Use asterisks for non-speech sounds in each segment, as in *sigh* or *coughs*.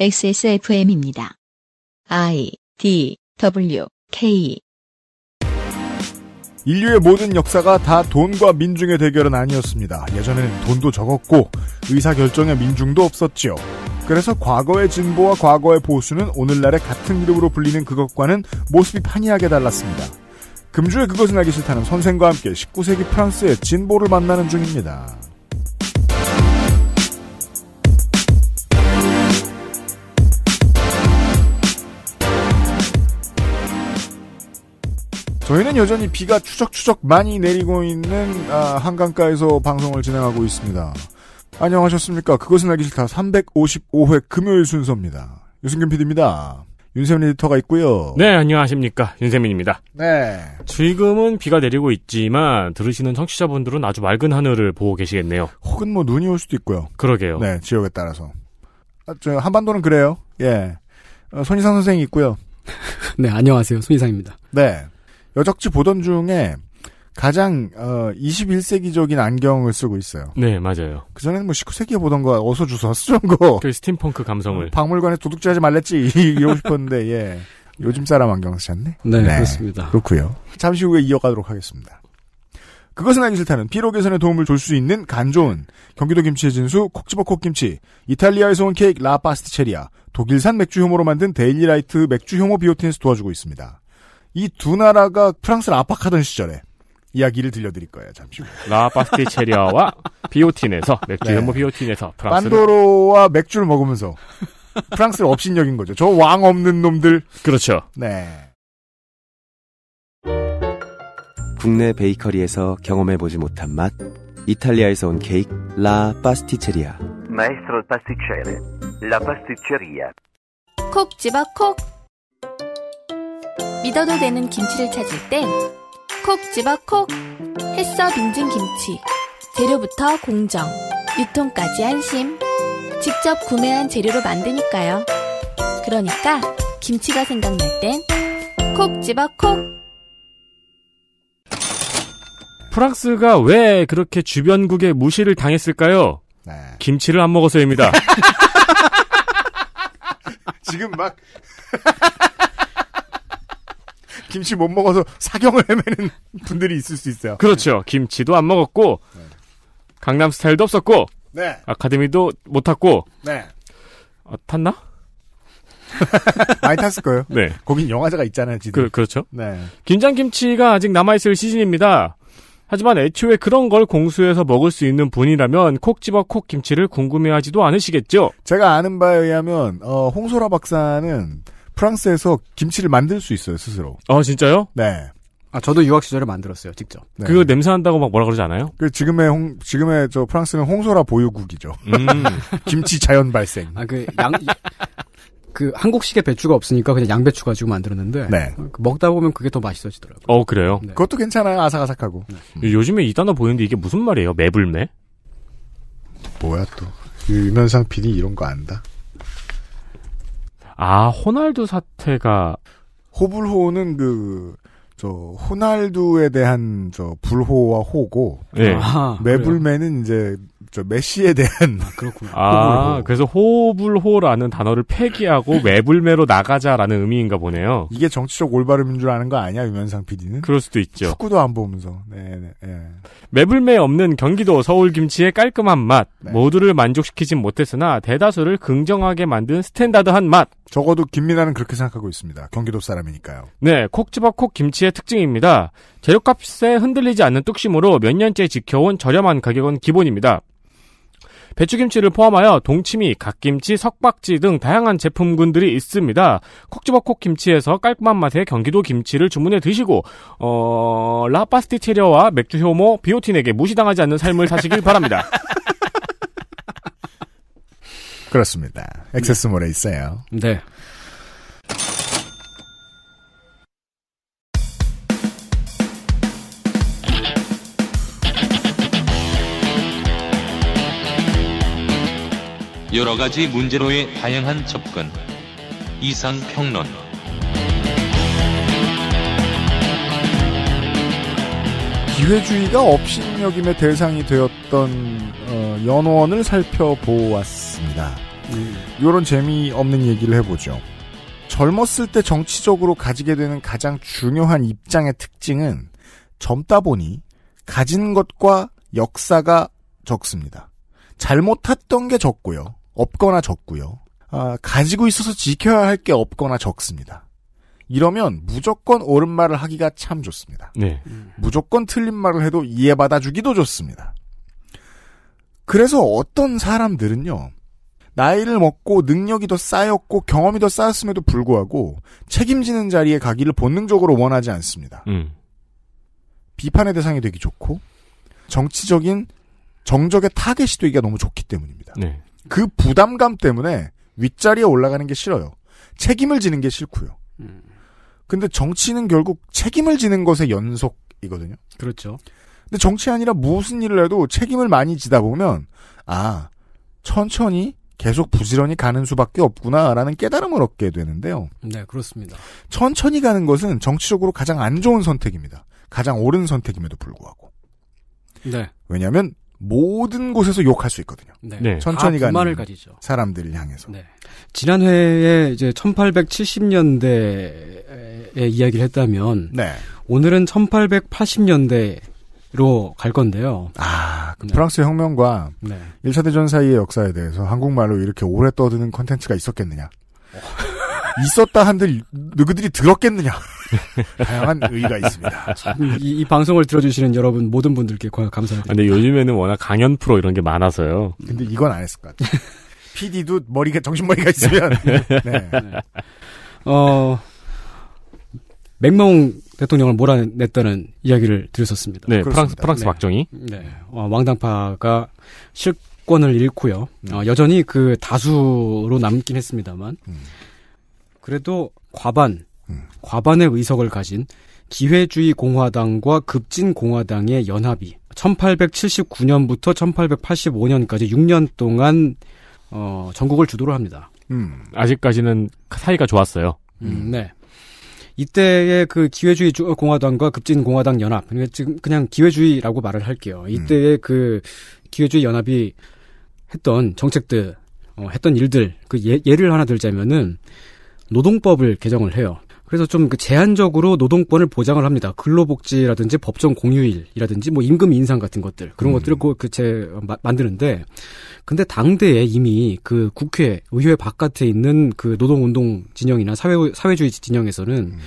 XSFM입니다. I D W K 인류의 모든 역사가 다 돈과 민중의 대결은 아니었습니다. 예전에는 돈도 적었고 의사결정에 민중도 없었지요. 그래서 과거의 진보와 과거의 보수는 오늘날의 같은 이름으로 불리는 그것과는 모습이 판이하게 달랐습니다. 금주에 그것은 알기 싫다는 선생과 함께 19세기 프랑스의 진보를 만나는 중입니다. 저희는 여전히 비가 추적추적 많이 내리고 있는 아, 한강가에서 방송을 진행하고 있습니다. 안녕하셨습니까? 그것은 알기 싫다 355회 금요일 순서입니다. 유승균 PD입니다. 윤세민 리터가 있고요. 네, 안녕하십니까. 윤세민입니다. 네. 지금은 비가 내리고 있지만 들으시는 청취자분들은 아주 맑은 하늘을 보고 계시겠네요. 혹은 뭐 눈이 올 수도 있고요. 그러게요. 네, 지역에 따라서. 아, 저 한반도는 그래요. 예. 어, 손희상 선생이 있고요. *laughs* 네, 안녕하세요. 손희상입니다. 네. 여적지 보던 중에 가장 어 21세기적인 안경을 쓰고 있어요. 네, 맞아요. 그 전에는 뭐 19세기에 보던 거 어서 주워 쓰던 거. 그 스팀펑크 감성을. 박물관에 도둑질하지 말랬지 *laughs* 이러고 싶었는데 예. 요즘 사람 안경 쓰셨네. 네, 네, 그렇습니다. 그렇고요. 잠시 후에 이어가도록 하겠습니다. 그것은 아니 싫다는 피로 개선에 도움을 줄 수 있는 간 좋은 경기도 김치의 진수 콕지버콕 김치 이탈리아에서 온 케이크 라파스티체리아 독일산 맥주 효모로 만든 데일리라이트 맥주 효모 비오틴스 도와주고 있습니다. 이두 나라가 프랑스를 압박하던 시절에 이야기를 들려드릴 거예요, 잠시 후. 라파스티체리아와 비오틴에서, 맥주 네. 현무 비오틴에서 프랑스. 반도로와 맥주를 먹으면서 프랑스를 업신여긴 거죠. 저 왕 없는 놈들. 그렇죠. 네. 국내 베이커리에서 경험해보지 못한 맛. 이탈리아에서 온 케이크, 라 파스티체리아. 마에스트로 파스티체레, 라 파스티체리아. 콕 집어 콕. 믿어도 되는 김치를 찾을 땐 콕 집어 콕 했어 빙진 김치 재료부터 공정 유통까지 안심 직접 구매한 재료로 만드니까요 그러니까 김치가 생각날 땐 콕 집어 콕 프랑스가 왜 그렇게 주변국의 무시를 당했을까요? 네. 김치를 안 먹어서입니다. *laughs* 지금 막 김치 못 먹어서 사경을 헤매는 *laughs* 분들이 있을 수 있어요. 그렇죠. 네. 김치도 안 먹었고 네. 강남 스타일도 없었고 네. 아카데미도 못 탔고 네. 아, 탔나? *laughs* 많이 탔을 거예요. 네. 거긴 영화제가 있잖아요, 지금. 그, 렇죠 네. 김장김치가 아직 남아있을 시즌입니다. 하지만 애초에 그런 걸 공수해서 먹을 수 있는 분이라면 콕 집어 콕 김치를 궁금해하지도 않으시겠죠? 제가 아는 바에 의하면, 어, 홍소라 박사는 프랑스에서 김치를 만들 수 있어요 스스로. 아 진짜요? 네. 아 저도 유학 시절에 만들었어요 직접. 네. 그거 냄새 난다고 막 뭐라 그러지 않아요? 그 지금의 홍 지금의 저 프랑스는 홍소라 보유국이죠. 음. *laughs* 김치 자연 발생. 아 그 양. 그 한국식의 배추가 없으니까 그냥 양배추 가지고 만들었는데 네. 그 먹다 보면 그게 더 맛있어지더라고요. 어 그래요? 네. 그것도 괜찮아요 아삭아삭하고. 네. 음. 요즘에 이 단어 보이는데 이게 무슨 말이에요? 매불매? 뭐야 또 유면상 PD 이런 거 안다. 아, 호날두 사태가 호불호는 그 저 호날두에 대한 저 불호와 호고 네. 아, 매불매는 이제 저 메시에 대한 아, 그렇군요. *laughs* 아 그래서 호불호라는 단어를 폐기하고 외불매로 *laughs* 나가자라는 의미인가 보네요. 이게 정치적 올바름인 줄 아는 거 아니야 유면상 PD는? 그럴 수도 있죠. 축구도 안 보면서. 네네. 네. 네 예. 매불매 없는 경기도 서울 김치의 깔끔한 맛 네. 모두를 만족시키진 못했으나 대다수를 긍정하게 만든 스탠다드한 맛. 적어도 김민아는 그렇게 생각하고 있습니다. 경기도 사람이니까요. 네, 콕지어콕 김치의 특징입니다. 재료값에 흔들리지 않는 뚝심으로 몇 년째 지켜온 저렴한 가격은 기본입니다. 배추김치를 포함하여 동치미, 갓김치, 석박지 등 다양한 제품군들이 있습니다. 콕지버콕 김치에서 깔끔한 맛의 경기도 김치를 주문해 드시고 어... 라파스티체리와 맥주 효모, 비오틴에게 무시당하지 않는 삶을 사시길 바랍니다. *laughs* 그렇습니다. 액세스몰에 있어요. 네. 여러 가지 문제로의 다양한 접근. 이상 평론. 기회주의가 업신여김의 대상이 되었던 어, 연원을 살펴보았습니다. 이런 재미없는 얘기를 해보죠. 젊었을 때 정치적으로 가지게 되는 가장 중요한 입장의 특징은 젊다 보니 가진 것과 역사가 적습니다. 잘못했던 게 적고요. 없거나 적고요. 아, 가지고 있어서 지켜야 할 게 없거나 적습니다. 이러면 무조건 옳은 말을 하기가 참 좋습니다. 네. 무조건 틀린 말을 해도 이해받아주기도 좋습니다. 그래서 어떤 사람들은요, 나이를 먹고 능력이 더 쌓였고 경험이 더쌓았음에도 불구하고 책임지는 자리에 가기를 본능적으로 원하지 않습니다. 음. 비판의 대상이 되기 좋고 정치적인 정적의 타겟이 되기가 너무 좋기 때문입니다. 네. 그 부담감 때문에 윗자리에 올라가는 게 싫어요. 책임을 지는 게 싫고요. 음. 근데 정치는 결국 책임을 지는 것의 연속이거든요. 그렇죠. 근데 정치 아니라 무슨 일을 해도 책임을 많이 지다 보면 아 천천히 계속 부지런히 가는 수밖에 없구나라는 깨달음을 얻게 되는데요. 네, 그렇습니다. 천천히 가는 것은 정치적으로 가장 안 좋은 선택입니다. 가장 옳은 선택임에도 불구하고. 네. 왜냐면 모든 곳에서 욕할 수 있거든요. 네. 네. 천천히 아, 가는 가지죠. 사람들을 향해서. 네. 지난 회에 이제 1 8 7 0년대에 이야기를 했다면 네. 오늘은 1880년대로 갈 건데요. 아, 그 네. 프랑스 혁명과 네. 1차 대전 사이의 역사에 대해서 한국말로 이렇게 오래 떠드는 컨텐츠가 있었겠느냐. 어. 있었다 한들 누구들이 들었겠느냐. *laughs* 다양한 의의가 있습니다. 이, 이, 방송을 들어주시는 여러분 모든 분들께 감사드니다 근데 요즘에는 워낙 강연 프로 이런 게 많아서요. 근데 이건 안 했을 것 같아요. PD도 *laughs* 머리가 정신머리가 있으면. *laughs* 네. 네. 네. 어 맥몽 대통령을 몰아냈다는 이야기를 들으셨습니다. 네, 프랑스 프랑스 네. 박정희. 네, 어, 왕당파가 실권을 잃고요. 음. 어, 여전히 그 다수로 남긴 했습니다만. 음. 그래도 과반, 음. 과반의 의석을 가진 기회주의 공화당과 급진 공화당의 연합이 1879년부터 1885년까지 6년 동안 어, 전국을 주도를 합니다. 음, 아직까지는 사이가 좋았어요. 음, 네. 이때의 그 기회주의 공화당과 급진 공화당 연합, 그 지금 그냥 기회주의라고 말을 할게요. 음. 이때의 음. 그 기회주의 연합이 했던 정책들, 어, 했던 일들, 그 예, 예를 하나 들자면은 노동법을 개정을 해요. 그래서 좀그 제한적으로 노동권을 보장을 합니다. 근로복지라든지 법정 공휴일이라든지 뭐 임금 인상 같은 것들 그런 음. 것들을 그제 만드는데 근데 당대에 이미 그 국회 의회 바깥에 있는 그 노동운동 진영이나 사회 사회주의 진영에서는 음.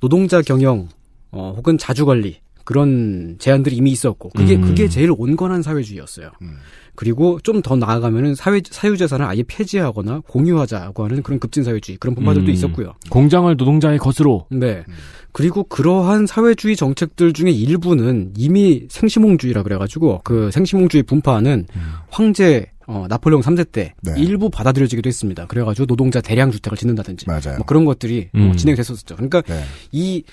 노동자 경영 어, 혹은 자주관리 그런 제안들이 이미 있었고 그게 음. 그게 제일 온건한 사회주의였어요. 음. 그리고 좀 더 나아가면은 사회 사유재산을 아예 폐지하거나 공유하자고 하는 그런 급진사회주의 그런 분파들도 음. 있었고요. 공장을 노동자의 것으로. 네. 그리고 그러한 사회주의 정책들 중에 일부는 이미 생시몽주의라 그래가지고 그 생시몽주의 분파는 음. 황제 어, 나폴레옹 3세 때 네. 일부 받아들여지기도 했습니다. 그래가지고 노동자 대량 주택을 짓는다든지 뭐 맞아요. 뭐 그런 것들이 어, 뭐 음. 진행됐었죠. 그러니까 네. 이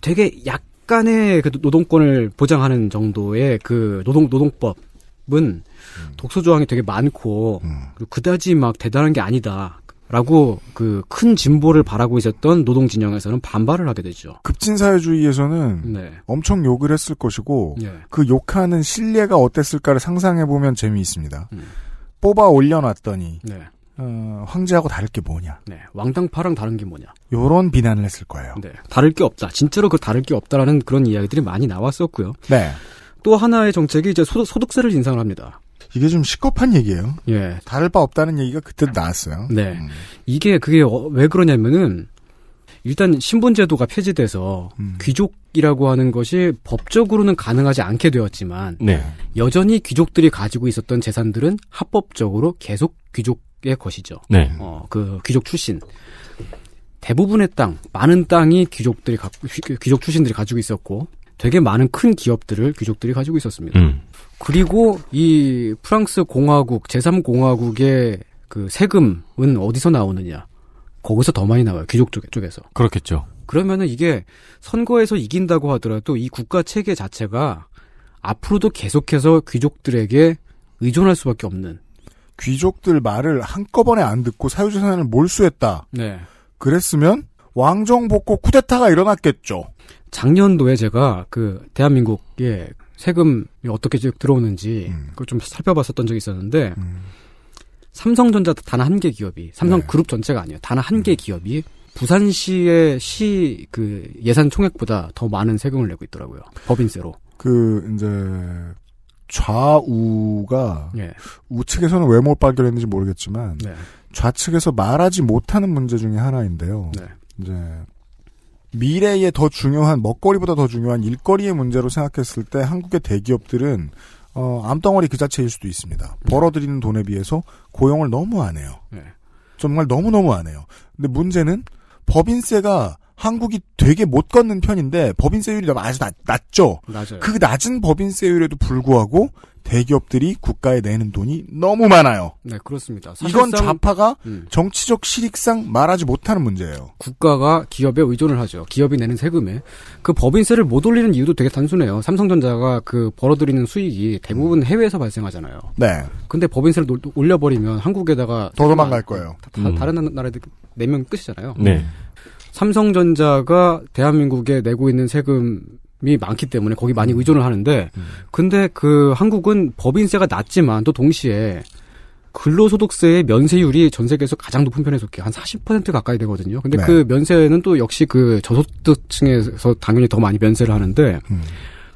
되게 약간의 그 노동권을 보장하는 정도의 그 노동 노동법은 음. 독서 조항이 되게 많고 음. 그리고 그다지 막 대단한 게 아니다. 라고 그 큰 진보를 바라고 있었던 노동 진영에서는 반발을 하게 되죠. 급진 사회주의에서는 네. 엄청 욕을 했을 것이고 네. 그 욕하는 신뢰가 어땠을까를 상상해 보면 재미있습니다. 음. 뽑아 올려놨더니 네. 어, 황제하고 다를 게 뭐냐? 네. 왕당파랑 다른 게 뭐냐? 요런 비난을 했을 거예요. 네. 다를 게 없다. 진짜로 그 다를 게 없다라는 그런 이야기들이 많이 나왔었고요. 네. 또 하나의 정책이 이제 소득, 소득세를 인상을 합니다. 이게 좀 시겁한 얘기예요. 예. 다를 바 없다는 얘기가 그때 나왔어요. 네. 음. 이게 그게 어, 왜 그러냐면은 일단 신분제도가 폐지돼서 음. 귀족이라고 하는 것이 법적으로는 가능하지 않게 되었지만 네. 여전히 귀족들이 가지고 있었던 재산들은 합법적으로 계속 귀족의 것이죠. 네. 어, 그 귀족 출신. 대부분의 땅, 많은 땅이 귀족들이 갖 귀족 출신들이 가지고 있었고 되게 많은 큰 기업들을 귀족들이 가지고 있었습니다. 음. 그리고 이 프랑스 공화국 제3공화국의 그 세금은 어디서 나오느냐? 거기서 더 많이 나와요. 귀족 쪽에서. 그렇겠죠. 그러면은 이게 선거에서 이긴다고 하더라도 이 국가 체계 자체가 앞으로도 계속해서 귀족들에게 의존할 수밖에 없는 귀족들 말을 한꺼번에 안 듣고 사유재산을 몰수했다. 네. 그랬으면 왕정복고 쿠데타가 일어났겠죠. 작년도에 제가 그 대한민국의 세금이 어떻게 들어오는지 음. 그걸 좀 살펴봤었던 적이 있었는데 음. 삼성전자 단 한 개 기업이 삼성 네. 그룹 전체가 아니에요. 단 한개 음. 기업이 부산시의 시 그 예산 총액보다 더 많은 세금을 내고 있더라고요. 법인세로. 그 이제 좌우가 네. 우측에서는 왜못 발견했는지 모르겠지만 네. 좌측에서 말하지 못하는 문제 중의 하나인데요. 네. 이제 미래에 더 중요한 먹거리보다 더 중요한 일거리의 문제로 생각했을 때 한국의 대기업들은 어, 암덩어리 그 자체일 수도 있습니다. 벌어들이는 돈에 비해서 고용을 너무 안 해요. 네. 정말 너무너무 안 해요. 근데 문제는 법인세가 한국이 되게 못 걷는 편인데 법인세율이 아주 낮, 죠 낮아요. 그 낮은 법인세율에도 불구하고 대기업들이 국가에 내는 돈이 너무 많아요. 네, 그렇습니다. 이건 좌파가 음. 정치적 실익상 말하지 못하는 문제예요. 국가가 기업에 의존을 하죠. 기업이 내는 세금에. 그 법인세를 못 올리는 이유도 되게 단순해요. 삼성전자가 그 벌어들이는 수익이 대부분 해외에서 발생하잖아요. 네. 근데 법인세를 올려버리면 한국에다가 더 도망갈 거예요. 다, 다, 음. 다른 나라들 내면 끝이잖아요. 네. 삼성전자가 대한민국에 내고 있는 세금 이 많기 때문에 거기 많이 의존을 하는데 음. 근데 그 한국은 법인세가 낮지만 또 동시에 근로소득세의 면세율이 전 세계에서 가장 높은 편에 속해 한40% 가까이 되거든요. 근데 네. 그 면세는 또 역시 그 저소득층에서 당연히 더 많이 면세를 하는데 음.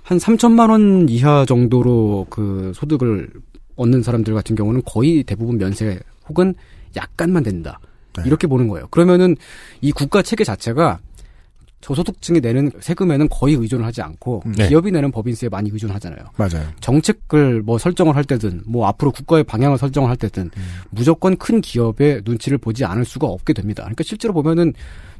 한 3천만 원 이하 정도로 그 소득을 얻는 사람들 같은 경우는 거의 대부분 면세 혹은 약간만 된다. 네. 이렇게 보는 거예요. 그러면은 이 국가 체계 자체가 저소득층이 내는 세금에는 거의 의존을 하지 않고 음. 네. 기업이 내는 법인세에 많이 의존하잖아요. 맞아요. 정책을 뭐 설정을 할 때든 뭐 앞으로 국가의 방향을 설정을 할 때든 음. 무조건 큰 기업의 눈치를 보지 않을 수가 없게 됩니다. 그러니까 실제로 보면은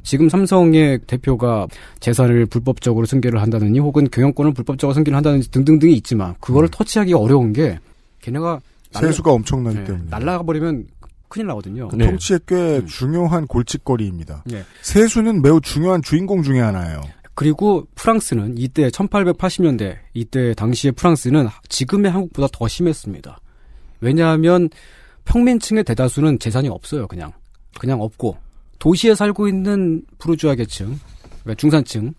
지금 삼성의 대표가 재산을 불법적으로 승계를 한다느니 혹은 경영권을 불법적으로 승계를 한다든지 등등등이 있지만 그거를 음. 터치하기 어려운 게 걔네가 날라, 세수가 엄청나기 네, 때문에 날라가 버리면 큰일 나거든요. 그 네. 정치에 꽤 음. 중요한 골칫거리입니다. 네. 세수는 매우 중요한 주인공 중의 하나예요. 그리고 프랑스는 이때 1880년대 이때 당시의 프랑스는 지금의 한국보다 더 심했습니다. 왜냐하면 평민층의 대다수는 재산이 없어요. 그냥 그냥 없고 도시에 살고 있는 부르주아 계층, 그러니까 중산층은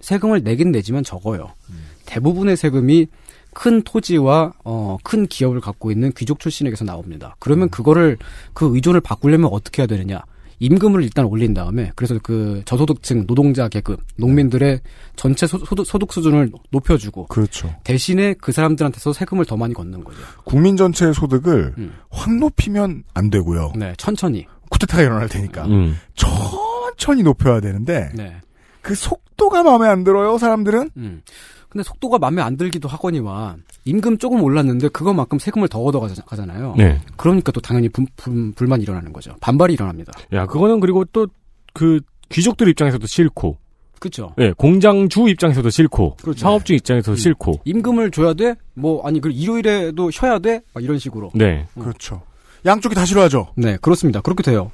세금을 내긴 내지만 적어요. 음. 대부분의 세금이 큰 토지와 어, 큰 기업을 갖고 있는 귀족 출신에게서 나옵니다. 그러면 음. 그거를 그 의존을 바꾸려면 어떻게 해야 되느냐? 임금을 일단 올린 다음에 그래서 그 저소득층 노동자 계급 농민들의 전체 소득, 소득 수준을 높여주고 그렇죠. 대신에 그 사람들한테서 세금을 더 많이 걷는 거죠. 국민 전체의 소득을 음. 확 높이면 안 되고요. 네, 천천히 쿠데타가 일어날 테니까 음. 천천히 높여야 되는데 네. 그 속도가 마음에 안 들어요 사람들은. 음. 근데 속도가 마음에 안 들기도 하거니와 임금 조금 올랐는데 그것만큼 세금을 더 얻어가잖아요. 네. 그러니까 또 당연히 분, 분, 불만이 일어나는 거죠. 반발이 일어납니다. 야, 그거는 그리고 또 그 귀족들 입장에서도 싫고. 그렇죠. 예, 네, 공장주 입장에서도 싫고, 그렇죠. 사업주 네. 입장에서도 음. 싫고. 임금을 줘야 돼? 뭐 아니 그 일요일에도 쉬어야 돼? 막 이런 식으로. 네, 음. 그렇죠. 양쪽이 다 싫어하죠. 네, 그렇습니다. 그렇게 돼요.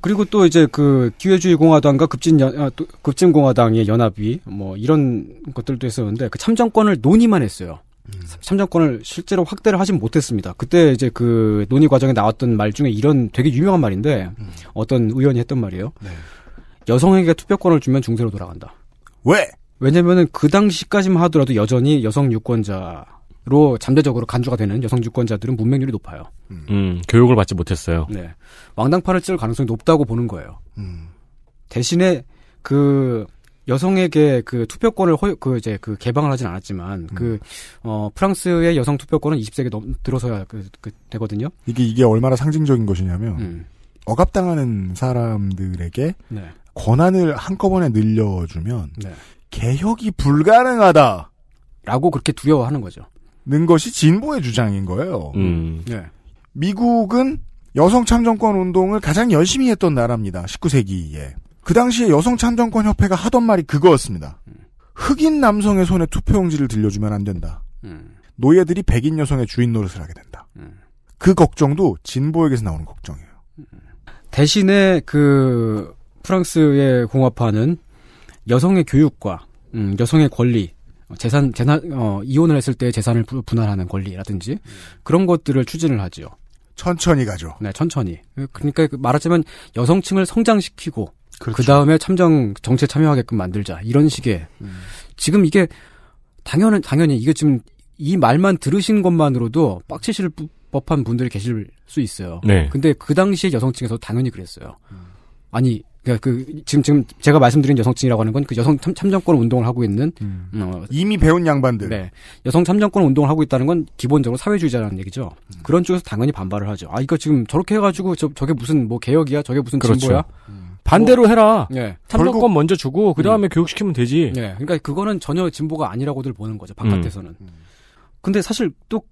그리고 또 이제 그 기회주의 공화당과 급진 연, 아, 급진 공화당의 연합이 뭐 이런 것들도 있었는데 그 참정권을 논의만 했어요. 음. 참정권을 실제로 확대를 하진 못했습니다. 그때 이제 그 논의 과정에 나왔던 말 중에 이런 되게 유명한 말인데 음. 어떤 의원이 했던 말이에요. 네. 여성에게 투표권을 주면 중세로 돌아간다. 왜? 왜냐면은 그 당시까지만 하더라도 여전히 여성 유권자 로 잠재적으로 간주가 되는 여성 주권자들은 문맹률이 높아요. 음. 음, 교육을 받지 못했어요. 네, 왕당판을 찍을 가능성이 높다고 보는 거예요. 음. 대신에 그 여성에게 그 투표권을 허, 그 이제 그 개방을 하진 않았지만 음. 그어 프랑스의 여성 투표권은 20세기 넘 들어서야 그, 그 되거든요. 이게 이게 얼마나 상징적인 것이냐면 음. 억압당하는 사람들에게 네. 권한을 한꺼번에 늘려주면 네. 개혁이 불가능하다라고 그렇게 두려워하는 거죠. 는 것이 진보의 주장인 거예요. 음. 네. 미국은 여성 참정권 운동을 가장 열심히 했던 나라입니다. 19세기에. 그 당시에 여성 참정권 협회가 하던 말이 그거였습니다. 흑인 남성의 손에 투표용지를 들려주면 안 된다. 음. 노예들이 백인 여성의 주인 노릇을 하게 된다. 음. 그 걱정도 진보에게서 나오는 걱정이에요. 대신에 그 프랑스의 공화파는 여성의 교육과 음, 여성의 권리 어, 재산 재산 어 이혼을 했을 때 재산을 분할하는 권리라든지 그런 것들을 추진을 하죠 천천히 가죠. 네, 천천히. 그러니까 그 말하자면 여성층을 성장시키고 그렇죠. 그 다음에 참정 정체 참여하게끔 만들자 이런 식의 음. 지금 이게 당연은 당연히 이게 지금 이 말만 들으신 것만으로도 빡치실 법한 분들이 계실 수 있어요. 네. 근데 그 당시에 여성층에서 당연히 그랬어요. 음. 아니 그러니까 그 지금 지금 제가 말씀드린 여성층이라고 하는 건 그 여성 참, 참정권 운동을 하고 있는 음. 어, 이미 배운 양반들. 네, 여성 참정권 운동을 하고 있다는 건 기본적으로 사회주의자라는 얘기죠. 음. 그런 쪽에서 당연히 반발을 하죠. 아 이거 지금 저렇게 해가지고 저 저게 무슨 뭐 개혁이야? 저게 무슨 그렇죠. 진보야? 음. 반대로 뭐, 해라. 네. 참정권 먼저 주고 그 다음에 음. 교육시키면 되지. 네. 그러니까 그거는 전혀 진보가 아니라고들 보는 거죠. 바깥에서는. 음. 음. 근데 사실 또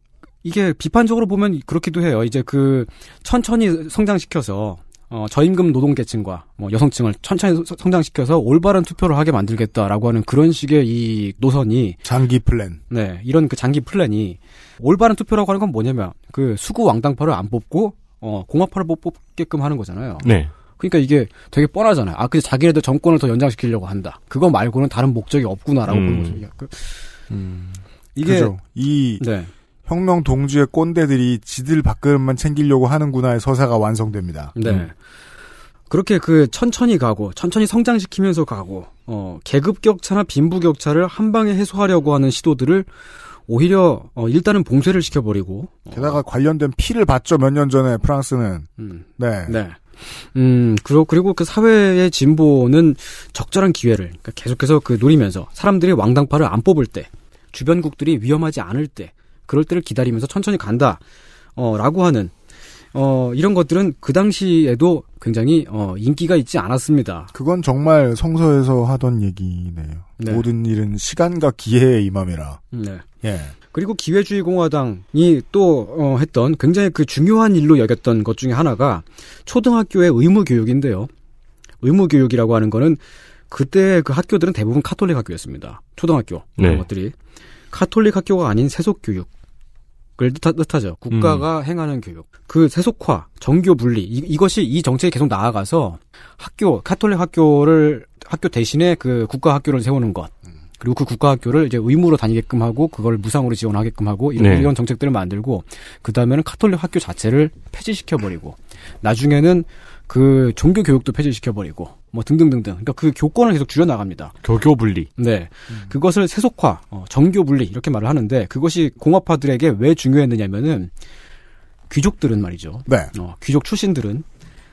이게 비판적으로 보면 그렇기도 해요. 이제 그 천천히 성장시켜서 어, 저임금 노동계층과 뭐 여성층을 천천히 성장시켜서 올바른 투표를 하게 만들겠다라고 하는 그런 식의 이 노선이 장기 플랜. 네, 이런 그 장기 플랜이 올바른 투표라고 하는 건 뭐냐면 그 수구 왕당파를 안 뽑고 어, 공화파를 못 뽑게끔 하는 거잖아요. 네. 그러니까 이게 되게 뻔하잖아요. 아, 그 자기네들 정권을 더 연장시키려고 한다. 그거 말고는 다른 목적이 없구나라고 음. 보는 거죠. 그, 음. 이게 그죠. 이 네. 혁명 동주의 꼰대들이 지들 밥그릇만 챙기려고 하는구나의 서사가 완성됩니다. 네. 음. 그렇게 그 천천히 가고 천천히 성장시키면서 가고 어 계급 격차나 빈부 격차를 한 방에 해소하려고 하는 시도들을 오히려 어 일단은 봉쇄를 시켜버리고 어. 게다가 관련된 피를 봤죠 몇 년 전에 프랑스는 음. 네. 네. 음, 그리고, 그리고 그 사회의 진보는 적절한 기회를 그러니까 계속해서 그 노리면서 사람들이 왕당파를 안 뽑을 때, 주변국들이 위험하지 않을 때, 그럴 때를 기다리면서 천천히 간다. 어, 라고 하는 어, 이런 것들은 그 당시에도 굉장히 어, 인기가 있지 않았습니다. 그건 정말 성서에서 하던 얘기네요. 네. 모든 일은 시간과 기회의 임함이라. 음, 네. 예. 그리고 기회주의 공화당이 또 어, 했던 굉장히 그 중요한 일로 여겼던 것 중에 하나가 초등학교의 의무 교육인데요. 의무 교육이라고 하는 거는 그때 그 학교들은 대부분 카톨릭 학교였습니다. 초등학교 이 네. 그런 것들이 카톨릭 학교가 아닌 세속 교육 을 뜻하, 죠 국가가 음. 행하는 교육. 그 세속화, 정교 분리 이, 것이이 정책이 계속 나아가서 학교 카톨릭 학교를 학교 대신에 그 국가 학교를 세우는 것. 그리고 그 국가 학교를 이제 의무로 다니게끔 하고 그걸 무상으로 지원하게끔 하고 이런, 네. 이런 정책들을 만들고 그 다음에는 카톨릭 학교 자체를 폐지시켜 버리고 나중에는 그 종교 교육도 폐지시켜 버리고 뭐 등등등등. 그러니까 그 교권을 계속 줄여 나갑니다. 교교 분리. 네. 음. 그것을 세속화, 어, 정교 분리 이렇게 말을 하는데 그것이 공화파들에게 왜 중요했느냐면은 귀족들은 말이죠. 네. 어, 귀족 출신들은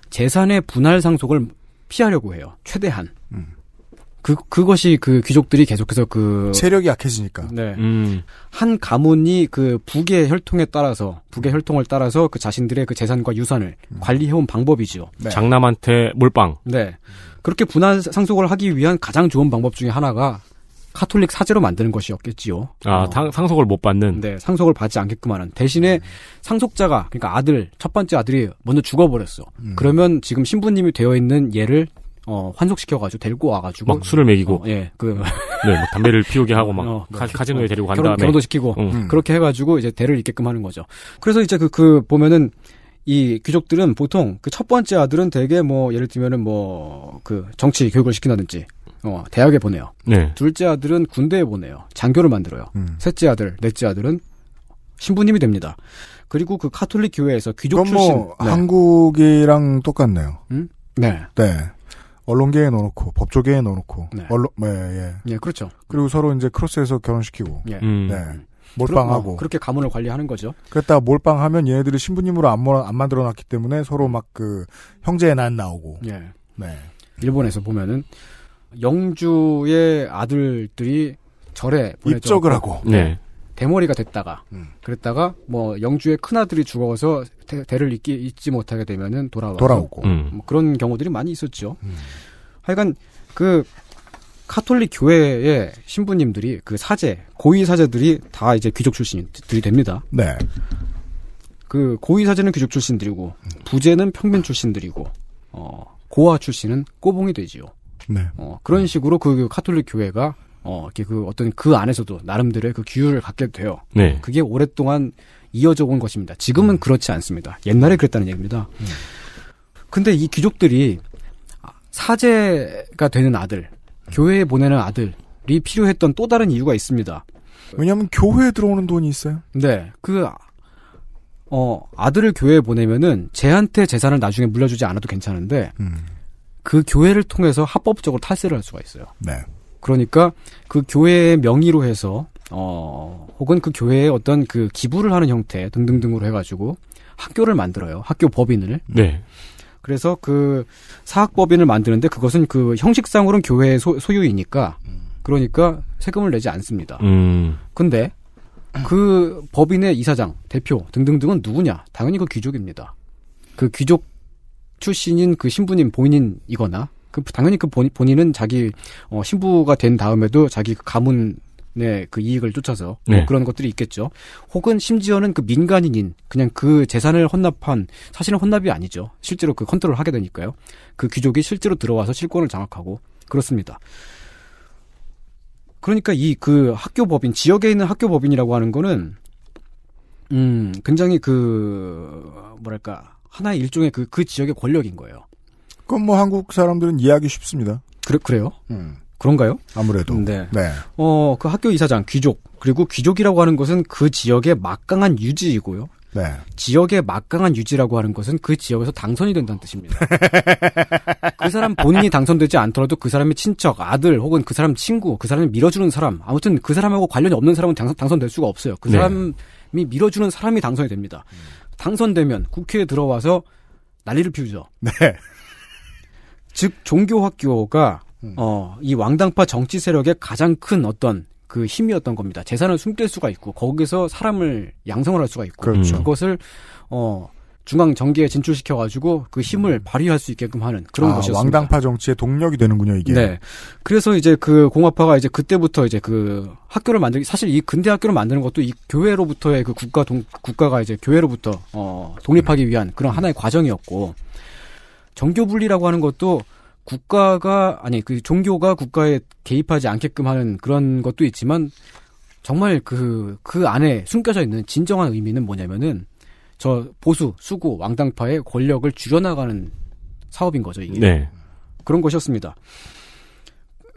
재산의 분할 상속을 피하려고 해요. 최대한. 그 그것이 그 귀족들이 계속해서 그 세력이 약해지니까. 네. 음. 한 가문이 그 북의 혈통에 따라서 북의 혈통을 따라서 그 자신들의 그 재산과 유산을 음. 관리해온 방법이지요. 네. 장남한테 몰빵. 네. 그렇게 분할 상속을 하기 위한 가장 좋은 방법 중에 하나가 카톨릭 사제로 만드는 것이었겠지요. 아, 어. 상속을 못 받는? 네, 상속을 받지 않게끔 하는. 대신에 음. 상속자가, 그러니까 아들, 첫 번째 아들이 먼저 죽어버렸어. 음. 그러면 지금 신부님이 되어 있는 얘를 어, 환속시켜가지고 데리고 와가지고. 막 술을 먹이고. 어, 예, 그. 네, 막 뭐 담배를 피우게 하고 막 *laughs* 어, 카, 카지노에 어, 데리고 간 결혼, 다음에. 결혼도 시키고. 음. 그렇게 해가지고 이제 대를 잇게끔 하는 거죠. 그래서 이제 그, 그, 보면은 이 귀족들은 보통 그 첫 번째 아들은 대개 뭐 예를 들면은 뭐 그 정치 교육을 시킨다든지 어, 대학에 보내요. 네. 둘째 아들은 군대에 보내요. 장교를 만들어요. 음. 셋째 아들, 넷째 아들은 신부님이 됩니다. 그리고 그 카톨릭 교회에서 귀족 뭐 출신 뭐 네. 한국이랑 똑같네요. 음? 네. 네. 언론계에 넣어놓고 법조계에 넣어놓고 네. 언론 예, 예. 예, 그렇죠. 그리고 서로 이제 크로스해서 결혼시키고, 예. 음. 네, 음. 몰빵하고 뭐, 그렇게 가문을 관리하는 거죠. 그랬다 가 몰빵하면 얘네들이 신부님으로 안, 안 만들어놨기 때문에 서로 막 그 형제의 난 나오고, 예. 네, 일본에서 보면은 영주의 아들들이 절에 입적을 하고, 네. 대머리가 됐다가 음. 그랬다가 뭐 영주의 큰 아들이 죽어서 대, 를 잇기 잊지 못하게 되면은 돌아와 돌아오고 음. 뭐 그런 경우들이 많이 있었죠. 음. 하여간 그 카톨릭 교회의 신부님들이 그 사제 고위 사제들이 다 이제 귀족 출신들이 됩니다. 네. 그 고위 사제는 귀족 출신들이고 음. 부제는 평민 출신들이고 어 고아 출신은 꼬봉이 되지요. 네. 어, 그런 식으로 그, 그 카톨릭 교회가 어, 이렇게 그 어떤 그 안에서도 나름대로의 그 규율을 갖게 돼요. 네. 그게 오랫동안 이어져 온 것입니다. 지금은 음. 그렇지 않습니다. 옛날에 그랬다는 얘기입니다. 음. 근데 이 귀족들이 사제가 되는 아들, 교회에 보내는 아들이 필요했던 또 다른 이유가 있습니다. 왜냐하면 교회에 들어오는 돈이 있어요. 네, 그 어, 아들을 교회에 보내면은 쟤한테 재산을 나중에 물려주지 않아도 괜찮은데 음. 그 교회를 통해서 합법적으로 탈세를 할 수가 있어요. 네. 그러니까 그 교회의 명의로 해서 어 혹은 그교회의 어떤 그 기부를 하는 형태 등등등으로 해가지고 학교를 만들어요. 학교 법인을. 네. 그래서 그 사학법인을 만드는데 그것은 그 형식상으로는 교회의 소, 유이니까 그러니까 세금을 내지 않습니다. 음. 근데 그 법인의 이사장, 대표 등등등은 누구냐? 당연히 그 귀족입니다. 그 귀족 출신인 그 신부님 본인이거나 그 당연히 그 본, 본인은 자기 어, 신부가 된 다음에도 자기 그 가문 네, 그 이익을 쫓아서 뭐 네. 그런 것들이 있겠죠. 혹은 심지어는 그 민간인인 그냥 그 재산을 헌납한 사실은 헌납이 아니죠. 실제로 그 컨트롤을 하게 되니까요. 그 귀족이 실제로 들어와서 실권을 장악하고 그렇습니다. 그러니까 이 그 학교 법인 지역에 있는 학교 법인이라고 하는 거는 음, 굉장히 그 뭐랄까 하나의 일종의 그그 그 지역의 권력인 거예요. 그건 뭐 한국 사람들은 이해하기 쉽습니다. 그래, 그래요? 음. 그런가요? 아무래도. 네. 네. 어, 그 학교 이사장, 귀족. 그리고 귀족이라고 하는 것은 그 지역의 막강한 유지이고요. 네. 지역의 막강한 유지라고 하는 것은 그 지역에서 당선이 된다는 뜻입니다. *laughs* 그 사람 본인이 당선되지 않더라도 그 사람의 친척, 아들 혹은 그 사람 친구, 그 사람을 밀어주는 사람, 아무튼 그 사람하고 관련이 없는 사람은 당선, 될 수가 없어요. 그 네. 사람이 네. 밀어주는 사람이 당선이 됩니다. 음. 당선되면 국회에 들어와서 난리를 피우죠. 네. 즉 종교학교가 음. 어, 이 왕당파 정치 세력의 가장 큰 어떤 그 힘이었던 겁니다. 재산을 숨길 수가 있고 거기서 사람을 양성을 할 수가 있고 그렇죠. 그것을 어 중앙 정계에 진출시켜 가지고 그 힘을 음. 발휘할 수 있게끔 하는 그런 아, 것이었습니 왕당파 정치의 동력이 되는군요, 이게. 네. 그래서 이제 그 공화파가 이제 그때부터 이제 그 학교를 만들기 사실 이 근대 학교를 만드는 것도 이 교회로부터의 그 국가 동, 국가가 이제 교회로부터 어 독립하기 위한 그런 하나의 과정이었고 정교 분리라고 하는 것도 국가가 아니 그 종교가 국가에 개입하지 않게끔 하는 그런 것도 있지만 정말 그그 그 안에 숨겨져 있는 진정한 의미는 뭐냐면은 저 보수 수구 왕당파의 권력을 줄여나가는 사업인 거죠 이게 네. 그런 것이었습니다.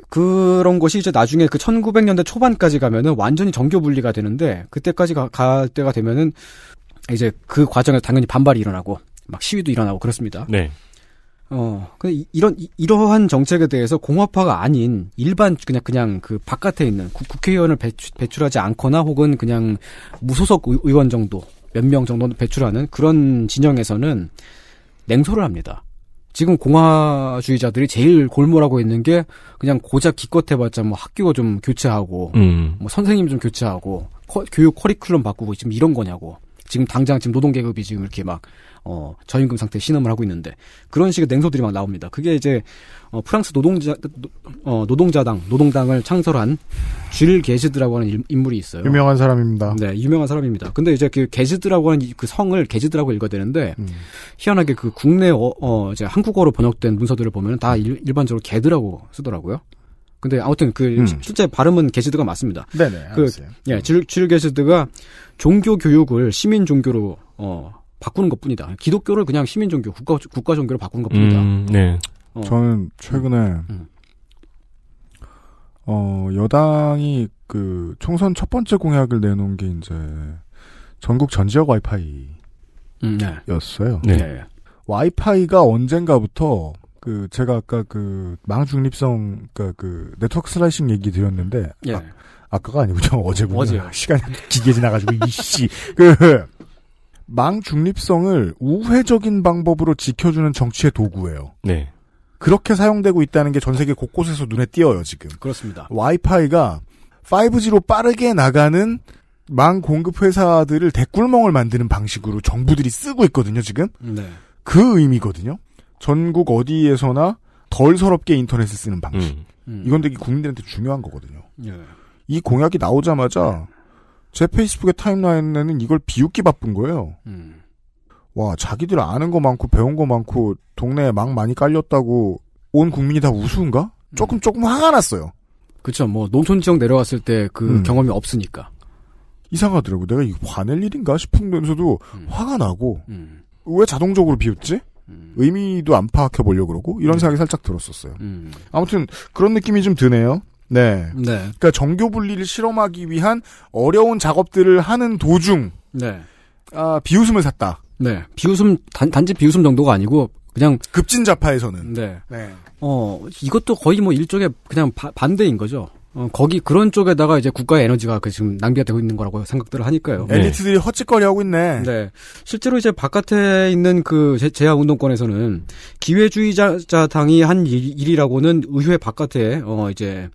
그런 것이 이제 나중에 그 1900년대 초반까지 가면은 완전히 정교 분리가 되는데 그때까지 가, 갈 때가 되면은 이제 그 과정에서 당연히 반발이 일어나고 막 시위도 일어나고 그렇습니다. 네. 어, 근데 그 이런 이러한 정책에 대해서 공화파가 아닌 일반 그냥 그냥 그 바깥에 있는 국, 회의원을 배출, 배출하지 않거나 혹은 그냥 무소속 의원 정도 몇 명 정도는 배출하는 그런 진영에서는 냉소를 합니다. 지금 공화주의자들이 제일 골몰하고 있는 게 그냥 고작 기껏 해봤자 뭐 학교 좀 교체하고 음. 뭐 선생님 좀 교체하고 커, 교육 커리큘럼 바꾸고 지금 이런 거냐고 지금 당장 지금 노동계급이 지금 이렇게 막 어, 저임금 상태 신음을 하고 있는데 그런 식의 냉소들이 막 나옵니다. 그게 이제 어, 프랑스 노동자 노, 어, 노동자당 노동당을 창설한 줄 게즈드라고 하는 일, 인물이 있어요. 유명한 사람입니다. 네, 유명한 사람입니다. 근데 이제 그 게즈드라고 하는 그 성을 게즈드라고 읽어야 되는데 음. 희한하게 그 국내 어, 어 이제 한국어로 번역된 문서들을 보면 다 일, 반적으로 게드라고 쓰더라고요. 근데 아무튼 그 음. 실제 발음은 게즈드가 맞습니다. 네네. 그 예, 줄, 줄 게즈드가 종교 교육을 시민 종교로 어 바꾸는 것 뿐이다. 기독교를 그냥 시민 종교, 국가 국가 종교로 바꾸는 것 뿐이다. 음, 네. 어. 저는 최근에 음. 어 여당이 그 총선 첫 번째 공약을 내놓은 게 이제 전국 전 지역 와이파이였어요. 음, 네. 네. 네. 와이파이가 언젠가부터 그 제가 아까 그 망중립성 그니까그 네트워크 슬라이싱 얘기 드렸는데 예. 아, 까가 아니고 저 어제군요. 어제. 시간이 기계 지나가지고 이씨 그망 중립성을 우회적인 방법으로 지켜주는 정치의 도구예요. 네. 그렇게 사용되고 있다는 게 전 세계 곳곳에서 눈에 띄어요, 지금. 그렇습니다. 와이파이가 5G로 빠르게 나가는 망 공급 회사들을 대꿀멍을 만드는 방식으로 정부들이 쓰고 있거든요, 지금. 네. 그 의미거든요. 전국 어디에서나 덜 서럽게 인터넷을 쓰는 방식. 음. 음. 이건 되게 국민들한테 중요한 거거든요. 네. 이 공약이 나오자마자 제 페이스북의 타임라인에는 이걸 비웃기 바쁜 거예요. 음. 와, 자기들 아는 거 많고 배운 거 많고 동네에 막 많이 깔렸다고 온 국민이 다 우스운가? 음. 조금 조금 화가 났어요. 그쵸, 뭐 농촌 지역 내려왔을 때그 음. 경험이 없으니까 이상하더라고. 내가 이거 화낼 일인가 싶으면서도 음. 화가 나고 음. 왜 자동적으로 비웃지? 의미도 안 파악해 보려고 그러고 이런 생각이 살짝 들었었어요. 아무튼 그런 느낌이 좀 드네요. 네. 네. 그러니까 정교 분리를 실험하기 위한 어려운 작업들을 하는 도중 네. 아, 비웃음을 샀다. 네. 비웃음 단, 단지 비웃음 정도가 아니고 그냥 급진자파에서는 네. 네. 어, 이것도 거의 뭐 일종의 그냥 바, 반대인 거죠. 어, 거기 그런 쪽에다가 이제 국가의 에너지가 그 지금 낭비가 되고 있는 거라고 생각들을 하니까요. 네. 엘리트들이 헛짓거리 하고 있네. 네. 실제로 이제 바깥에 있는 그 제야 운동권에서는 기회주의자당이 한 일, 이라고는 의회 바깥에 어 이제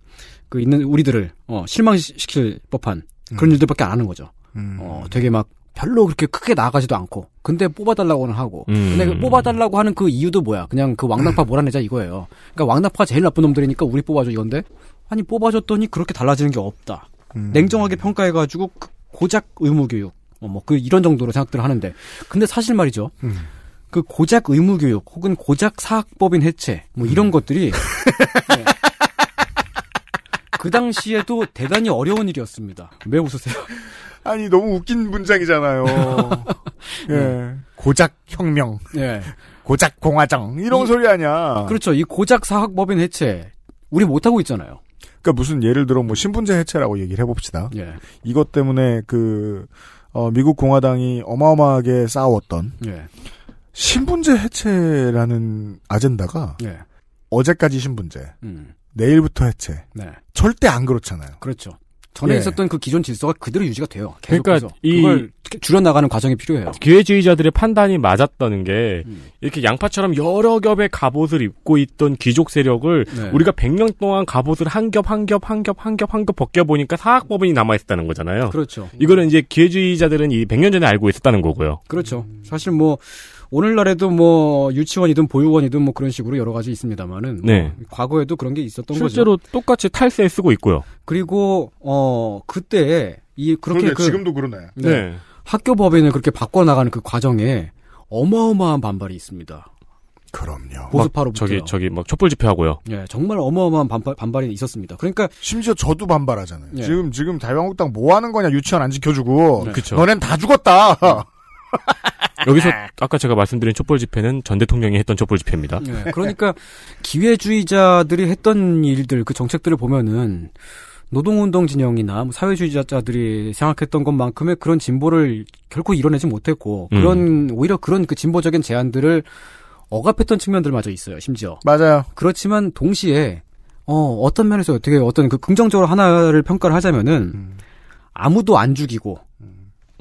그 있는 우리들을 어 실망시킬 법한 음. 그런 음. 일들밖에 안 하는 거죠. 음. 어 되게 막 별로 그렇게 크게 나아가지도 않고 근데 뽑아달라고는 하고 음. 근데 그 뽑아달라고 하는 그 이유도 뭐야 그냥 그 왕당파 몰아내자 이거예요 그러니까 왕당파가 제일 나쁜 놈들이니까 우리 뽑아줘 이건데 아니 뽑아줬더니 그렇게 달라지는 게 없다. 음. 냉정하게 평가해가지고 그 고작 의무교육 어, 뭐그 이런 정도로 생각들을 하는데 근데 사실 말이죠. 음. 그 고작 의무교육 혹은 고작 사학법인 해체 뭐 이런 음. 것들이 *laughs* 네. 그 당시에도 대단히 어려운 일이었습니다. 왜 웃으세요? 아니 너무 웃긴 문장이잖아요. *laughs* 네. 예. 고작 혁명. 예. 고작 공화정 이런 이, 소리 아니야. 그렇죠. 이 고작 사학법인 해체 우리 못하고 있잖아요. 그러니까 무슨 예를 들어 뭐 신분제 해체라고 얘기를 해봅시다. 예. 이것 때문에 그 어, 미국 공화당이 어마어마하게 싸웠던 예. 신분제 해체라는 아젠다가 예. 어제까지 신분제, 음. 내일부터 해체. 네. 절대 안 그렇잖아요. 그렇죠. 전에 예. 있었던 그 기존 질서가 그대로 유지가 돼요. 계속해서. 그러니까 이 그걸 줄여나가는 과정이 필요해요. 기회주의자들의 판단이 맞았다는 게 음. 이렇게 양파처럼 여러 겹의 갑옷을 입고 있던 귀족 세력을 네. 우리가 100년 동안 갑옷을 한 겹 한 겹 한겹한겹한 겹 벗겨 보니까 사학법인이 남아 있었다는 거잖아요. 그렇죠. 이거는 이제 기회주의자들은 이 100년 전에 알고 있었다는 거고요. 그렇죠. 사실 뭐 오늘날에도 뭐 유치원이든 보육원이든 뭐 그런 식으로 여러 가지 있습니다만은 네. 뭐 과거에도 그런 게 있었던 실제로 거죠. 실제로 똑같이 탈세 쓰고 있고요. 그리고 어 그때 이 그렇게 그, 지금도 그러네. 네. 네. 학교 법인을 그렇게 바꿔 나가는 그 과정에 어마어마한 반발이 있습니다. 그럼요. 보수파로 저기 저기 막 촛불 집회하고요. 예, 정말 어마어마한 반발, 반발이 있었습니다. 그러니까 심지어 저도 반발하잖아요. 예. 지금 지금 자유한국당 뭐 하는 거냐 유치원 안 지켜주고 네. 그쵸. 너넨 다 죽었다. 네. *laughs* 여기서 아까 제가 말씀드린 촛불 집회는 전 대통령이 했던 촛불 집회입니다. 네, 그러니까 기회주의자들이 했던 일들 그 정책들을 보면은 노동운동 진영이나 뭐 사회주의자들이 생각했던 것만큼의 그런 진보를 결코 이뤄내지 못했고 그런 음. 오히려 그런 그 진보적인 제안들을 억압했던 측면들마저 있어요. 심지어 맞아요. 그렇지만 동시에 어 어떤 면에서 되게 어떤 그 긍정적으로 하나를 평가를 하자면은 음. 아무도 안 죽이고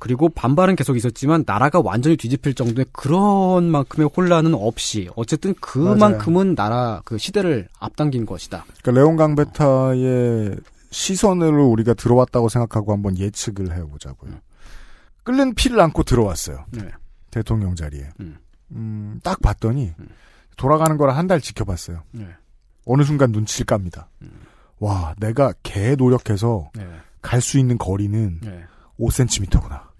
그리고 반발은 계속 있었지만 나라가 완전히 뒤집힐 정도의 그런 만큼의 혼란은 없이 어쨌든 그만큼은 맞아요. 나라 그 시대를 앞당긴 것이다. 그러니까 레온 강베타의 시선으로 우리가 들어왔다고 생각하고 한번 예측을 해보자고요. 끓는 피를 안고 들어왔어요. 네. 대통령 자리에. 음. 음, 딱 봤더니 음. 돌아가는 거를 한 달 지켜봤어요. 네. 어느 순간 눈치를 깝니다. 음. 와, 내가 개 노력해서 네. 갈수 있는 거리는 5cm구나.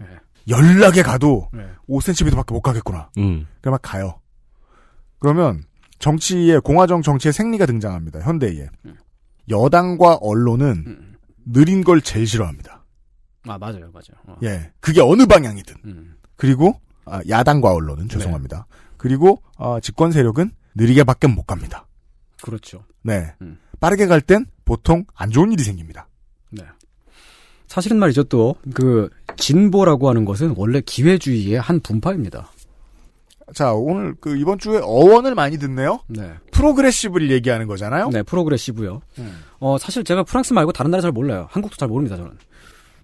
연락에 가도 네. 5cm밖에 못 가겠구나. 음. 그러면 가요. 그러면 정치의 공화정 정치의 생리가 등장합니다. 현대에 음. 네. 여당과 언론은 음. 느린 걸 제일 싫어합니다. 아 맞아요, 맞아요. 어. 예, 그게 어느 방향이든. 음. 그리고 아, 야당과 언론은 네. 죄송합니다. 네. 그리고 아, 집권 세력은 느리게밖에 못 갑니다. 그렇죠. 네, 음. 빠르게 갈 땐 보통 안 좋은 일이 생깁니다. 사실은 말이죠 또 그 진보라고 하는 것은 원래 기회주의의 한 분파입니다. 자 오늘 그 이번 주에 어원을 많이 듣네요. 네. 프로그레시브를 얘기하는 거잖아요. 네, 프로그레시브요. 음. 어 사실 제가 프랑스 말고 다른 나라 잘 몰라요. 한국도 잘 모릅니다 저는.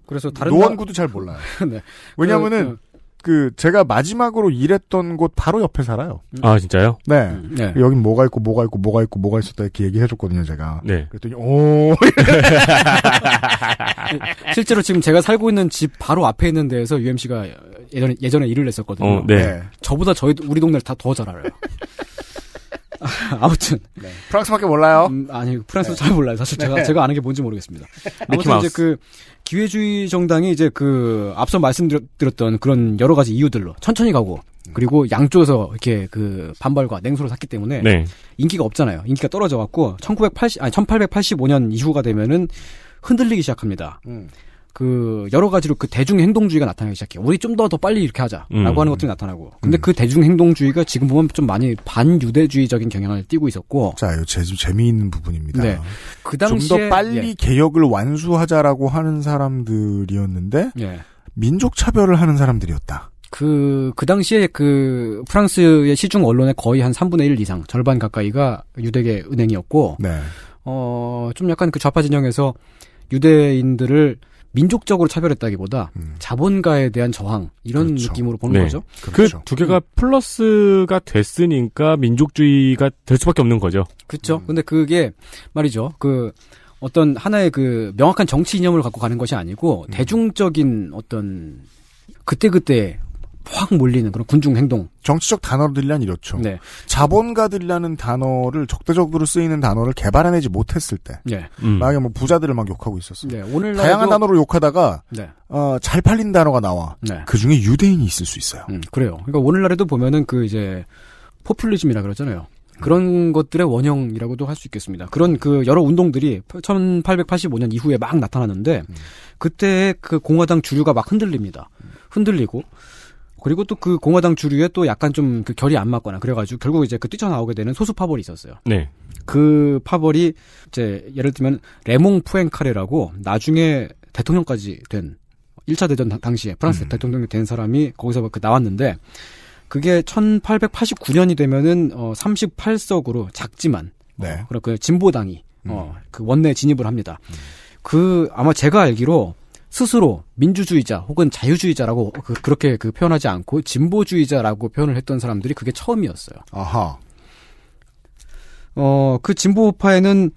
그래서 다른 노원구도 나... 잘 몰라요. *laughs* 네. 왜냐하면은 그, 그, 그 제가 마지막으로 일했던 곳 바로 옆에 살아요. 음. 아 진짜요? 네. 음, 네. 그 여긴 뭐가 있고 뭐가 있고 뭐가 있고 뭐가 있었다 이렇게 얘기해줬거든요 제가. 네. 그랬더니 오. *laughs* 실제로 지금 제가 살고 있는 집 바로 앞에 있는 데에서 UMC가 예전에 예전에 일을 했었거든요. 어, 네. 네. 저보다 저희 우리 동네를 다 더 잘 알아요. *laughs* 아무튼 네. 프랑스밖에 몰라요. 음, 아니 프랑스 네. 잘 몰라요. 사실 제가 네. 제가 아는 게 뭔지 모르겠습니다. *laughs* 아무튼 이제 그 기회주의 정당이 이제 그 앞서 말씀드렸던 그런 여러 가지 이유들로 천천히 가고 그리고 양쪽에서 이렇게 그 반발과 냉소를 샀기 때문에 네. 인기가 없잖아요. 인기가 떨어져 갖고 1980 아니 1885년 이후가 되면은 흔들리기 시작합니다. 음. 그 여러 가지로 그 대중 행동주의가 나타나기 시작해요. 우리 좀 더더 더 빨리 이렇게 하자라고 음. 하는 것들이 나타나고. 근데 음. 그 대중 행동주의가 지금 보면 좀 많이 반유대주의적인 경향을 띠고 있었고. 자, 요 제, 재미있는 부분입니다. 네. 그 당시에 좀 더 빨리 예. 개혁을 완수하자라고 하는 사람들이었는데 예. 민족 차별을 하는 사람들이었다. 그, 그 당시에 그 프랑스의 시중 언론의 거의 한 3분의 1 이상, 절반 가까이가 유대계 은행이었고, 네. 어, 좀 약간 그 좌파 진영에서 유대인들을 민족적으로 차별했다기보다 음. 자본가에 대한 저항 이런 그렇죠. 느낌으로 보는 네. 거죠. 그두 그렇죠. 그 개가 음. 플러스가 됐으니까 민족주의가 될 수밖에 없는 거죠. 그렇죠. 음. 근데 그게 말이죠. 그 어떤 하나의 그 명확한 정치 이념을 갖고 가는 것이 아니고 음. 대중적인 어떤 그때그때 확 몰리는 그런 군중 행동. 정치적 단어들이란 이렇죠. 네. 자본가들이라는 단어를 적대적으로 쓰이는 단어를 개발해내지 못했을 때, 네. 음. 만약에 뭐 부자들을 막 욕하고 있었어요. 네. 오늘 다양한 단어로 욕하다가 네. 어, 잘 팔린 단어가 나와. 네. 그 중에 유대인이 있을 수 있어요. 음, 그래요. 그러니까 오늘날에도 보면은 그 이제 포퓰리즘이라 그러잖아요. 그런 것들의 원형이라고도 할 수 있겠습니다. 그런 그 여러 운동들이 1885년 이후에 막나타났는데 음. 그때 그 공화당 주류가 막 흔들립니다. 흔들리고 그리고 또 그 공화당 주류에 또 약간 좀 그 결이 안 맞거나 그래가지고 결국 이제 그 뛰쳐나오게 되는 소수 파벌이 있었어요. 네. 그 파벌이 이제 예를 들면 레몽 푸엔카레라고 나중에 대통령까지 된 1차 대전 당시에 프랑스 음. 대통령이 된 사람이 거기서 그 나왔는데 그게 1889년이 되면은 어 38석으로 작지만 네. 어, 음. 그 진보당이 음. 어그 원내 진입을 합니다. 음. 그 아마 제가 알기로 스스로 민주주의자 혹은 자유주의자라고 그, 그렇게 그 표현하지 않고 진보주의자라고 표현을 했던 사람들이 그게 처음이었어요. 아하. 어, 그 진보파에는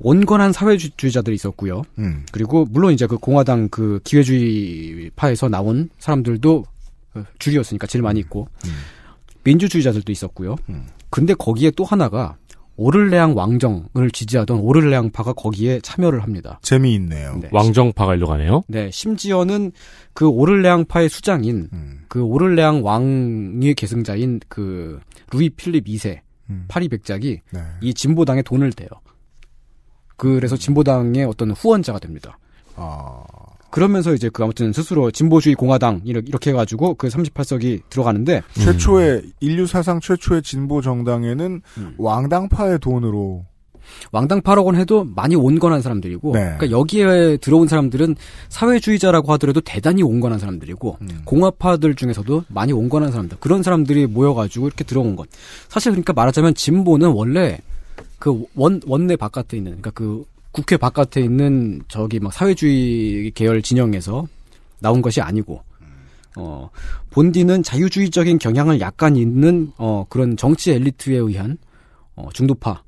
온건한 사회주의자들이 있었고요. 음. 그리고 물론 이제 그 공화당 그 기회주의파에서 나온 사람들도 줄이었으니까 어, 제일 많이 있고 음. 민주주의자들도 있었고요. 음. 근데 거기에 또 하나가 오를레앙 왕정을 지지하던 오를레앙파가 거기에 참여를 합니다. 재미있네요. 네. 왕정파가 일로 가네요. 네, 심지어는 그 오를레앙파의 수장인 음. 그 오를레앙 왕의 계승자인 그 루이 필립 2세 음. 파리 백작이 네. 이 진보당에 돈을 대요. 그래서 진보당의 어떤 후원자가 됩니다. 아... 그러면서 이제 그 아무튼 스스로 진보주의 공화당 이렇게 해가지고 그 38석이 들어가는데 최초의 음. 인류 사상 최초의 진보 정당에는 음. 왕당파의 돈으로 왕당파라고 해도 많이 온건한 사람들이고 네. 그러니까 여기에 들어온 사람들은 사회주의자라고 하더라도 대단히 온건한 사람들이고 음. 공화파들 중에서도 많이 온건한 사람들 그런 사람들이 모여가지고 이렇게 들어온 것 사실 그러니까 말하자면 진보는 원래 그 원 원내 바깥에 있는 그러니까 그 국회 바깥에 있는 저기 막 사회주의 계열 진영에서 나온 것이 아니고 어, 본디는 자유주의적인 경향을 약간 있는 어, 그런 정치 엘리트에 의한 어, 중도파였다라고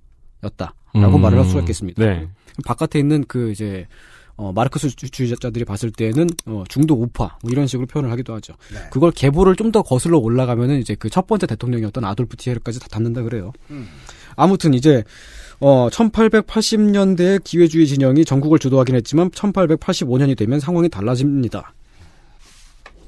음, 말을 할 수가 있겠습니다. 네. 바깥에 있는 그 이제 어, 마르크스주의자들이 봤을 때는 어, 중도 우파 뭐 이런 식으로 표현을 하기도 하죠. 네. 그걸 계보를 좀 더 거슬러 올라가면은 이제 그 첫 번째 대통령이었던 아돌프 티에르까지 다 닿는다 그래요. 음. 아무튼 이제 어, 1880년대에 기회주의 진영이 전국을 주도하긴 했지만 1885년이 되면 상황이 달라집니다.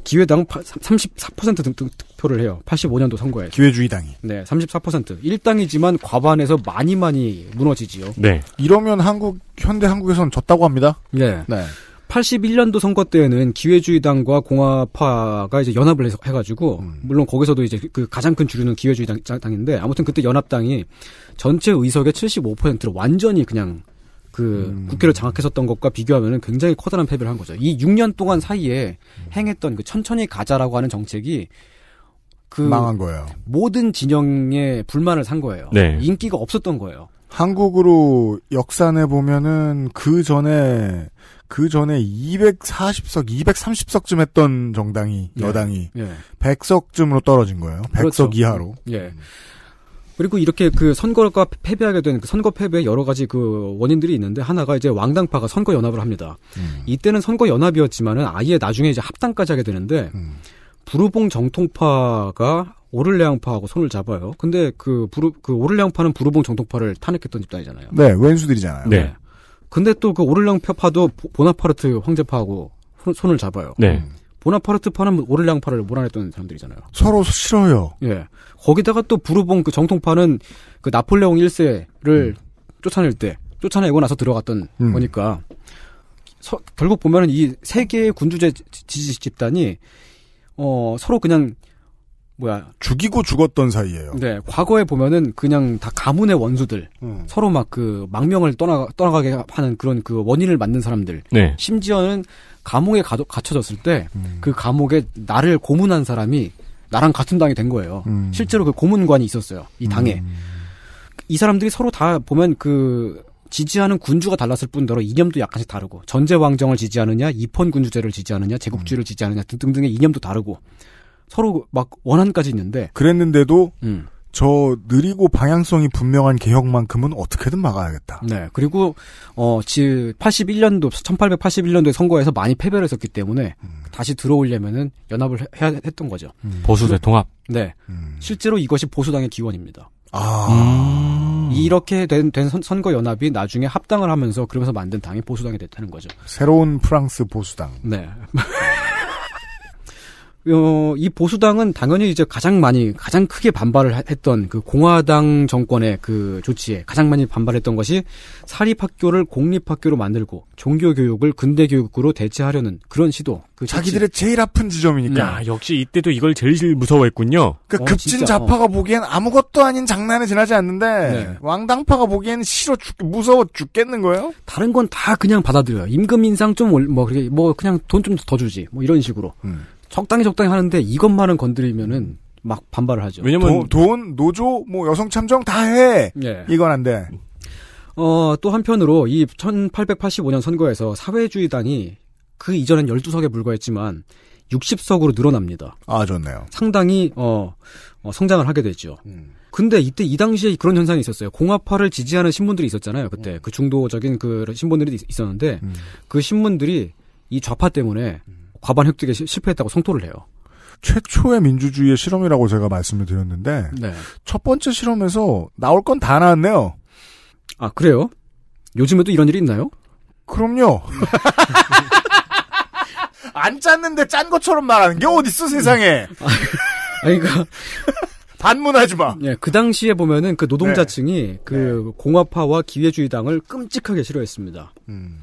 기회당 34% 등, 득표를 해요. 85년도 선거에. 기회주의당이. 네, 34%. 1당이지만 과반에서 많이 많이 무너지지요. 네. 이러면 한국 현대 한국에선 졌다고 합니다. 네. 네. 81년도 선거 때에는 기회주의당과 공화파가 이제 연합을 해서 해가지고 음. 물론 거기서도 이제 그 가장 큰 주류는 기회주의당인데 아무튼 그때 연합당이 전체 의석의 75%를 완전히 그냥 그 음. 국회를 장악했었던 것과 비교하면 굉장히 커다란 패배를 한 거죠. 이 6년 동안 사이에 행했던 그 천천히 가자라고 하는 정책이 그 망한 거예요. 모든 진영의 불만을 산 거예요. 네. 인기가 없었던 거예요. 한국으로 역산해 보면은 그 전에 그 전에 240석, 230석쯤 했던 정당이 예. 여당이 예. 100석쯤으로 떨어진 거예요. 100석 그렇죠. 이하로. 예. 그리고 이렇게 그 선거가 패배하게 된그 선거 패배 여러 가지 그 원인들이 있는데 하나가 이제 왕당파가 선거 연합을 합니다. 음. 이때는 선거 연합이었지만은 아예 나중에 이제 합당까지 하게 되는데 음. 부르봉 정통파가 오를레앙파하고 손을 잡아요. 근데 그 부르 그 오를레앙파는 부르봉 정통파를 탄핵했던 집단이잖아요. 네, 왼수들이잖아요. 네. 네. 근데 또 그 오를랑파도 보나파르트 황제파하고 손을 잡아요. 네. 음. 보나파르트 파는 오를량파를 몰아냈던 사람들이잖아요. 서로 싫어요. 예. 거기다가 또 부르봉 그 정통파는 그 나폴레옹 1세를 음. 쫓아낼 때 쫓아내고 나서 들어갔던 음. 거니까 서, 결국 보면은 이 세 개의 군주제 지지 집단이 어 서로 그냥 뭐야 죽이고 죽었던 사이예요. 네, 과거에 보면은 그냥 다 가문의 원수들 음. 서로 막 그 망명을 떠나 떠나가게 하는 그런 그 원인을 맞는 사람들. 네. 심지어는 감옥에 가, 갇혀졌을 때그 음. 그 감옥에 나를 고문한 사람이 나랑 같은 당이 된 거예요. 음. 실제로 그 고문관이 있었어요. 이 당에 음. 이 사람들이 서로 다 보면 그 지지하는 군주가 달랐을 뿐더러 이념도 약간씩 다르고 전제 왕정을 지지하느냐 입헌 군주제를 지지하느냐 제국주의를 음. 지지하느냐 등등등의 이념도 다르고 서로 막 원한까지 있는데 그랬는데도 음. 저 느리고 방향성이 분명한 개혁만큼은 어떻게든 막아야겠다. 네. 그리고 어, 지 81년도 1881년도에 선거에서 많이 패배를 했었기 때문에 음. 다시 들어오려면은 연합을 해야 했던 거죠. 음. 보수 대통합. 네. 음. 실제로 이것이 보수당의 기원입니다. 아. 음. 이렇게 된, 된 선거 연합이 나중에 합당을 하면서 그러면서 만든 당이 보수당이 됐다는 거죠. 새로운 프랑스 보수당. 네. *laughs* 어, 이 보수당은 당연히 이제 가장 많이 가장 크게 반발을 했던 그 공화당 정권의 그 조치에 가장 많이 반발했던 것이 사립학교를 공립학교로 만들고 종교 교육을 근대 교육으로 대체하려는 그런 시도. 그 자기들의 조치. 제일 아픈 지점이니까. 야, 역시 이때도 이걸 제일 무서워했군요. 그 어, 급진 좌파가 어. 보기엔 아무것도 아닌 장난에 지나지 않는데 네. 왕당파가 보기엔 싫어 죽 무서워 죽겠는 거예요? 다른 건 다 그냥 받아들여요. 임금 인상 좀뭐 그렇게 뭐 그냥 돈 좀 더 주지 뭐 이런 식으로. 음. 적당히 적당히 하는데 이것만은 건드리면은 막 반발을 하죠. 왜냐면 돈, 노조, 뭐 여성 참정 다 해. 예. 이건 안 돼. 어, 또 한편으로 이 1885년 선거에서 사회주의당이 그 이전엔 12석에 불과했지만 60석으로 늘어납니다. 아, 좋네요. 상당히 어, 어 성장을 하게 되죠. 음. 근데 이때 이 당시에 그런 현상이 있었어요. 공화파를 지지하는 신문들이 있었잖아요. 그때 음. 그 중도적인 그 신문들이 있었는데 음. 그 신문들이 이 좌파 때문에 음. 과반 획득에 실패했다고 성토를 해요. 최초의 민주주의의 실험이라고 제가 말씀을 드렸는데 네. 첫 번째 실험에서 나올 건 다 나왔네요. 아 그래요? 요즘에도 이런 일이 있나요? 그럼요. *laughs* 안 짰는데 짠 것처럼 말하는 게 어딨어 세상에. 아, 그러니까 *laughs* 반문하지 마. 예, 그 당시에 보면은 그 노동자층이 네. 그 네. 공화파와 기회주의당을 끔찍하게 싫어했습니다. 음.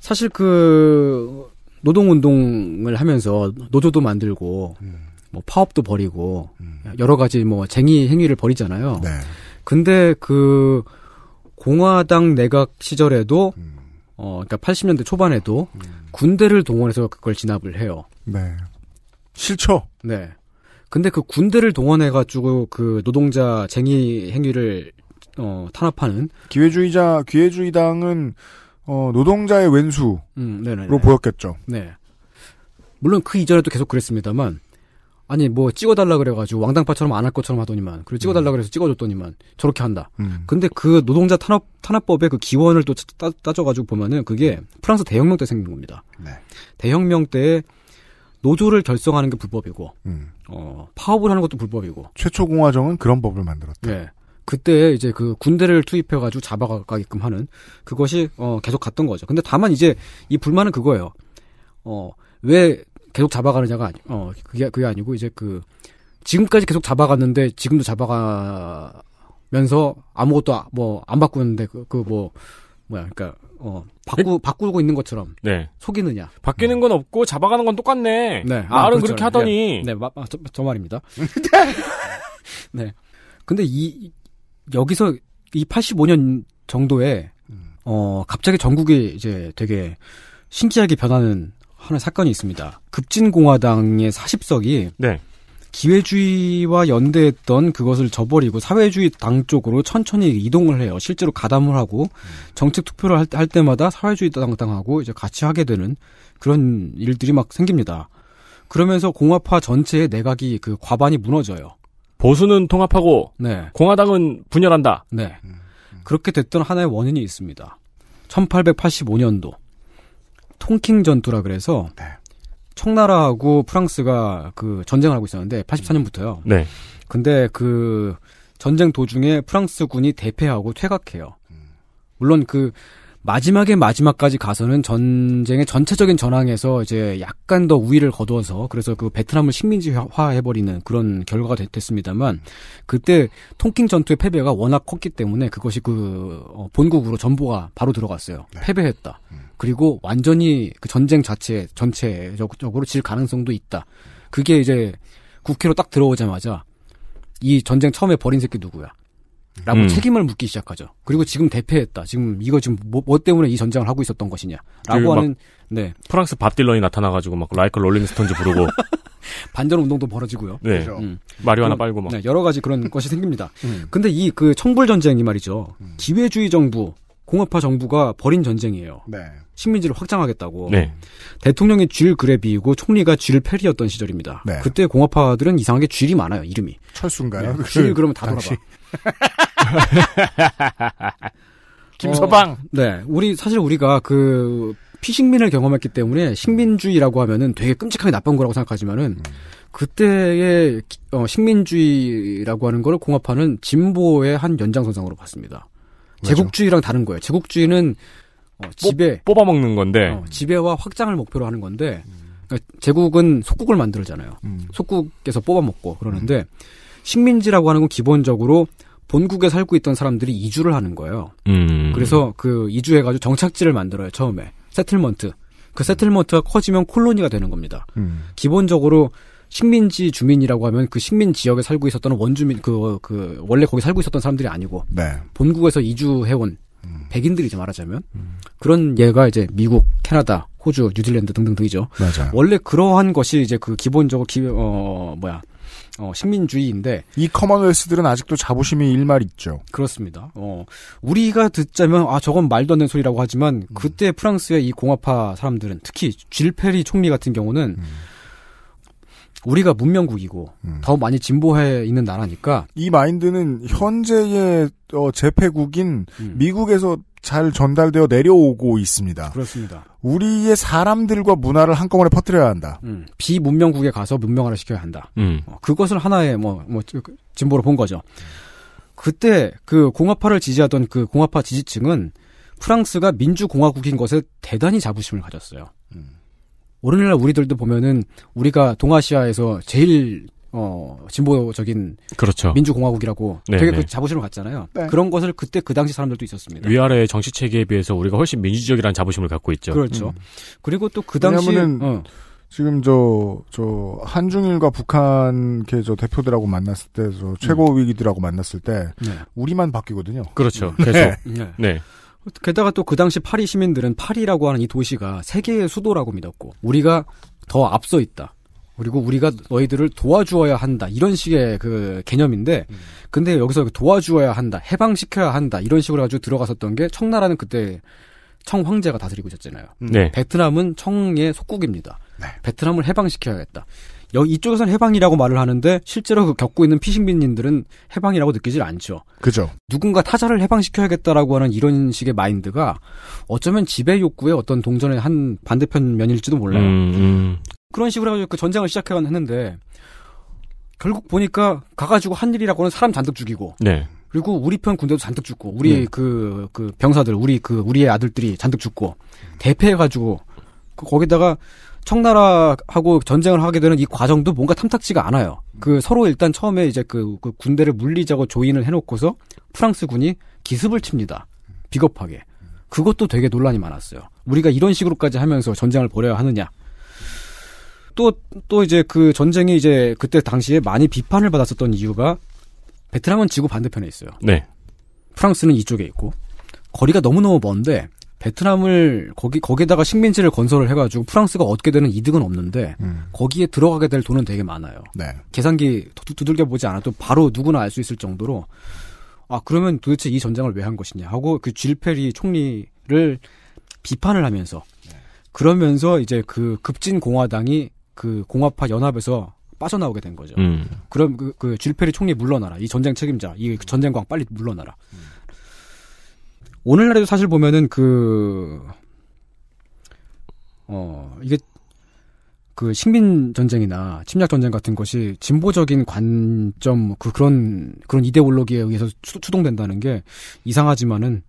사실 그 노동운동을 하면서 노조도 만들고 음. 뭐 파업도 벌이고 음. 여러 가지 뭐 쟁의 행위를 벌이잖아요. 네. 근데 그 공화당 내각 시절에도 음. 어 그러니까 80년대 초반에도 군대를 동원해서 그걸 진압을 해요. 네. 싫죠. 네. 근데 그 군대를 동원해 가지고 그 노동자 쟁의 행위를 어 탄압하는 기회주의자 기회주의당은 어, 노동자의 왼수로 음, 네, 네, 네. 보였겠죠. 네. 물론 그 이전에도 계속 그랬습니다만, 아니 뭐 찍어달라 그래가지고 왕당파처럼 안 할 것처럼 하더니만, 그리고 찍어달라 음. 그래서 찍어줬더니만 저렇게 한다. 음. 근데 그 노동자 탄압 탄압법의 그 기원을 또 따, 따져가지고 보면은 그게 프랑스 대혁명 때 생긴 겁니다. 네. 대혁명 때 노조를 결성하는 게 불법이고, 음. 어, 파업을 하는 것도 불법이고. 최초 공화정은 그런 법을 만들었다. 네. 그때 이제 그 군대를 투입해가지고 잡아가게끔 하는 그것이 어, 계속 갔던 거죠. 근데 다만 이제 이 불만은 그거예요. 어, 왜 계속 잡아가느냐가 아니, 어, 그게, 그게 아니고 이제 그 지금까지 계속 잡아갔는데 지금도 잡아가면서 아무것도 아, 뭐안 바꾸는데 그, 그 뭐, 뭐야, 그니까 어, 바꾸, 네. 바꾸고 있는 것처럼. 네. 속이느냐. 바뀌는 건 없고, 잡아가는 건 똑같네. 네. 아, 말은 그렇죠. 그렇게 하더니. 네, 아, 저, 저 말입니다. *laughs* 네. 근데 이, 여기서 이 85년 정도에 음. 어 갑자기 전국이 이제 되게 신기하게 변하는 하나 사건이 있습니다. 급진공화당의 40석이 네. 기회주의와 연대했던 그것을 저버리고 사회주의 당 쪽으로 천천히 이동을 해요. 실제로 가담을 하고 음. 정책 투표를 할, 할 때마다 사회주의 당당하고 이제 같이 하게 되는 그런 일들이 막 생깁니다. 그러면서 공화파 전체의 내각이 그 과반이 무너져요. 보수는 통합하고 네. 공화당은 분열한다. 네. 그렇게 됐던 하나의 원인이 있습니다. 1885년도 통킹 전투라 그래서 네. 청나라하고 프랑스가 그 전쟁을 하고 있었는데 84년부터요. 네. 근데 그 전쟁 도중에 프랑스군이 대패하고 퇴각해요. 음. 물론 그 마지막에 마지막까지 가서는 전쟁의 전체적인 전황에서 이제 약간 더 우위를 거두어서 그래서 그 베트남을 식민지화 해버리는 그런 결과가 됐습니다만 그때 통킹 전투의 패배가 워낙 컸기 때문에 그것이 그 어, 본국으로 전보가 바로 들어갔어요. 네. 패배했다. 음. 그리고 완전히 그 전쟁 자체 전체적으로 질 가능성도 있다. 그게 이제 국회로 딱 들어오자마자 이 전쟁 처음에 버린 새끼 누구야? 라고 음. 책임을 묻기 시작하죠. 그리고 지금 대패했다. 지금 이거 지금 뭐, 뭐 때문에 이 전쟁을 하고 있었던 것이냐라고 하는 네 프랑스 밥 딜런이 나타나가지고 막 라이클 롤링스톤즈 부르고 *laughs* 반전 운동도 벌어지고요. 네. 그렇죠. 음. 마리화나 그, 빨고 막 네, 여러 가지 그런 것이 생깁니다. 음. 근데 이 그 청불 전쟁이 말이죠. 음. 기회주의 정부 공화파 정부가 벌인 전쟁이에요. 네. 식민지를 확장하겠다고. 네. 대통령이 쥘 그레비이고 총리가 쥘 페리였던 시절입니다. 네. 그때 공화파들은 이상하게 줄이 많아요. 이름이. 철수인가요? 네. 줄 그 그러면 다 당시. 돌아봐. *laughs* 김서방. 어, 네. 우리 사실 우리가 그 피식민을 경험했기 때문에 식민주의라고 하면은 되게 끔찍하게 나쁜 거라고 생각하지만은 음. 그때의 어, 식민주의라고 하는 거를 공화파는 진보의 한 연장선상으로 봤습니다. 제국주의랑 다른 거예요. 제국주의는 어, 지배 뽑아 먹는 건데 어, 지배와 확장을 목표로 하는 건데 그러니까 제국은 속국을 만들잖아요. 음. 속국에서 뽑아 먹고 그러는데 음. 식민지라고 하는 건 기본적으로 본국에 살고 있던 사람들이 이주를 하는 거예요. 음. 그래서 그 이주해가지고 정착지를 만들어요 처음에 세틀먼트. 그 세틀먼트가 커지면 콜로니가 되는 겁니다. 음. 기본적으로 식민지 주민이라고 하면 그 식민 지역에 살고 있었던 원주민 그, 그 원래 거기 살고 있었던 사람들이 아니고 네. 본국에서 이주해온 음. 백인들이죠 말하자면 음. 그런 예가 이제 미국, 캐나다, 호주, 뉴질랜드 등등등이죠. 맞아요. 원래 그러한 것이 이제 그 기본적으로 기, 어 뭐야 어, 식민주의인데 이 커먼웰스들은 아직도 자부심이 일말 있죠. 그렇습니다. 어, 우리가 듣자면 아 저건 말도 안 되는 소리라고 하지만 음. 그때 프랑스의 이 공화파 사람들은 특히 쥘페리 총리 같은 경우는 음. 우리가 문명국이고 음. 더 많이 진보해 있는 나라니까 이 마인드는 현재의 어, 재패국인 음. 미국에서 잘 전달되어 내려오고 있습니다. 그렇습니다. 우리의 사람들과 문화를 한꺼번에 퍼뜨려야 한다. 음. 비문명국에 가서 문명화를 시켜야 한다. 음. 어, 그것을 하나의 뭐, 뭐 그 진보로 본 거죠. 그때 그 공화파를 지지하던 그 공화파 지지층은 프랑스가 민주공화국인 것에 대단히 자부심을 가졌어요. 음. 오늘날 우리들도 보면은 우리가 동아시아에서 제일 어 진보적인 그렇죠. 민주공화국이라고 네, 되게 네. 그 자부심을 갖잖아요. 네. 그런 것을 그때 그 당시 사람들도 있었습니다. 위아래의 정치 체계에 비해서 우리가 훨씬 민주적이라는 자부심을 갖고 있죠. 그렇죠. 음. 그리고 또 그 당시 어. 지금 저 저 한중일과 북한 계저 대표들하고 만났을 때저 최고 음. 위기들하고 만났을 때 네. 우리만 바뀌거든요. 그렇죠. 계속. *laughs* 네. 네. 게다가 또 그 당시 파리 시민들은 파리라고 하는 이 도시가 세계의 수도라고 믿었고 우리가 더 앞서 있다. 그리고 우리가 너희들을 도와주어야 한다 이런 식의 그 개념인데 음. 근데 여기서 그 도와주어야 한다 해방시켜야 한다 이런 식으로 아주 들어갔었던 게 청나라는 그때 청 황제가 다스리고 있었잖아요. 네. 베트남은 청의 속국입니다. 네. 베트남을 해방시켜야겠다. 여기 이쪽에서는 해방이라고 말을 하는데 실제로 그 겪고 있는 피신민님들은 해방이라고 느끼질 않죠. 그죠. 누군가 타자를 해방시켜야겠다라고 하는 이런 식의 마인드가 어쩌면 지배 욕구의 어떤 동전의 한 반대편 면일지도 몰라요. 음, 음. 그런 식으로 해가지고 그 전쟁을 시작해했는데 결국 보니까 가가지고 한 일이라고는 사람 잔뜩 죽이고. 네. 그리고 우리 편 군대도 잔뜩 죽고 우리 그그 네. 그 병사들 우리 그 우리의 아들들이 잔뜩 죽고 대패해가지고 그 거기다가 청나라하고 전쟁을 하게 되는 이 과정도 뭔가 탐탁지가 않아요. 그 서로 일단 처음에 이제 그, 그 군대를 물리자고 조인을 해놓고서 프랑스군이 기습을 칩니다. 비겁하게. 그것도 되게 논란이 많았어요. 우리가 이런 식으로까지 하면서 전쟁을 벌여야 하느냐. 또, 또 이제 그 전쟁이 이제 그때 당시에 많이 비판을 받았었던 이유가 베트남은 지구 반대편에 있어요. 네. 프랑스는 이쪽에 있고, 거리가 너무너무 먼데, 베트남을 거기 거기에다가 식민지를 건설을 해가지고 프랑스가 얻게 되는 이득은 없는데 음. 거기에 들어가게 될 돈은 되게 많아요. 네. 계산기 두들겨 보지 않아도 바로 누구나 알 수 있을 정도로 아 그러면 도대체 이 전쟁을 왜 한 것이냐 하고 그 질페리 총리를 비판을 하면서 네. 그러면서 이제 그 급진 공화당이 그 공화파 연합에서 빠져나오게 된 거죠. 음. 그럼 그, 그 질페리 총리 물러나라. 이 전쟁 책임자, 이 전쟁광 빨리 물러나라. 음. 오늘날에도 사실 보면은 그, 어, 이게 그 식민 전쟁이나 침략 전쟁 같은 것이 진보적인 관점 뭐 그 그런 그런 이데올로기에 의해서 추, 동된다는 게 이상하지만은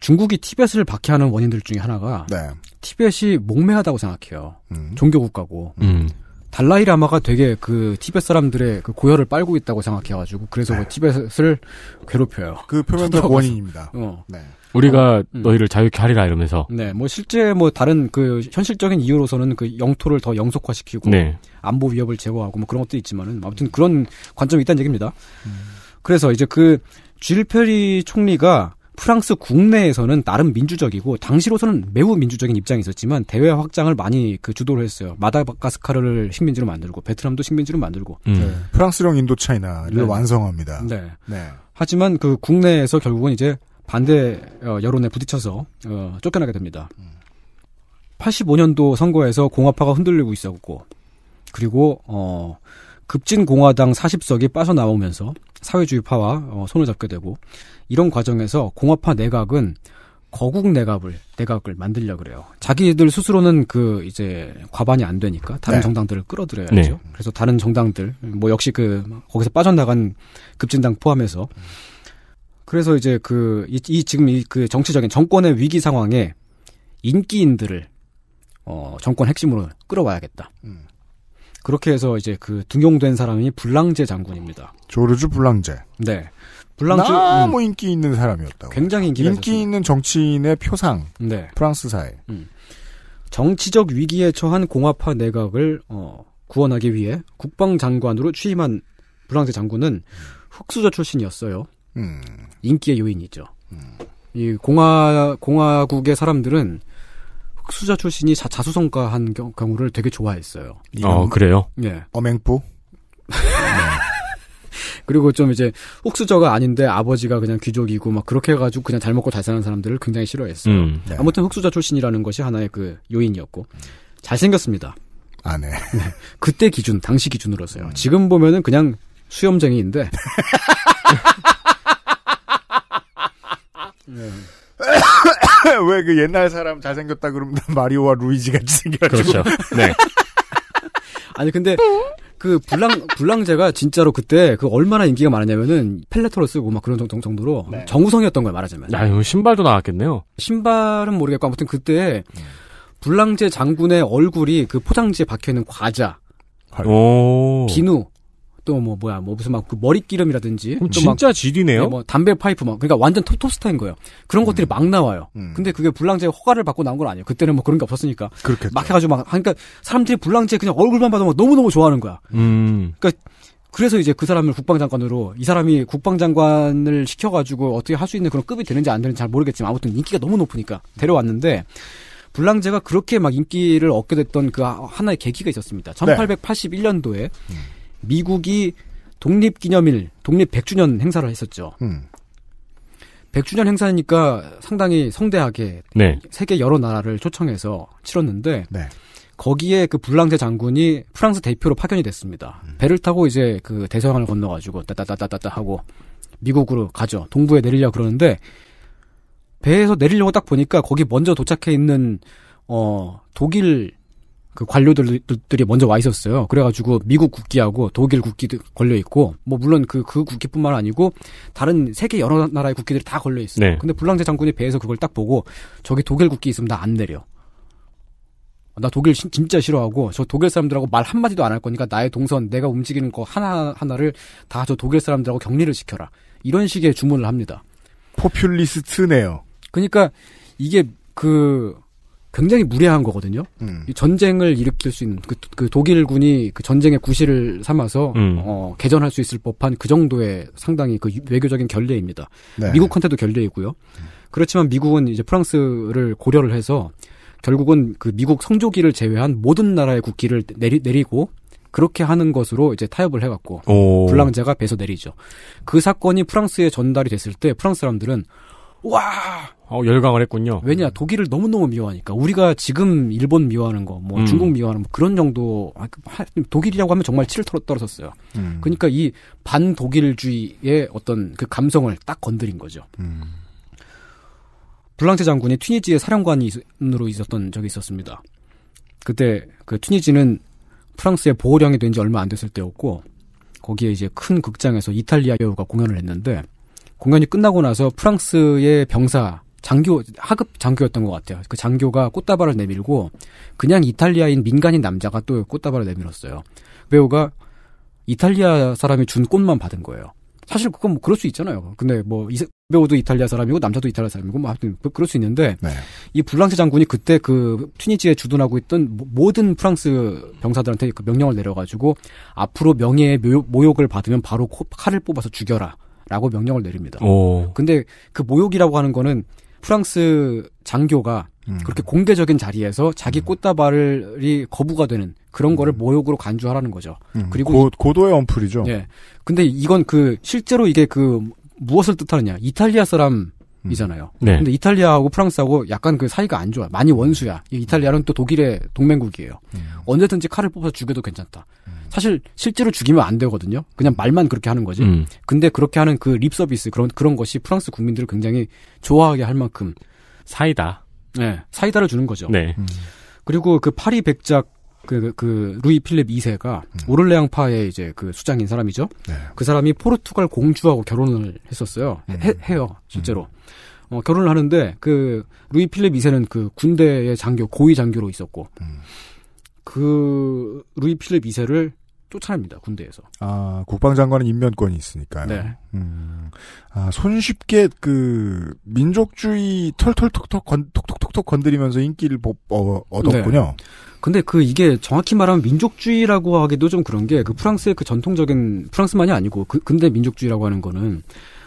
중국이 티벳을 박해하는 원인들 중에 하나가 네. 티벳이 몽매하다고 생각해요. 음. 종교 국가고. 음. 달라이라마가 되게 그 티벳 사람들의 그고혈을 빨고 있다고 생각해가지고 그래서 네. 그 티벳을 괴롭혀요. 그 표면적 원인입니다. 어. 네. 우리가 어, 음. 너희를 자유케 하리라 이러면서. 네, 뭐 실제 뭐 다른 그 현실적인 이유로서는 그 영토를 더 영속화시키고 네. 안보 위협을 제거하고 뭐 그런 것도 있지만은 아무튼 그런 관점이 있다는 얘기입니다. 음. 그래서 이제 그 쥐르페리 총리가 프랑스 국내에서는 나름 민주적이고 당시로서는 매우 민주적인 입장이 있었지만 대외 확장을 많이 그 주도를 했어요. 마다가스카르를 식민지로 만들고 베트남도 식민지로 만들고 음. 네. 프랑스령 인도 차이나를 네. 완성합니다. 네. 네. 하지만 그 국내에서 결국은 이제 반대 어, 여론에 부딪혀서 어, 쫓겨나게 됩니다. 85년도 선거에서 공화파가 흔들리고 있었고 그리고 어 급진 공화당 40석이 빠져나오면서 사회주의파와 어, 손을 잡게 되고 이런 과정에서 공화파 내각은 거국 내각을 내각을 만들려 그래요. 자기들 스스로는 그 이제 과반이 안 되니까 다른 네. 정당들을 끌어들여야죠. 네. 그래서 다른 정당들 뭐 역시 그 거기서 빠져나간 급진당 포함해서 그래서 이제 그이 이 지금 이 그 정치적인 정권의 위기 상황에 인기인들을 어 정권 핵심으로 끌어와야겠다. 음. 그렇게 해서 이제 그 등용된 사람이 불랑제 장군입니다. 조르주 불랑제. 네. 블랑주 너무 음. 인기 있는 사람이었다고. 굉장히 인기 인기 있는 정치인의 표상. 네. 프랑스 사회. 음. 정치적 위기에 처한 공화파 내각을 어, 구원하기 위해 국방장관으로 취임한 프랑스 장군은 흑수저 출신이었어요. 음. 인기의 요인이죠. 음. 이 공화 공화국의 사람들은 흑수저 출신이 자, 자수성가한 경우를 되게 좋아했어요. 어 그래요? 예. 어맹부 *laughs* 그리고 좀 이제 옥수저가 아닌데 아버지가 그냥 귀족이고 막 그렇게 해가지고 그냥 잘 먹고 잘 사는 사람들을 굉장히 싫어했어요. 음, 네. 아무튼 흑수저 출신이라는 것이 하나의 그 요인이었고 잘생겼습니다. 아, 네. 네. 그때 기준, 당시 기준으로서요. 음. 지금 보면은 그냥 수염쟁이인데. *laughs* 네. *coughs* 왜그 옛날 사람 잘생겼다 그러면 마리오와 루이지 같이 생겨가지고. 그렇죠. 네. 아니 근데 그 불랑 *laughs* 불랑제가 진짜로 그때 그 얼마나 인기가 많았냐면은 펠레터로 쓰고 막 그런 정도, 정도로 네. 정우성이었던 거예 말하자면. 야, 이거 신발도 나왔겠네요. 신발은 모르겠고 아무튼 그때 음. 불랑제 장군의 얼굴이 그 포장지에 박혀 있는 과자, 오. 비누, 또뭐 뭐야 뭐 무슨 막 그 머리 기름이라든지 어, 진짜 막, g 네요 네, 뭐 담배 파이프 막 그러니까 완전 톱, 톱스타인 거예요. 그런 음. 것들이 막 나와요. 음. 근데 그게 불량제 허가를 받고 나온 건 아니에요. 그때는 뭐 그런 게 없었으니까 그렇겠죠. 막 해가지고 막 하니까 그러니까 사람들이 불량제 그냥 얼굴만 봐도 막 너무 너무 좋아하는 거야. 음. 그러니까 그래서 이제 그 사람을 국방장관으로 이 사람이 국방장관을 시켜가지고 어떻게 할 수 있는 그런 급이 되는지 안 되는지 잘 모르겠지만 아무튼 인기가 너무 높으니까 데려왔는데. 불량제가 그렇게 막 인기를 얻게 됐던 그 하나의 계기가 있었습니다. 1881년도에 네. 미국이 독립기념일, 독립 100주년 행사를 했었죠. 음. 100주년 행사니까 상당히 성대하게 네. 세계 여러 나라를 초청해서 치렀는데 네. 거기에 그불랑제 장군이 프랑스 대표로 파견이 됐습니다. 음. 배를 타고 이제 그 대서양을 건너가지고 따따따따따 하고 미국으로 가죠. 동부에 내리려 그러는데 배에서 내리려고 딱 보니까 거기 먼저 도착해 있는 어 독일 그 관료들들이 먼저 와 있었어요. 그래가지고 미국 국기하고 독일 국기도 걸려 있고, 뭐 물론 그그 그 국기뿐만 아니고 다른 세계 여러 나라의 국기들이 다 걸려 있어요. 네. 근데 불랑제 장군이 배에서 그걸 딱 보고 저기 독일 국기 있으면 나 안 내려. 나 독일 시, 진짜 싫어하고 저 독일 사람들하고 말 한마디도 안 할 거니까 나의 동선 내가 움직이는 거 하나하나를 다 저 독일 사람들하고 격리를 시켜라 이런 식의 주문을 합니다 포퓰리스트네요 그러니까 이게 그 굉장히 무례한 거거든요. 음. 전쟁을 일으킬 수 있는 그, 그, 독일군이 그 전쟁의 구실을 삼아서 음. 어, 개전할 수 있을 법한 그 정도의 상당히 그 외교적인 결례입니다. 네. 미국한테도 결례이고요. 음. 그렇지만 미국은 이제 프랑스를 고려를 해서 결국은 그 미국 성조기를 제외한 모든 나라의 국기를 내리, 내리고 그렇게 하는 것으로 이제 타협을 해갖고 오. 불랑자가 배서 내리죠. 그 사건이 프랑스에 전달이 됐을 때 프랑스 사람들은 와 어, 열광을 했군요. 왜냐, 독일을 너무너무 미워하니까. 우리가 지금 일본 미워하는 거, 뭐 음. 중국 미워하는 뭐 그런 정도, 아, 그, 독일이라고 하면 정말 치를 털어 떨어졌어요. 음. 그러니까 이 반독일주의의 어떤 그 감성을 딱 건드린 거죠. 음. 블랑체 장군의 튀니지의 사령관으로 있었던 적이 있었습니다. 그때 그 튀니지는 프랑스의 보호령이 된 지 얼마 안 됐을 때였고, 거기에 이제 큰 극장에서 이탈리아 여우가 공연을 했는데, 공연이 끝나고 나서 프랑스의 병사 장교 하급 장교였던 것 같아요. 그 장교가 꽃다발을 내밀고 그냥 이탈리아인 민간인 남자가 또 꽃다발을 내밀었어요. 배우가 이탈리아 사람이 준 꽃만 받은 거예요. 사실 그건 뭐 그럴 수 있잖아요. 근데 뭐 이, 배우도 이탈리아 사람이고 남자도 이탈리아 사람이고 뭐 하여튼 그, 그럴 수 있는데 네. 이 블랑세 장군이 그때 그 튀니지에 주둔하고 있던 모든 프랑스 병사들한테 그 명령을 내려가지고 앞으로 명예의 모욕을 받으면 바로 코, 칼을 뽑아서 죽여라라고 명령을 내립니다. 오. 근데 그 모욕이라고 하는 거는 프랑스 장교가 음. 그렇게 공개적인 자리에서 자기 음. 꽃다발이 거부가 되는 그런 거를 음. 모욕으로 간주하라는 거죠. 음. 그리고 고, 도의 언플이죠. 예. 근데 이건 그 실제로 이게 그 무엇을 뜻하느냐? 이탈리아 사람 음. 이잖아요. 네. 근데 이탈리아하고 프랑스하고 약간 그 사이가 안 좋아. 많이 원수야. 이탈리아는 또 독일의 동맹국이에요. 음. 언제든지 칼을 뽑아서 죽여도 괜찮다. 음. 사실 실제로 죽이면 안 되거든요. 그냥 말만 그렇게 하는 거지. 음. 근데 그렇게 하는 그립 서비스 그런 그런 것이 프랑스 국민들을 굉장히 좋아하게 할 만큼 사이다. 네, 사이다를 주는 거죠. 네. 그리고 그 파리 백작 그, 그, 루이 필립 2세가 음. 오를레앙파의 이제 그 수장인 사람이죠. 네. 그 사람이 포르투갈 공주하고 결혼을 했었어요. 음. 해, 요 실제로. 음. 어, 결혼을 하는데 그 루이 필립 2세는 그 군대의 장교, 고위 장교로 있었고 음. 그 루이 필립 2세를 쫓아냅니다 군대에서. 아 국방장관은 임면권이 있으니까요. 네. 음, 아 손쉽게 그 민족주의 털털톡톡 건, 톡톡톡톡 건드리면서 인기를 보, 어, 얻었군요. 네. 근데 그 이게 정확히 말하면 민족주의라고 하기도 좀 그런 게 그 프랑스의 그 전통적인 프랑스만이 아니고 그 근대 민족주의라고 하는 거는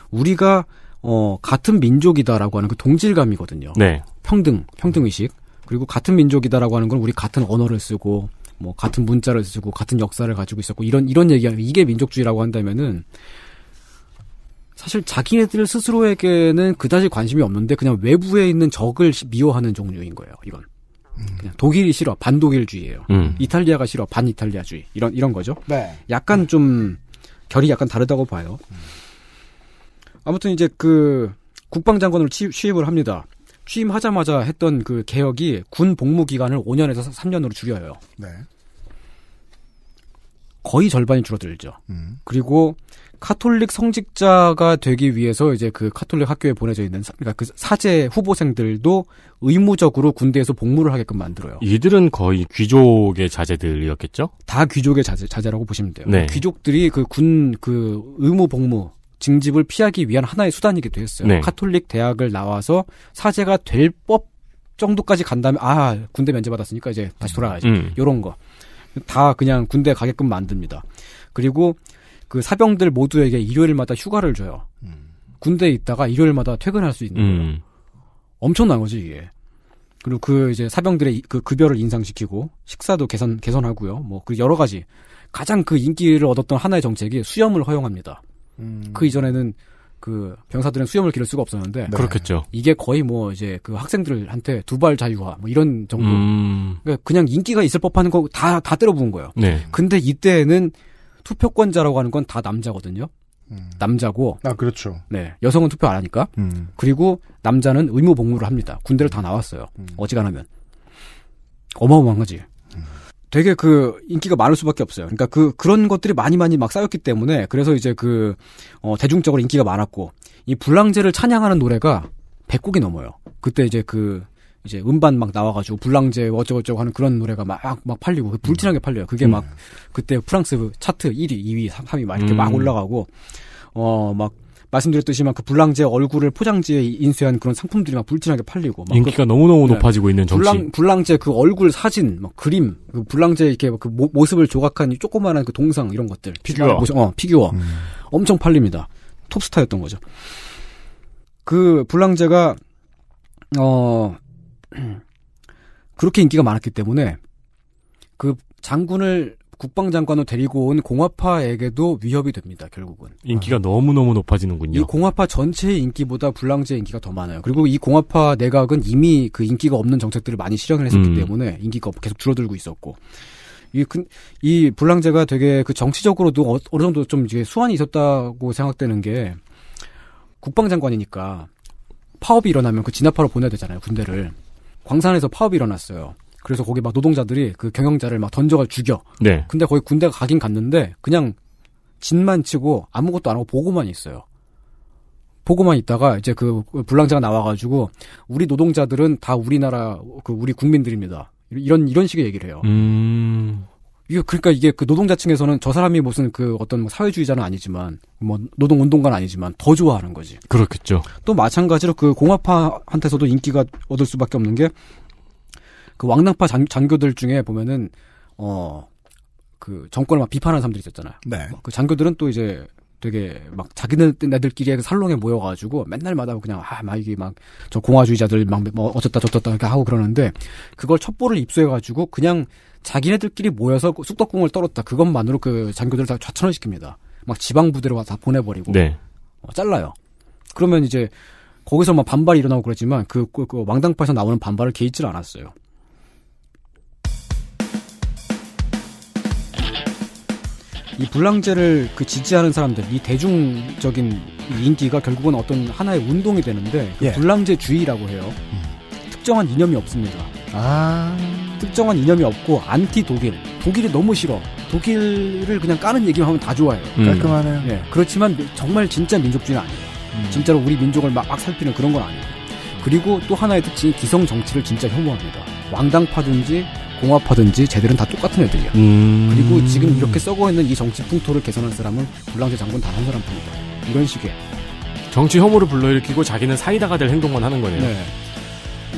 우리가 어 같은 민족이다라고 하는 그 동질감이거든요. 네. 평등 평등 의식. 그리고 같은 민족이다라고 하는 건 우리 같은 언어를 쓰고 뭐 같은 문자를 쓰고 같은 역사를 가지고 있었고 이런 이런 얘기 이게 민족주의라고 한다면은 사실 자기네들 스스로에게는 그다지 관심이 없는데 그냥 외부에 있는 적을 미워하는 종류인 거예요. 이건 그냥 독일이 싫어 반독일주의예요. 음. 이탈리아가 싫어 반이탈리아주의 이런 이런 거죠. 네. 약간 좀 결이 약간 다르다고 봐요. 아무튼 이제 그 국방장관으로 취, 취입을 합니다. 취임하자마자 했던 그 개혁이 군 복무 기간을 5년에서 3년으로 줄여요. 네. 거의 절반이 줄어들죠. 음. 그리고 카톨릭 성직자가 되기 위해서 이제 그 카톨릭 학교에 보내져 있는 그러니까 그 사제 후보생들도 의무적으로 군대에서 복무를 하게끔 만들어요. 이들은 거의 귀족의 자제들이었겠죠? 다 귀족의 자제, 자제라고 보시면 돼요. 네. 귀족들이 그 군그 그 의무 복무 징집을 피하기 위한 하나의 수단이기도 했어요. 네. 카톨릭 대학을 나와서 사제가 될 법 정도까지 간다면 아 군대 면제받았으니까 이제 다시 돌아가야지 음. 이런 거 다 그냥 군대 가게끔 만듭니다. 그리고 그 사병들 모두에게 일요일마다 휴가를 줘요. 음. 군대에 있다가 일요일마다 퇴근할 수 있는 거예요. 음. 엄청난 거지 이게. 그리고 그 이제 사병들의 그 급여를 인상시키고 식사도 개선 개선하고요. 뭐 그 여러 가지 가장 그 인기를 얻었던 하나의 정책이 수염을 허용합니다. 음. 그 이전에는 그 병사들은 수염을 기를 수가 없었는데 네. 그렇겠죠. 이게 거의 뭐 이제 그 학생들한테 두발 자유화 뭐 이런 정도. 음. 그러니까 그냥 인기가 있을 법한거 다다 때려부은 거예요. 네. 근데 이때는 투표권자라고 하는 건 다 남자거든요. 음. 남자고. 아 그렇죠. 네, 여성은 투표 안 하니까. 음. 그리고 남자는 의무 복무를 합니다. 군대를 다 나왔어요. 음. 어지간하면 어마어마한 거지. 되게 그 인기가 많을 수밖에 없어요. 그러니까 그 그런 것들이 많이 많이 막 쌓였기 때문에 그래서 이제 그 어, 대중적으로 인기가 많았고 이 불랑제를 찬양하는 노래가 100곡이 넘어요. 그때 이제 그 이제 음반 막 나와가지고 불랑제 어쩌고저쩌고 하는 그런 노래가 막막 막 팔리고 그 불티나게 팔려요. 그게 음. 막 그때 프랑스 차트 1위, 2위, 3위 막 이렇게 음. 막 올라가고 어막 말씀드렸듯이 막그 불량제 얼굴을 포장지에 인쇄한 그런 상품들이 막 불티나게 팔리고 막 인기가 그, 너무너무 네. 높아지고 있는 정치. 불랑, 불량제 그 얼굴 사진, 막 그림, 그 불량제 이렇게 그 모, 모습을 조각한 조그마한 그 동상 이런 것들. 피규어. 어, 피규어. 음. 엄청 팔립니다. 톱스타였던 거죠. 그 불량제가 어 *clears throat* 그렇게 인기가 많았기 때문에 그 장군을 국방장관을 데리고 온 공화파에게도 위협이 됩니다. 결국은 인기가 너무 너무 높아지는군요. 이 공화파 전체의 인기보다 불랑제의 인기가 더 많아요. 그리고 이 공화파 내각은 이미 그 인기가 없는 정책들을 많이 실현을 했었기 음. 때문에 인기가 계속 줄어들고 있었고 이, 그, 이 불랑제가 되게 그 정치적으로도 어, 어느 정도 좀 이제 수완이 있었다고 생각되는 게 국방장관이니까 파업이 일어나면 그 진압하러 보내야 되잖아요 군대를 광산에서 파업이 일어났어요. 그래서 거기 막 노동자들이 그 경영자를 막 던져가 죽여. 네. 근데 거기 군대가 가긴 갔는데 그냥 진만 치고 아무것도 안 하고 보고만 있어요. 보고만 있다가 이제 그 불랑자가 나와가지고 우리 노동자들은 다 우리나라 그 우리 국민들입니다. 이런 이런 식의 얘기를 해요. 음... 이거 그러니까 이게 그 노동자층에서는 저 사람이 무슨 그 어떤 뭐 사회주의자는 아니지만 뭐 노동 운동가는 아니지만 더 좋아하는 거지. 그렇겠죠. 또 마찬가지로 그 공화파한테서도 인기가 얻을 수밖에 없는 게그 왕당파 장, 장교들 중에 보면은 어 그 정권을 막 비판하는 사람들이 있었잖아요. 네. 어, 그 장교들은 또 이제 되게 막 자기네들끼리 그 살롱에 모여가지고 맨날마다 그냥 아막 이게 막 저 공화주의자들 막 뭐 어쩌다 저쩌다 이렇게 하고 그러는데 그걸 첩보를 입수해가지고 그냥 자기네들끼리 모여서 쑥덕궁을 떨었다 그것만으로 그 장교들 다 좌천을 시킵니다. 막 지방 부대로 다 보내버리고 네. 어, 잘라요. 그러면 이제 거기서 막 반발이 일어나고 그러지만 그, 그, 그 왕당파에서 나오는 반발을 개의치 않았어요. 이 불량제를 그 지지하는 사람들, 이 대중적인 인기가 결국은 어떤 하나의 운동이 되는데 그 예. 불량제주의라고 해요. 음. 특정한 이념이 없습니다. 아. 특정한 이념이 없고 안티 독일, 독일이 너무 싫어. 독일을 그냥 까는 얘기만 하면 다좋아요 음. 깔끔하네요. 예. 그렇지만 정말 진짜 민족주의는 아니에요. 음. 진짜로 우리 민족을 막, 막 살피는 그런 건 아니에요. 그리고 또 하나의 특징이 기성 정치를 진짜 혐오합니다. 왕당파든지 공화파든지 쟤들은 다 똑같은 애들이야. 음... 그리고 지금 이렇게 썩어 있는 이 정치 풍토를 개선한 사람은 불랑제 장군 단 한 사람뿐이다. 이런 식의 정치 혐오를 불러일으키고 자기는 사이다가 될 행동만 하는 거네요. 네.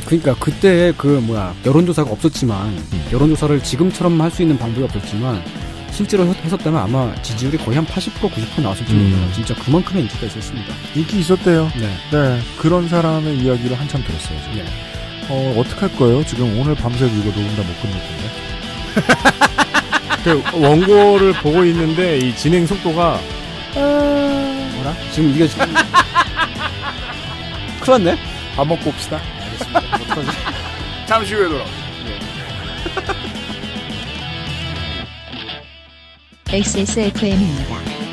그러니까 그때 그 뭐야 여론조사가 없었지만 음. 여론조사를 지금처럼 할 수 있는 방법이 없었지만 실제로 했었다면 아마 지지율이 거의 한 80% 90% 나왔을지 몰라요. 음. 진짜 그만큼의 인기가 있었습니다. 인기 있었대요. 네. 네. 그런 사람의 이야기를 한참 들었어요. 네. 어, 어떡할 거예요? 지금 오늘 밤새 이거 녹음 다못 끝냈던데. 그 원고를 보고 있는데 이 진행 속도가 아. 뭐라? 지금 이게 지금 *laughs* 큰일 났네. 밥 먹고 옵시다. 알겠습니다. *laughs* 잠시 후에 돌아. XSFM입니다. 네. *laughs*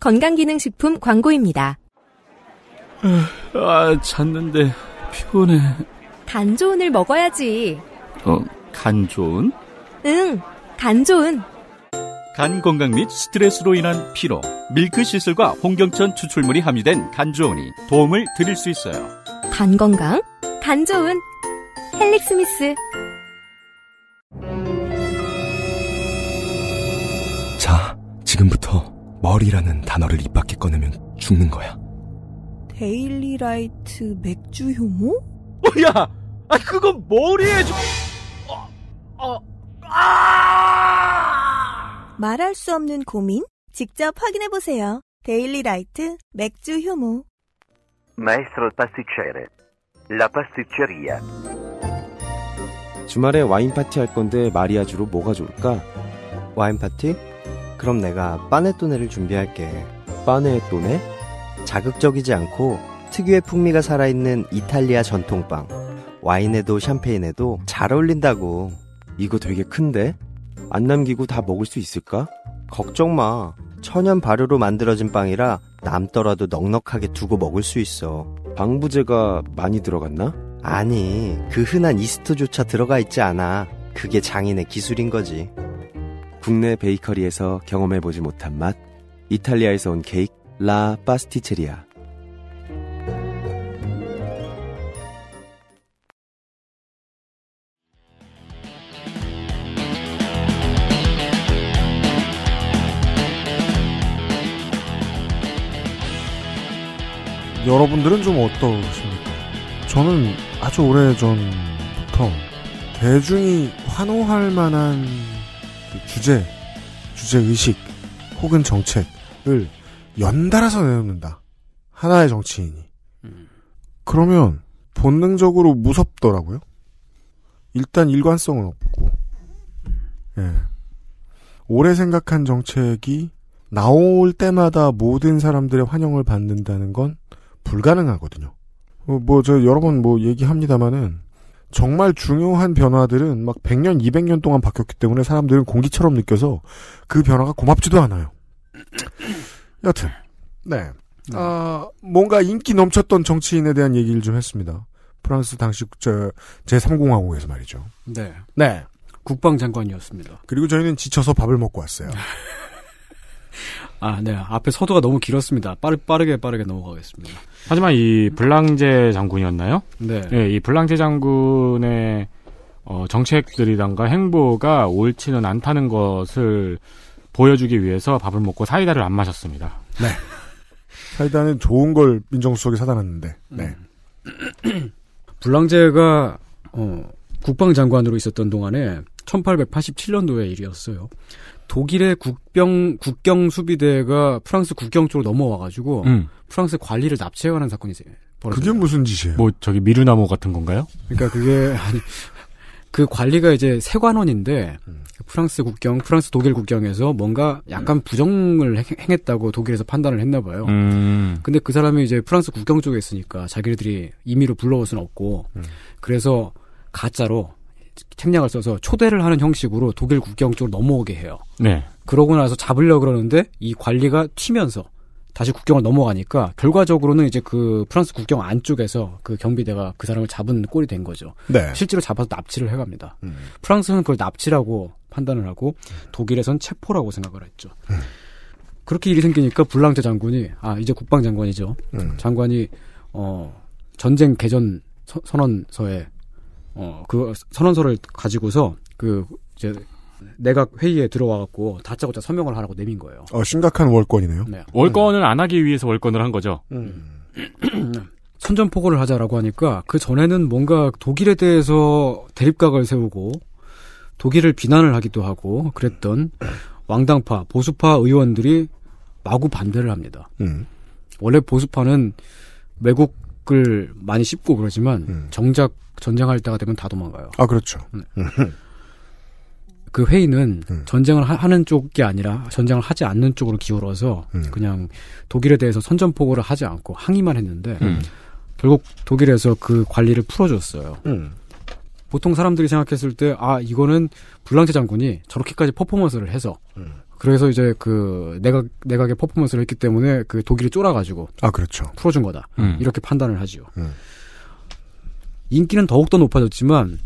건강기능식품 광고입니다. 아, 잤는데 피곤해. 간 좋은을 먹어야지. 어, 간 좋은? 응, 간 좋은. 간 건강 및 스트레스로 인한 피로, 밀크 시슬과 홍경천 추출물이 함유된 간 좋은이 도움을 드릴 수 있어요. 간 건강, 간 좋은. 헬릭 스미스. 자, 지금부터 머리라는 단어를 입 밖에 꺼내면 죽는 거야. 데일리라이트 맥주 효모? 야, 아 그건 머리에 좀... 어, 어, 아! 말할 수 없는 고민? 직접 확인해 보세요. 데일리라이트 맥주 효모. Maestro pasticcere, la pasticceria. 주말에 와인 파티 할 건데 마리아주로 뭐가 좋을까? 와인 파티? 그럼 내가 빠네또네를 준비할게. 빠네또네? 자극적이지 않고 특유의 풍미가 살아있는 이탈리아 전통빵. 와인에도 샴페인에도 잘 어울린다고. 이거 되게 큰데? 안 남기고 다 먹을 수 있을까? 걱정 마. 천연 발효로 만들어진 빵이라 남더라도 넉넉하게 두고 먹을 수 있어. 방부제가 많이 들어갔나? 아니, 그 흔한 이스트조차 들어가 있지 않아. 그게 장인의 기술인 거지. 국내 베이커리에서 경험해보지 못한 맛 이탈리아에서 온 케이크 라 파스티체리아 여러분들은 좀 어떠십니까? 저는 아주 오래 전부터 대중이 환호할 만한 주제, 주제 의식 혹은 정책을 연달아서 내놓는다. 하나의 정치인이. 그러면 본능적으로 무섭더라고요. 일단 일관성은 없고. 예. 오래 생각한 정책이 나올 때마다 모든 사람들의 환영을 받는다는 건 불가능하거든요. 뭐, 뭐 저 여러 번뭐 얘기합니다만은, 정말 중요한 변화들은 막 100년, 200년 동안 바뀌었기 때문에 사람들은 공기처럼 느껴서 그 변화가 고맙지도 않아요. 여튼, 네. 아, 뭔가 인기 넘쳤던 정치인에 대한 얘기를 좀 했습니다. 프랑스 당시 저, 제3공화국에서 말이죠. 네. 네. 국방장관이었습니다. 그리고 저희는 지쳐서 밥을 먹고 왔어요. *laughs* 아, 네. 앞에 서두가 너무 길었습니다. 빠르, 빠르게 빠르게 넘어가겠습니다. 하지만 이 음. 블랑제 장군이었나요? 네. 네, 이 블랑제 장군의 어, 정책들이란가 행보가 옳지는 않다는 것을 보여주기 위해서 밥을 먹고 사이다를 안 마셨습니다. 네. *laughs* 사이다는 좋은 걸 민정수석이 사다 놨는데. 네. 음. *clears throat* 블랑제가 어, 국방장관으로 있었던 동안에 1887년도의 일이었어요. 독일의 국병 국경 수비대가 프랑스 국경 쪽으로 넘어와가지고 음. 프랑스 관리를 납치해가는 사건이 벌어졌어요. 그게 무슨 짓이에요? 뭐 저기 미루나무 같은 건가요? 그러니까 그게 아니 그 관리가 이제 세관원인데 음. 프랑스 국경, 프랑스 독일 국경에서 뭔가 약간 부정을 행했다고 독일에서 판단을 했나 봐요. 음. 근데 그 사람이 이제 프랑스 국경 쪽에 있으니까 자기들이 임의로 불러올 수는 없고 음. 그래서 가짜로 책략을 써서 초대를 하는 형식으로 독일 국경 쪽으로 넘어오게 해요. 네. 그러고 나서 잡으려 그러는데 이 관리가 튀면서 다시 국경을 넘어가니까 결과적으로는 이제 그 프랑스 국경 안쪽에서 그 경비대가 그 사람을 잡은 꼴이 된 거죠. 네. 실제로 잡아서 납치를 해갑니다. 음. 프랑스는 그걸 납치라고 판단을 하고 음. 독일에선 체포라고 생각을 했죠. 음. 그렇게 일이 생기니까 블랑트 장군이 아 이제 국방장관이죠. 음. 장관이 어 전쟁 개전 선언서에 어, 그 선언서를 가지고서 그 이제 내가 회의에 들어와 갖고 다짜고짜 서명을 하라고 내민 거예요. 어, 심각한 월권이네요. 네. 월권을 안 하기 위해서 월권을 한 거죠. 음. 음. *clears throat* 선전포고를 하자라고 하니까 그 전에는 뭔가 독일에 대해서 대립각을 세우고 독일을 비난을 하기도 하고 그랬던 왕당파 보수파 의원들이 마구 반대를 합니다. 음. 원래 보수파는 외국 적을 많이 씹고 그러지만 음. 정작 전쟁할 때가 되면 다 도망가요. 아 그렇죠. 네. 음. 그 회의는 음. 전쟁을 하, 는 쪽이 아니라 전쟁을 하지 않는 쪽으로 기울어서 음. 그냥 독일에 대해서 선전포고를 하지 않고 항의만 했는데 음. 결국 독일에서 그 관리를 풀어줬어요. 음. 보통 사람들이 생각했을 때 아 이거는 블랑체 장군이 저렇게까지 퍼포먼스를 해서 그래서 이제 그 내각 내각의 퍼포먼스를 했기 때문에 그 독일이 쫄아가지고 아 그렇죠 풀어준 거다 음. 이렇게 판단을 하지요. 음. 인기는 더욱더 높아졌지만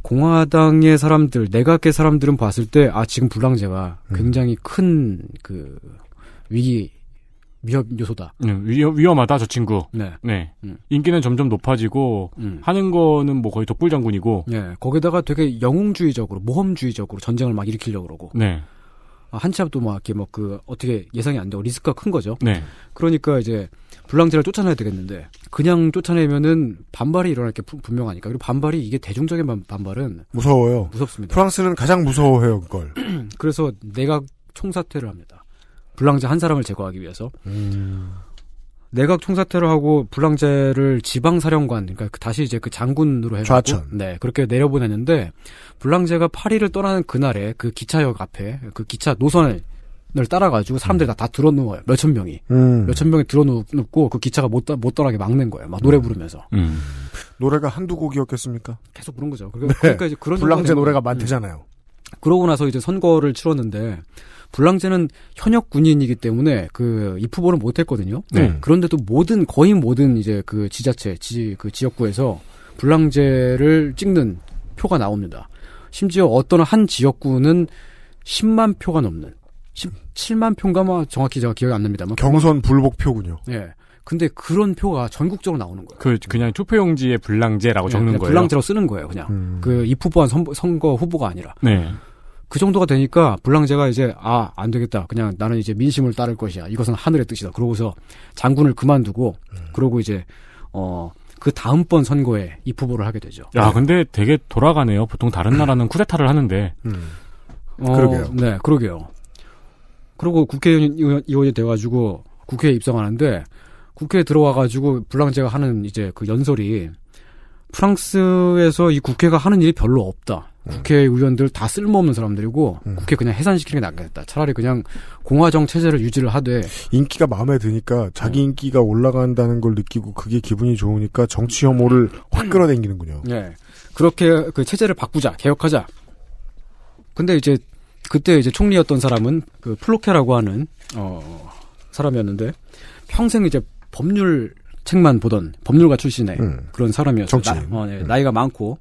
공화당의 사람들 내각의 사람들은 봤을 때 아 지금 불황제가 음. 굉장히 큰 그 위기 위협 요소다. 네, 위험, 위험하다, 저 친구. 네. 네. 음. 인기는 점점 높아지고, 음. 하는 거는 뭐 거의 독불장군이고. 네. 거기다가 되게 영웅주의적으로, 모험주의적으로 전쟁을 막 일으키려고 그러고. 네. 어, 한참앞도막 뭐 이렇게 막그 뭐 어떻게 예상이 안 되고 리스크가 큰 거죠. 네. 그러니까 이제 불랑제를 쫓아내야 되겠는데 그냥 쫓아내면은 반발이 일어날 게 분명하니까 그리고 반발이 이게 대중적인 반발은 무서워요. 무섭습니다. 프랑스는 가장 무서워해요 그걸. *clears throat* 그래서 내가 총사퇴를 합니다. 불랑제한 사람을 제거하기 위해서. 음... 내각 총사퇴를 하고 불랑제를 지방사령관 그러니까 그 다시 이제 그 장군으로 해가지고 네 그렇게 내려보냈는데 불랑제가 파리를 떠나는 그날에 그 기차역 앞에 그 기차 노선을 따라가지고 사람들 다다 들어 누워요 몇천 명이 음. 몇천 명이 들어 눕고 그 기차가 못못 못 떠나게 막는 거예요 막 노래 음. 부르면서 음. 노래가 한두 곡이었겠습니까? 계속 부른 거죠. 그러니까, 네. 그러니까 이제 그런 불랑제 노래가 많대잖아요. 음. 그러고 나서 이제 선거를 치렀는데 불랑제는 현역 군인이기 때문에 그 입후보를 못했거든요. 네. 음. 그런데도 모든 거의 모든 이제 그 지자체 지 그 지역구에서 불랑제를 찍는 표가 나옵니다. 심지어 어떤 한 지역구는 10만 표가 넘는 17만 표가뭐 정확히 제가 기억이 안 납니다만 경선 불복표군요. 예. 네. 근데 그런 표가 전국적으로 나오는 거예요. 그 그냥 투표용지에 불랑제라고 적는 네, 거예요. 불랑제로 쓰는 거예요, 그냥. 음. 그입 후보한 선거, 후보가 아니라. 네. 그 정도가 되니까 불랑제가 이제 아 안 되겠다 그냥 나는 이제 민심을 따를 것이야 이것은 하늘의 뜻이다 그러고서 장군을 그만두고 음. 그러고 이제 어그 다음번 선거에 입후보를 하게 되죠. 야 근데 되게 돌아가네요. 보통 다른 나라는 *clears throat* 쿠데타를 하는데. 음. 어, 그러게요. 네 그러게요. 그리고 국회의원이 돼가지고 국회에 입성하는데 국회에 들어와가지고 불랑제가 하는 이제 그 연설이 프랑스에서 이 국회가 하는 일이 별로 없다. 네. 국회의원들 다 쓸모없는 사람들이고 음. 국회 그냥 해산시키는 게 낫겠다. 차라리 그냥 공화정 체제를 유지를 하되 인기가 마음에 드니까 자기 네. 인기가 올라간다는 걸 느끼고 그게 기분이 좋으니까 정치 혐오를 확 음. 끌어당기는군요. 네, 그렇게 그 체제를 바꾸자, 개혁하자. 근데 이제 그때 이제 총리였던 사람은 그 플로케라고 하는 어 사람이었는데 평생 이제 법률 책만 보던 법률가 출신의 음. 그런 사람이었어요. 나, 어, 네. 음. 나이가 많고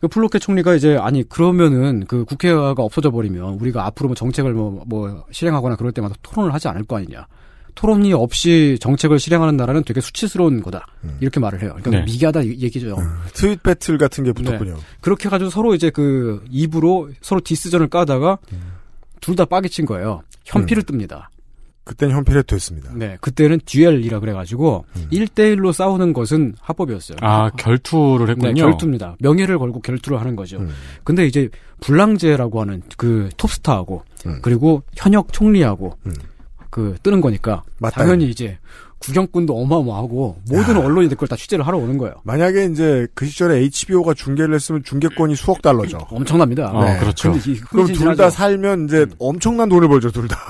그 플로케 총리가 이제 아니 그러면은 그 국회가 없어져 버리면 우리가 앞으로 뭐 정책을 뭐, 뭐 실행하거나 그럴 때마다 토론을 하지 않을 거 아니냐. 토론이 없이 정책을 실행하는 나라는 되게 수치스러운 거다. 음. 이렇게 말을 해요. 그러니까 네. 미개하다 얘기죠. 음, 트윗 배틀 같은 게 붙었군요. 네. 그렇게 해 가지고 서로 이제 그 입으로 서로 디스전을 까다가 음. 둘다 빠개친 거예요. 현피를 음. 뜹니다. 그때는 현필해도 됐습니다. 네, 그때는 듀엘이라 그래가지고 음. 1대1로 싸우는 것은 합법이었어요. 아 결투를 했군요. 네, 결투입니다. 명예를 걸고 결투를 하는 거죠. 음. 근데 이제 불랑제라고 하는 그 톱스타하고 음. 그리고 현역 총리하고 음. 그 뜨는 거니까 맞다. 당연히 이제 구경꾼도 어마어마하고 모든 야. 언론이 그걸 다 취재를 하러 오는 거예요. 만약에 이제 그 시절에 HBO가 중계를 했으면 중계권이 수억 달러죠. 엄청납니다. 아, 네. 어, 그렇죠. 그럼 둘 다 살면 이제 음. 엄청난 돈을 벌죠, 둘 다. *laughs*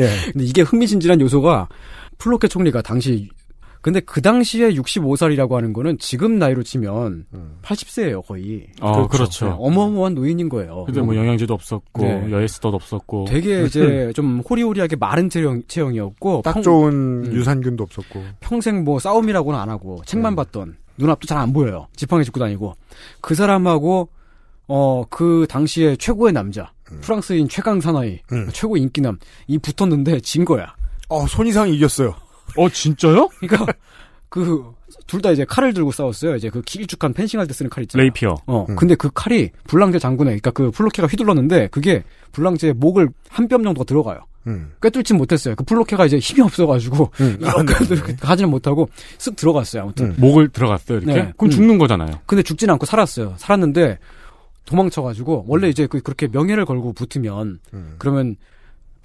예. *laughs* 근데 이게 흥미진진한 요소가 플로케 총리가 당시 근데 그 당시에 65살이라고 하는 거는 지금 나이로 치면 음. 80세예요 거의. 아 그렇죠. 그렇죠. 예, 어마어마한 노인인 거예요. 근데 뭐 음. 영양제도 없었고 네. 여에스도 없었고. 되게 *laughs* 이제 좀 호리호리하게 마른 체형, 체형이었고. 딱 평, 좋은 음. 유산균도 없었고. 평생 뭐 싸움이라고는 안 하고 책만 네. 봤던 눈앞도 잘 안 보여요. 지팡이 짚고 다니고 그 사람하고 어, 그 당시에 최고의 남자, 음. 프랑스인 최강 사나이, 음. 최고 인기남, 이 붙었는데 진 거야. 어, 손이상이 이겼어요. 어, 진짜요? *laughs* 그니까 그, 둘 다 이제 칼을 들고 싸웠어요. 이제 그 길쭉한 펜싱할 때 쓰는 칼 있잖아요. 레이피어. 어, 음. 근데 그 칼이 불랑제 장군의, 그니까 그 플로케가 휘둘렀는데 그게 불랑제의 목을 한 뼘 정도 가 들어가요. 음. 꿰뚫진 못했어요. 그 플로케가 이제 힘이 없어가지고 음. 아, 가지는 못하고 쓱 들어갔어요. 아무튼 음. 목을 들어갔어요. 이렇게 네. 그럼 음. 죽는 거잖아요. 근데 죽지는 않고 살았어요. 살았는데 도망쳐가지고 원래 음. 이제 그, 렇게 명예를 걸고 붙으면 음. 그러면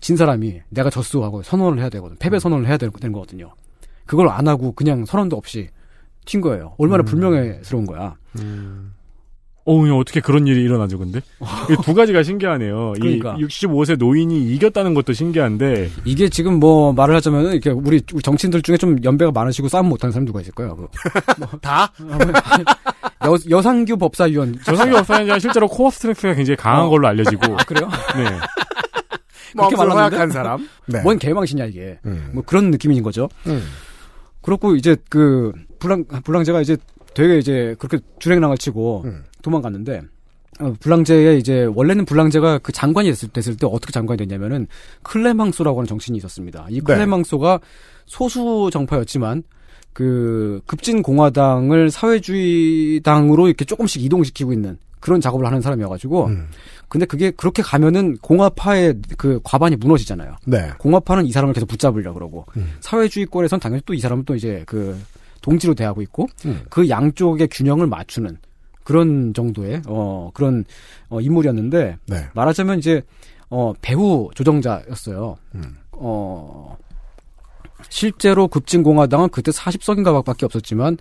진 사람이 내가 졌수 하고 선언을 해야 되거든 패배 음. 선언을 해야 되는 거거든요. 그걸 안 하고 그냥 선언도 없이 튄 거예요. 얼마나 음. 불명예스러운 거야. 음. 어, 어떻게 그런 일이 일어나죠, 근데? 두 가지가 신기하네요. 그러니까. 이 65세 노인이 이겼다는 것도 신기한데. 이게 지금 뭐, 말을 하자면 이렇게 우리 정치인들 중에 좀 연배가 많으시고 싸움 못하는 사람 누가 있을까요? 뭐. 뭐. *laughs* 다? *laughs* 여, 여상규 법사위원. 여상규 법사위원장 실제로 코어 스트렝스가 굉장히 강한 어. 걸로 알려지고. 아, 그래요? 네. 그렇게 말하는 사람? 네. 뭔 개망신이야, 이게. 음. 뭐 그런 느낌인 거죠. 음. 그렇고, 이제 그, 불랑, 불랑제가 이제 되게 이제 그렇게 주랭랑을 치고, 음. 도망갔는데 어, 불랑제의 이제 원래는 불랑제가 그 장관이 됐을, 됐을 때 어떻게 장관이 됐냐면은 클레망소라고 하는 정신이 있었습니다. 이 네. 클레망소가 네. 소수 정파였지만 그 급진 공화당을 사회주의 당으로 이렇게 조금씩 이동시키고 있는 그런 작업을 하는 사람이어가지고 음. 근데 그게 그렇게 가면은 공화파의 그 과반이 무너지잖아요. 네. 공화파는 이 사람을 계속 붙잡으려 그러고 음. 사회주의권에선 당연히 또 이 사람을 또 이제 그 동지로 대하고 있고 음. 그 양쪽의 균형을 맞추는 그런 정도의 어 그런 어 인물이었는데 네. 말하자면 이제 어 배우 조정자였어요. 음. 어 실제로 급진공화당은 그때 40석인가 밖에 없었지만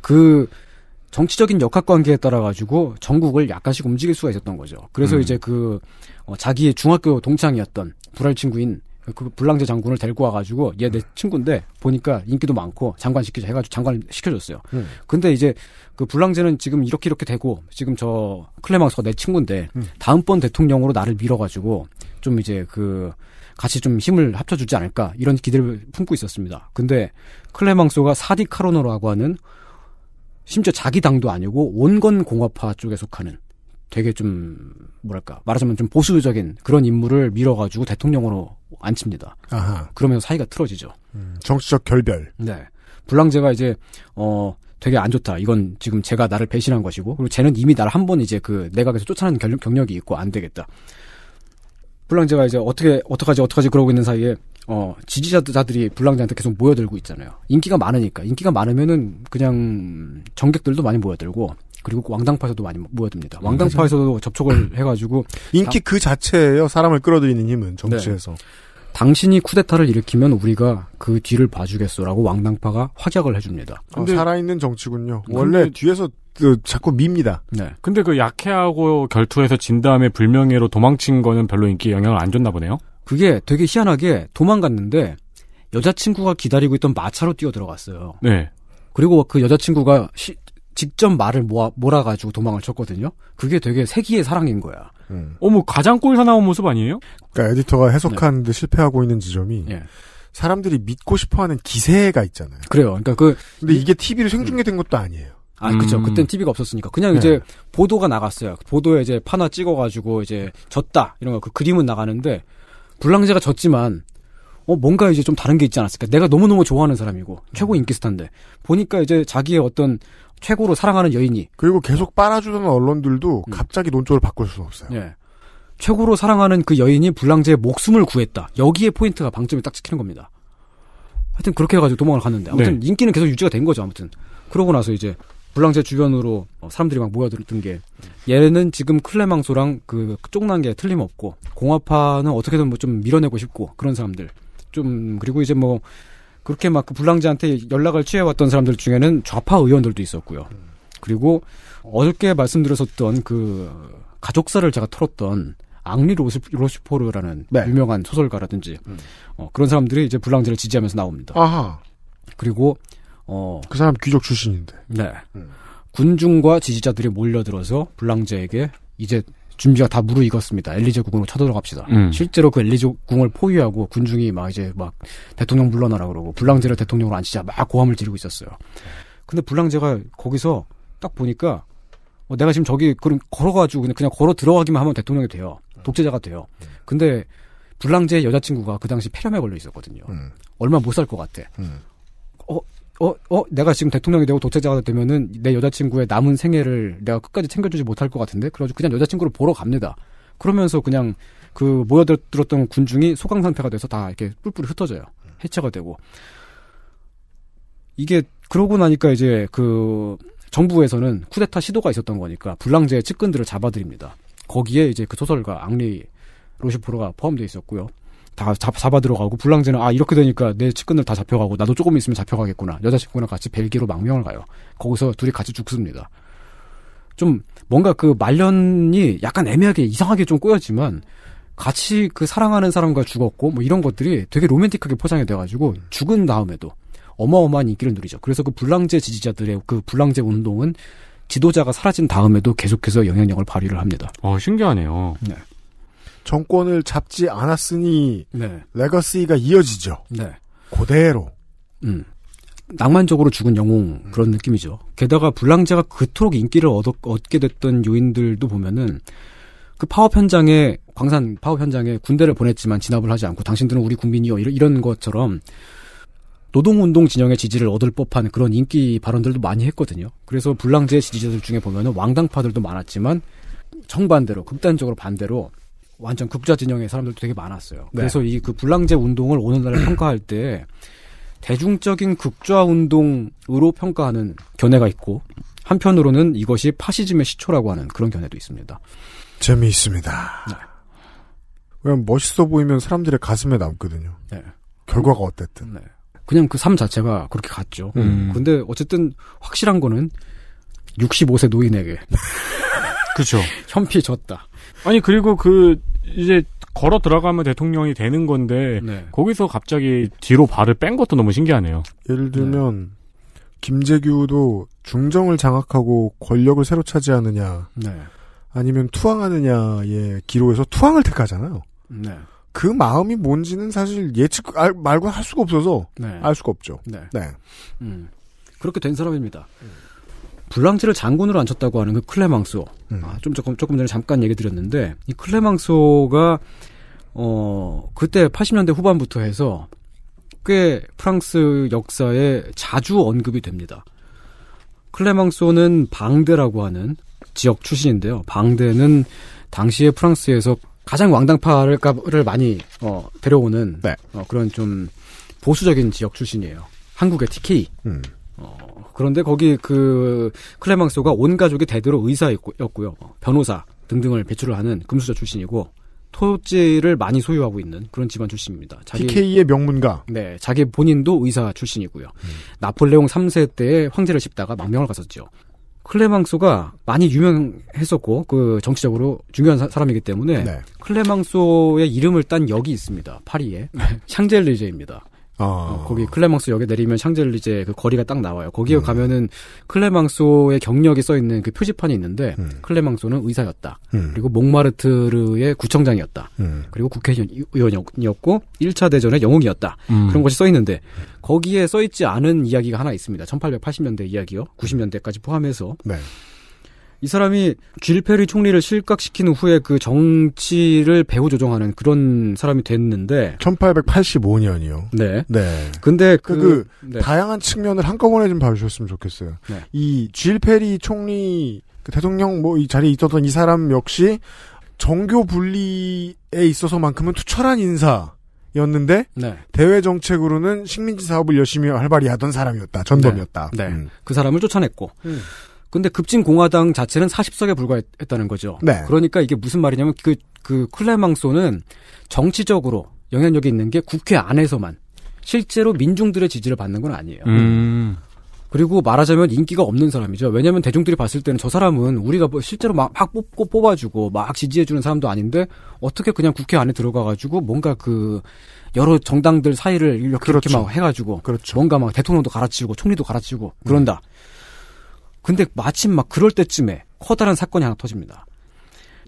그 정치적인 역학 관계에 따라 가지고 전국을 약간씩 움직일 수가 있었던 거죠. 그래서 음. 이제 그 어, 자기의 중학교 동창이었던 불알 친구인 그 불랑제 장군을 데리고 와가지고 얘내 음. 친구인데 보니까 인기도 많고 장관 시키자 해가지고 장관 시켜줬어요. 음. 근데 이제 그 불랑제는 지금 이렇게 이렇게 되고 지금 저 클레망스가 내 친구인데 음. 다음번 대통령으로 나를 밀어가지고 좀 이제 그 같이 좀 힘을 합쳐주지 않을까 이런 기대를 품고 있었습니다. 근데 클레망스가 사디 카로노라고 하는 심지어 자기 당도 아니고 원건 공화파 쪽에 속하는 되게 좀 뭐랄까 말하자면 좀 보수적인 그런 인물을 밀어가지고 대통령으로 앉힙니다. 아하. 그러면 서 사이가 틀어지죠. 음, 정치적 결별. 네. 불랑제가 이제 어 되게 안 좋다. 이건 지금 제가 나를 배신한 것이고 그리고 쟤는 이미 나를 한 번 이제 그 내각에서 쫓아낸 경력이 있고 안 되겠다. 불랑제가 이제 어떻게 어떡하지 어떡하지 그러고 있는 사이에 어 지지자들이 불랑제한테 계속 모여들고 있잖아요. 인기가 많으니까 인기가 많으면은 그냥 정객들도 많이 모여들고 그리고 왕당파에서도 많이 모여듭니다. 음. 왕당파에서도 접촉을 음. 해가지고 인기 그 자체예요. 사람을 끌어들이는 힘은 정치에서. 네. 당신이 쿠데타를 일으키면 우리가 그 뒤를 봐주겠소라고 왕당파가 확약을 해줍니다. 어, 근데 어, 살아있는 정치군요. 원래 뒤에서 그, 자꾸 밉니다. 네. 근데 그 약해하고 결투해서 진 다음에 불명예로 도망친 거는 별로 인기에 영향을 안 줬나 보네요. 그게 되게 희한하게 도망갔는데 여자친구가 기다리고 있던 마차로 뛰어 들어갔어요. 네. 그리고 그 여자친구가 시, 직접 말을 모아, 몰아가지고 도망을 쳤거든요. 그게 되게 세기의 사랑인 거야. 음. 어머, 가장 꼴 사나운 모습 아니에요? 그러니까 에디터가 해석하는데 네. 실패하고 있는 지점이 네. 사람들이 믿고 싶어하는 기세가 있잖아요. 그래요. 그러니까 그 근데 이게 TV로 생중계된 것도 아니에요. 아, 그죠. 음. 그땐 TV가 없었으니까. 그냥 이제 네. 보도가 나갔어요. 보도에 이제 파나 찍어가지고 이제 졌다. 이런 거, 그 그림은 나가는데, 불랑제가 졌지만, 어, 뭔가 이제 좀 다른 게 있지 않았을까. 내가 너무너무 좋아하는 사람이고, 최고 음. 인기스타인데. 보니까 이제 자기의 어떤 최고로 사랑하는 여인이 그리고 계속 빨아주는 언론들도 음. 갑자기 논조를 바꿀 수는 없어요. 예. 최고로 사랑하는 그 여인이 불랑제의 목숨을 구했다. 여기에 포인트가 방점이 딱 찍히는 겁니다. 하여튼 그렇게 해가지고 도망을 갔는데 네. 아무튼 네. 인기는 계속 유지가 된 거죠. 아무튼 그러고 나서 이제 불랑제 주변으로 어, 사람들이 막 모여들었던 게 얘는 지금 클레망소랑 그 쪽난 게 틀림없고 공화파는 어떻게든 뭐 좀 밀어내고 싶고 그런 사람들 좀 그리고 이제 뭐 그렇게 막그 불랑자한테 연락을 취해왔던 사람들 중에는 좌파 의원들도 있었고요. 그리고 어저께 말씀드렸었던 그 가족사를 제가 털었던 앙리 로시, 로시포르라는 네. 유명한 소설가라든지 음. 어, 그런 사람들이 이제 불랑제를 지지하면서 나옵니다. 아하. 그리고 어, 그 사람 귀족 출신인데. 네. 음. 군중과 지지자들이 몰려들어서 불랑제에게 이제 준비가 다 무르익었습니다. 엘리제 궁으로 쳐들어갑시다. 음. 실제로 그 엘리제 궁을 포위하고 군중이 막 이제 막 대통령 불러나라 그러고 불랑제를 대통령으로 앉히자 막 고함을 지르고 있었어요. 근데 불랑제가 거기서 딱 보니까 어, 내가 지금 저기 그럼 걸어가지고 그냥, 그냥 걸어 들어가기만 하면 대통령이 돼요. 독재자가 돼요. 근데 불랑제 여자친구가 그 당시 폐렴에 걸려 있었거든요. 음. 얼마 못 살 것 같아. 음. 어, 어, 내가 지금 대통령이 되고 독재자가 되면은 내 여자친구의 남은 생애를 내가 끝까지 챙겨주지 못할 것 같은데? 그래가지고 그냥 여자친구를 보러 갑니다. 그러면서 그냥 그 모여들었던 군중이 소강 상태가 돼서 다 이렇게 뿔뿔이 흩어져요. 해체가 되고. 이게 그러고 나니까 이제 그 정부에서는 쿠데타 시도가 있었던 거니까 불랑제 의 측근들을 잡아드립니다 거기에 이제 그 소설가 앙리 로시포로가 포함되어 있었고요. 다 잡아 들어가고 불랑제는 아 이렇게 되니까 내 측근들 다 잡혀가고 나도 조금 있으면 잡혀가겠구나 여자 친구랑 같이 벨기로 망명을 가요 거기서 둘이 같이 죽습니다 좀 뭔가 그 말년이 약간 애매하게 이상하게 좀 꼬였지만 같이 그 사랑하는 사람과 죽었고 뭐 이런 것들이 되게 로맨틱하게 포장이 돼가지고 죽은 다음에도 어마어마한 인기를 누리죠 그래서 그 불랑제 지지자들의 그 불랑제 운동은 지도자가 사라진 다음에도 계속해서 영향력을 발휘를 합니다. 어 신기하네요. 네. 정권을 잡지 않았으니 네. 레거시가 이어지죠. 네. 고대로 음. 낭만적으로 죽은 영웅 음. 그런 느낌이죠. 게다가 불랑자가 그토록 인기를 얻었, 얻게 됐던 요인들도 보면은 그 파업 현장에 광산 파업 현장에 군대를 보냈지만 진압을 하지 않고 당신들은 우리 국민이요 이런 것처럼 노동운동 진영의 지지를 얻을 법한 그런 인기 발언들도 많이 했거든요. 그래서 불랑제 지지자들 중에 보면 은 왕당파들도 많았지만 정반대로 극단적으로 반대로 완전 극좌 진영의 사람들도 되게 많았어요. 네. 그래서 이 그 불랑제 운동을 오늘날 평가할 때 대중적인 극좌 운동으로 평가하는 견해가 있고 한편으로는 이것이 파시즘의 시초라고 하는 그런 견해도 있습니다. 재미있습니다. 네. 왜 멋있어 보이면 사람들의 가슴에 남거든요. 네. 결과가 어땠든. 네. 그냥 그 삶 자체가 그렇게 갔죠. 음. 음. 근데 어쨌든 확실한 거는 65세 노인에게. 그죠. *laughs* 현피 졌다. 아니 그리고 그 이제 걸어 들어가면 대통령이 되는 건데 네. 거기서 갑자기 뒤로 발을 뺀 것도 너무 신기하네요. 예를 들면 네. 김재규도 중정을 장악하고 권력을 새로 차지하느냐, 네. 아니면 투항하느냐의 기로에서 투항을 택하잖아요. 네. 그 마음이 뭔지는 사실 예측 알, 말고 할 수가 없어서 네. 알 수가 없죠. 네. 네. 음, 그렇게 된 사람입니다. 음. 블랑체를 장군으로 앉혔다고 하는 그 클레망소. 음. 아, 좀 조금 조금 전에 잠깐 얘기 드렸는데 이 클레망소가 어 그때 80년대 후반부터 해서 꽤 프랑스 역사에 자주 언급이 됩니다. 클레망소는 방대라고 하는 지역 출신인데요. 방대는 당시에 프랑스에서 가장 왕당파를 많이 어, 데려오는 네. 어, 그런 좀 보수적인 지역 출신이에요. 한국의 TK. 음. 어, 그런데 거기 그 클레망소가 온 가족이 대대로 의사였고요. 변호사 등등을 배출을 하는 금수저 출신이고 토지를 많이 소유하고 있는 그런 집안 출신입니다. 자기, PK의 명문가. 네, 자기 본인도 의사 출신이고요. 음. 나폴레옹 3세 때 황제를 씹다가 망명을 갔었죠. 클레망소가 많이 유명했었고 그 정치적으로 중요한 사, 람이기 때문에 네. 클레망소의 이름을 딴 역이 있습니다. 파리에 네. 샹젤리제입니다. 아. 어. 거기 클레망스 역에 내리면 샹젤리제 그 거리가 딱 나와요. 거기에 음. 가면은 클레망스의 경력이 써 있는 그 표지판이 있는데 음. 클레망스는 의사였다. 음. 그리고 몽마르트르의 구청장이었다. 음. 그리고 국회의원이었고 1차 대전의 영웅이었다. 음. 그런 것이 써 있는데 거기에 써 있지 않은 이야기가 하나 있습니다. 1880년대 이야기요. 90년대까지 포함해서 네. 이 사람이 쥘페리 총리를 실각시킨 후에 그 정치를 배후 조정하는 그런 사람이 됐는데 1885년이요. 네. 네. 근데 그, 그, 그 네. 다양한 측면을 한꺼번에 좀 봐주셨으면 좋겠어요. 네. 이 쥘페리 총리 그 대통령 뭐 이 자리에 있었던 이 사람 역시 정교 분리에 있어서만큼은 투철한 인사였는데 네. 대외 정책으로는 식민지 사업을 열심히 활발히 하던 사람이었다 전범이었다. 네. 네. 음. 그 사람을 쫓아냈고 음. 근데 급진공화당 자체는 40석에 불과했다는 거죠. 네. 그러니까 이게 무슨 말이냐면 그, 그 클레망소는 정치적으로 영향력이 있는 게 국회 안에서만 실제로 민중들의 지지를 받는 건 아니에요. 음. 그리고 말하자면 인기가 없는 사람이죠. 왜냐하면 대중들이 봤을 때는 저 사람은 우리가 뭐 실제로 막, 막 뽑고 뽑아주고 막 지지해주는 사람도 아닌데 어떻게 그냥 국회 안에 들어가가지고 뭔가 그 여러 정당들 사이를 이렇게, 그렇죠. 이렇게 막 해가지고 그렇죠. 뭔가 막 대통령도 갈아치우고 총리도 갈아치우고 그런다. 음. 근데 마침 막 그럴 때쯤에 커다란 사건이 하나 터집니다.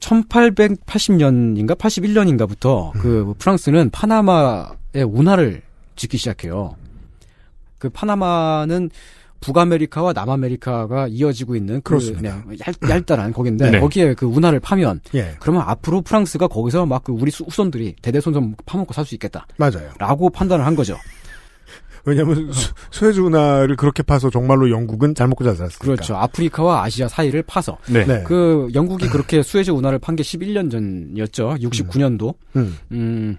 1880년인가 81년인가부터 음. 그 프랑스는 파나마의 운하를 짓기 시작해요. 그 파나마는 북아메리카와 남아메리카가 이어지고 있는 그 그냥 얇, 단한 거긴데 네. 거기에 그 운하를 파면 예. 그러면 앞으로 프랑스가 거기서 막 그 우리 후손들이 대대손손 파먹고 살 수 있겠다. 맞아요. 라고 판단을 한 거죠. 왜냐하면 수웨즈 운하를 그렇게 파서 정말로 영국은 잘 먹고 잘 살았으니까. 그렇죠. 아프리카와 아시아 사이를 파서. 네. 네. 그 영국이 그렇게 수웨즈 운하를 판 게 11년 전이었죠. 69년도. 음. 음. 음.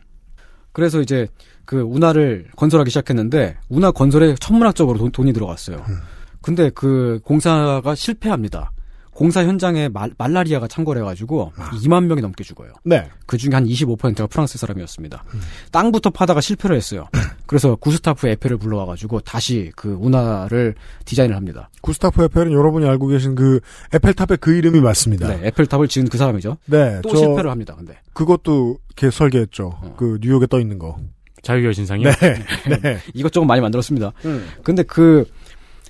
그래서 이제 그 운하를 건설하기 시작했는데 운하 건설에 천문학적으로 돈, 이 들어갔어요. 음. 근데 그 공사가 실패합니다. 공사 현장에 말, 말라리아가 창궐해가지고 아. 2만 명이 넘게 죽어요. 네. 그 중에 한 25%가 프랑스 사람이었습니다. 음. 땅부터 파다가 실패를 했어요. 음. 그래서 구스타프 에펠을 불러와가지고 다시 그 운하를 디자인을 합니다. 구스타프 에펠은 여러분이 알고 계신 그 에펠탑의 그 이름이 맞습니다. 네, 에펠탑을 지은 그 사람이죠. 네. 또 실패를 합니다. 근데 그것도 이렇게 설계했죠. 어. 그 뉴욕에 떠 있는 거. 자유여신상이요? 네. 네. *laughs* 이것저것 많이 만들었습니다. 음. 근데 그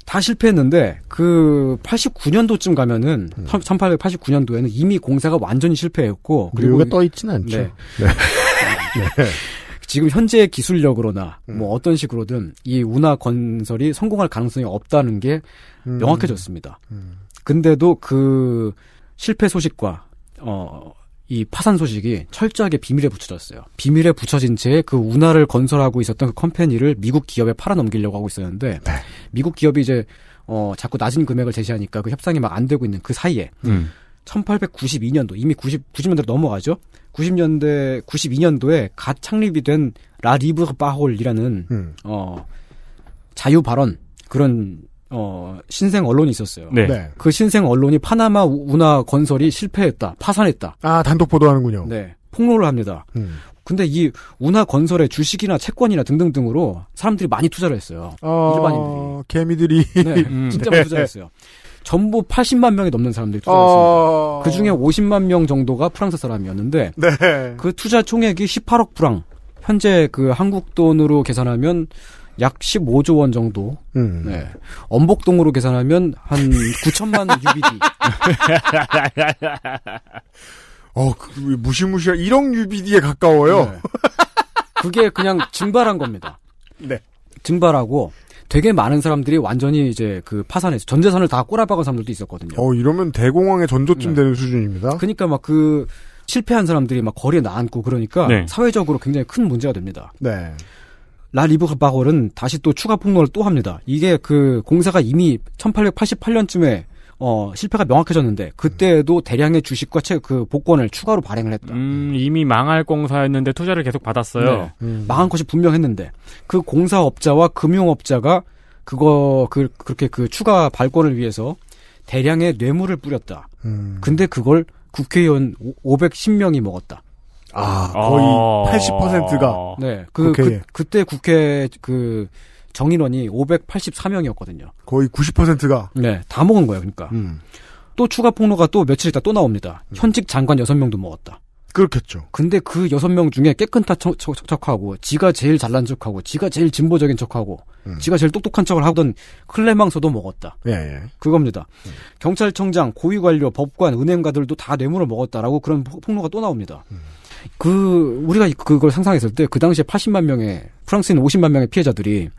다 실패했는데 그 89년도쯤 가면은 음. 1889년도에는 이미 공사가 완전히 실패했고 그리고 이게 떠 있지는 않죠. 네. 네. 네. *laughs* 네. 지금 현재의 기술력으로나 음. 뭐 어떤 식으로든 이 운하 건설이 성공할 가능성이 없다는 게 음. 명확해졌습니다. 음. 근데도 그 실패 소식과 어이 파산 소식이 철저하게 비밀에 붙여졌어요. 비밀에 붙여진 채 그 운하를 건설하고 있었던 그 컴퍼니를 미국 기업에 팔아넘기려고 하고 있었는데 네. 미국 기업이 이제 어 자꾸 낮은 금액을 제시하니까 그 협상이 막 안 되고 있는 그 사이에 음. 1892년도 이미 90 90년대로 넘어가죠. 90년대 92년도에 갓 창립이 된 라리브 바홀이라는 음. 어 자유 발언 그런 어, 신생 언론이 있었어요. 네. 네. 그 신생 언론이 파나마 운하 건설이 실패했다, 파산했다. 아, 단독 보도하는군요. 네. 폭로를 합니다. 음. 근데 이 운하 건설의 주식이나 채권이나 등등등으로 사람들이 많이 투자를 했어요. 어... 일반인들이. 개미들이. 네, 음. *laughs* 네. 진짜 많이 투자했어요. 전부 80만 명이 넘는 사람들이 어. 투자했습니다. 어... 그 중에 50만 명 정도가 프랑스 사람이었는데 네. 그 투자 총액이 18억 프랑. 현재 그 한국 돈으로 계산하면 약 15조 원 정도. 음. 네. 엄복동으로 계산하면 한 9천만 유비디. *laughs* 어, 그, 무시무시한 1억 UBD에 가까워요. 네. 그게 그냥 증발한 겁니다. 네. 증발하고 되게 많은 사람들이 완전히 이제 그 파산해서 전 재산을 다 꼬라박은 사람들도 있었거든요. 어, 이러면 대공황의 전조쯤 네. 되는 수준입니다. 그러니까 막 그 실패한 사람들이 막 거리에 나앉고 그러니까 네. 사회적으로 굉장히 큰 문제가 됩니다. 네. 라리브 바골은 다시 또 추가 폭로를 또 합니다. 이게 그 공사가 이미 1888년쯤에 어, 실패가 명확해졌는데 그때도 대량의 주식과 채, 그 복권을 추가로 발행을 했다. 음, 이미 망할 공사였는데 투자를 계속 받았어요. 네. 음. 망한 것이 분명했는데 그 공사업자와 금융업자가 그거 그 그렇게 그 추가 발권을 위해서 대량의 뇌물을 뿌렸다. 음. 근데 그걸 국회의원 510명이 먹었다. 아, 거의 아~ 80%가. 네. 그, 국 그, 그때 국회 그 정인원이 584명이었거든요. 거의 90%가. 네. 다 먹은 거예요, 그러니까. 음. 또 추가 폭로가 또 며칠 있다 또 나옵니다. 음. 현직 장관 6명도 먹었다. 그렇겠죠. 근데 그 6명 중에 깨끗한 척, 척, 척 하고 지가 제일 잘난 척하고, 지가 제일 진보적인 척하고, 음. 지가 제일 똑똑한 척을 하던 클레망서도 먹었다. 예, 예. 그겁니다. 음. 경찰청장, 고위관료, 법관, 은행가들도 다 뇌물을 먹었다라고 그런 폭로가 또 나옵니다. 음. 그 우리가 그걸 상상했을 때 그 당시에 80만 명의 프랑스인 50만 명의 피해자들이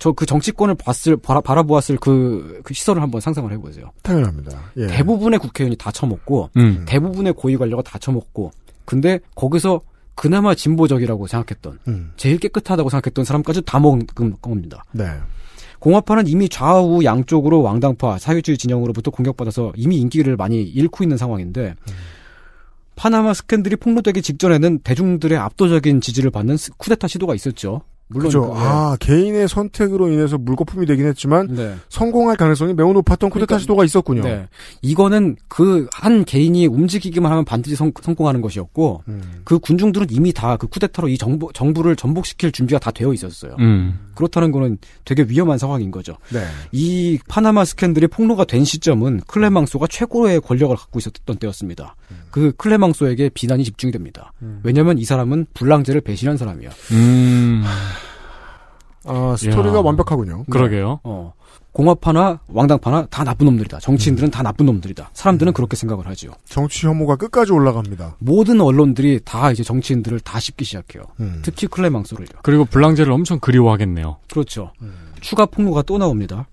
저 그 정치권을 봤을 바라, 보았을그 그, 그 시설을 한번 상상을 해보세요. 당연합니다. 예. 대부분의 국회의원이 다 처먹고 음. 대부분의 고위 관료가 다 처먹고 근데 거기서 그나마 진보적이라고 생각했던 음. 제일 깨끗하다고 생각했던 사람까지 다 먹은 겁니다. 네. 공화파는 이미 좌우 양쪽으로 왕당파 사회주의 진영으로부터 공격받아서 이미 인기를 많이 잃고 있는 상황인데 음. 파나마 스캔들이 폭로되기 직전에는 대중들의 압도적인 지지를 받는 쿠데타 시도가 있었죠. 물론 그, 아 예. 개인의 선택으로 인해서 물거품이 되긴 했지만 네. 성공할 가능성이 매우 높았던 쿠데타 그러니까, 시도가 있었군요. 네. 이거는 그 한 개인이 움직이기만 하면 반드시 성, 공하는 것이었고 음. 그 군중들은 이미 다 그 쿠데타로 이 정부 정부를 전복시킬 준비가 다 되어 있었어요. 음. 그렇다는 거는 되게 위험한 상황인 거죠. 네. 이 파나마 스캔들이 폭로가 된 시점은 클레망소가 음. 최고의 권력을 갖고 있었던 때였습니다. 음. 그 클레망소에게 비난이 집중됩니다. 음. 왜냐하면 이 사람은 불랑제를 배신한 사람이야. 음. 아, 스토리가 야 완벽하군요. 네. 그러게요. 어. 공화파나 왕당파나 다 나쁜 놈들이다. 정치인들은 음. 다 나쁜 놈들이다. 사람들은 음. 그렇게 생각을 하지요. 정치 혐오가 끝까지 올라갑니다. 모든 언론들이 다 이제 정치인들을 다 씹기 시작해요. 음. 특히 클레망소를요. 그리고 블랑제를 엄청 그리워하겠네요. 그렇죠. 음. 추가 폭로가 또 나옵니다.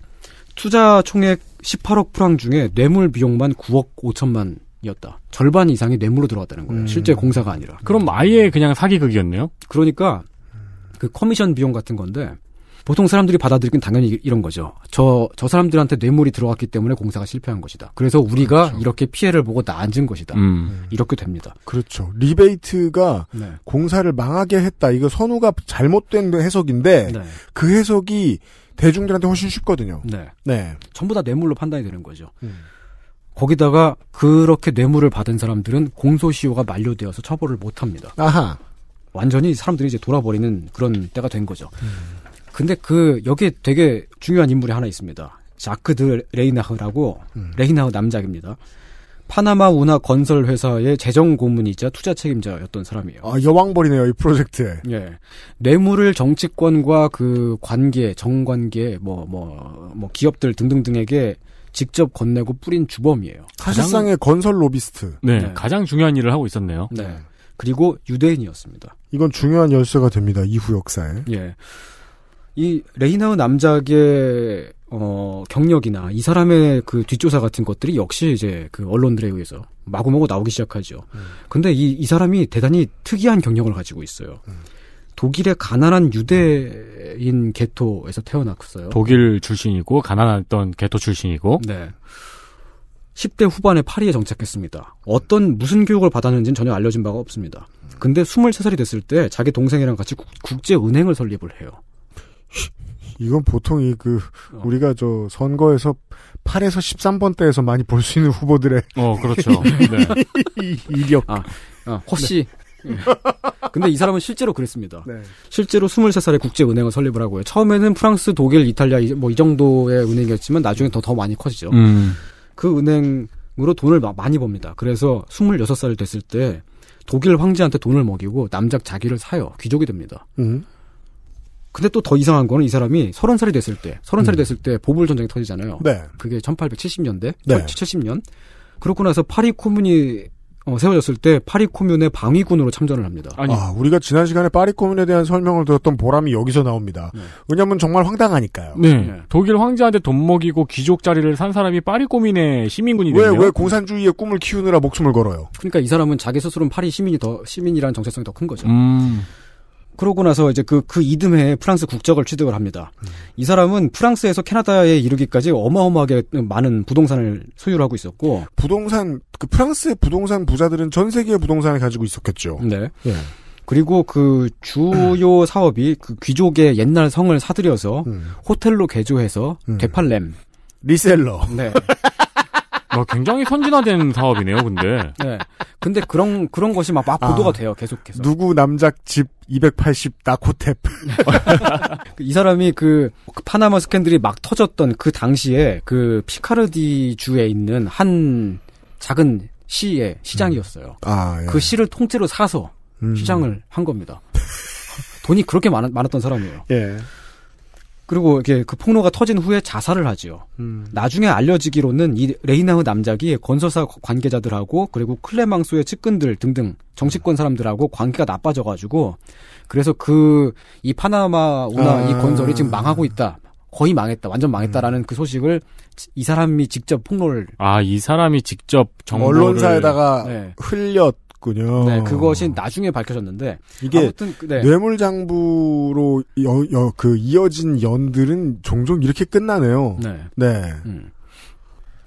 투자 총액 18억 프랑 중에 뇌물 비용만 9억 5천만 이었다. 절반 이상이 뇌물로 들어갔다는 거예요. 음. 실제 공사가 아니라. 그럼 아예 그냥 사기극이었네요? 그러니까 그 커미션 비용 같은 건데 보통 사람들이 받아들이긴 당연히 이런 거죠. 저, 저 사람들한테 뇌물이 들어갔기 때문에 공사가 실패한 것이다. 그래서 우리가 그렇죠. 이렇게 피해를 보고 나앉은 것이다. 음. 네. 이렇게 됩니다. 그렇죠. 리베이트가 네. 공사를 망하게 했다. 이거 선우가 잘못된 해석인데 네. 그 해석이 대중들한테 훨씬 쉽거든요. 네. 네. 전부 다 뇌물로 판단이 되는 거죠. 음. 거기다가 그렇게 뇌물을 받은 사람들은 공소시효가 만료되어서 처벌을 못 합니다. 아하. 완전히 사람들이 이제 돌아버리는 그런 때가 된 거죠. 음. 근데 그 여기 에 되게 중요한 인물이 하나 있습니다. 자크 드 레이나흐라고 음. 레이나흐 남작입니다. 파나마 운하 건설 회사의 재정 고문이자 투자 책임자였던 사람이에요. 아 여왕벌이네요 이 프로젝트에. 예, 뇌물을 정치권과 그 관계, 정관계, 뭐 뭐, 뭐 기업들 등등등에게 직접 건네고 뿌린 주범이에요. 사실상의 건설 로비스트. 네, 네, 가장 중요한 일을 하고 있었네요. 네. 그리고 유대인이었습니다. 이건 중요한 열쇠가 됩니다. 이후 역사에. 예. 이 레이나우 남작의 어, 경력이나 이 사람의 그 뒷조사 같은 것들이 역시 이제 그 언론들에 의해서 마구마구 나오기 시작하죠. 음. 근데 이, 이 사람이 대단히 특이한 경력을 가지고 있어요. 음. 독일의 가난한 유대인 게토에서 태어났어요. 독일 출신이고 가난했던 게토 출신이고. 네. 10대 후반에 파리에 정착했습니다. 어떤 무슨 교육을 받았는지는 전혀 알려진 바가 없습니다. 근데 23살이 됐을 때 자기 동생이랑 같이 국제은행을 설립을 해요. 이건 보통 이그 어. 우리가 저 선거에서 8에서 13번대에서 많이 볼 수 있는 후보들의 어 그렇죠 네. *laughs* 이력 아, 아 혹시 네. 예. 근데 이 사람은 실제로 그랬습니다. 네. 실제로 23살에 국제은행을 설립을 하고요. 처음에는 프랑스, 독일, 이탈리아 뭐이 뭐 정도의 은행이었지만 나중에 더더 더 많이 커지죠. 음. 그 은행으로 돈을 많이 법니다. 그래서 26살 됐을 때 독일 황제한테 돈을 먹이고 남작 자기를 사요. 귀족이 됩니다. 음. 근데 또 더 이상한 거는 이 사람이 30살이 됐을 때, 30살이 음. 됐을 때 보불 전쟁이 터지잖아요. 네. 그게 1870년대, 네. 70년. 그렇고 나서 파리 코문이 어, 세워졌을 때 파리 코뮌의 방위군으로 참전을 합니다. 아니. 아, 우리가 지난 시간에 파리 코뮌에 대한 설명을 들었던 보람이 여기서 나옵니다. 네. 왜냐하면 정말 황당하니까요. 네. 네. 독일 황제한테 돈 먹이고 귀족 자리를 산 사람이 파리 코뮌의 시민군이 됐네요. 왜, 왜 공산주의의 꿈을 키우느라 목숨을 걸어요? 그러니까 이 사람은 자기 스스로는 파리 시민이 더 시민이라는 정체성이 더 큰 거죠. 음. 그러고 나서 이제 그, 그 이듬해에 프랑스 국적을 취득을 합니다. 음. 이 사람은 프랑스에서 캐나다에 이르기까지 어마어마하게 많은 부동산을 소유를 하고 있었고. 부동산, 그 프랑스의 부동산 부자들은 전 세계의 부동산을 가지고 있었겠죠. 네. 예. 그리고 그 주요 음. 사업이 그 귀족의 옛날 성을 사들여서 음. 호텔로 개조해서 음. 되팔렘. 리셀러. 네. *laughs* 어, 굉장히 선진화된 사업이네요, 근데. 네. 근데 그런, 그런 것이 막, 막 보도가 아, 돼요, 계속해서. 누구 남작집 280 나코탭. *laughs* 이 사람이 그, 그, 파나마 스캔들이 막 터졌던 그 당시에 그 피카르디 주에 있는 한 작은 시의 시장이었어요. 음. 아, 예. 그 시를 통째로 사서 음. 시장을 한 겁니다. 돈이 그렇게 많, 많았던 사람이에요. 예. 그리고 이렇게 그 폭로가 터진 후에 자살을 하지요. 음. 나중에 알려지기로는 이레이나흐 남작이 건설사 관계자들하고 그리고 클레망소의 측근들 등등 정치권 사람들하고 관계가 나빠져가지고 그래서 그 이 파나마 운하 아. 이 건설이 지금 망하고 있다. 거의 망했다, 완전 망했다라는 음. 그 소식을 이 사람이 직접 폭로를 아 이 사람이 직접 정보를 언론사에다가 네. 흘려 있군요 네, 그것이 나중에 밝혀졌는데 이게 아무튼 그, 네. 뇌물 장부로 여, 여, 그 이어진 연들은 종종 이렇게 끝나네요. 네, 네. 음.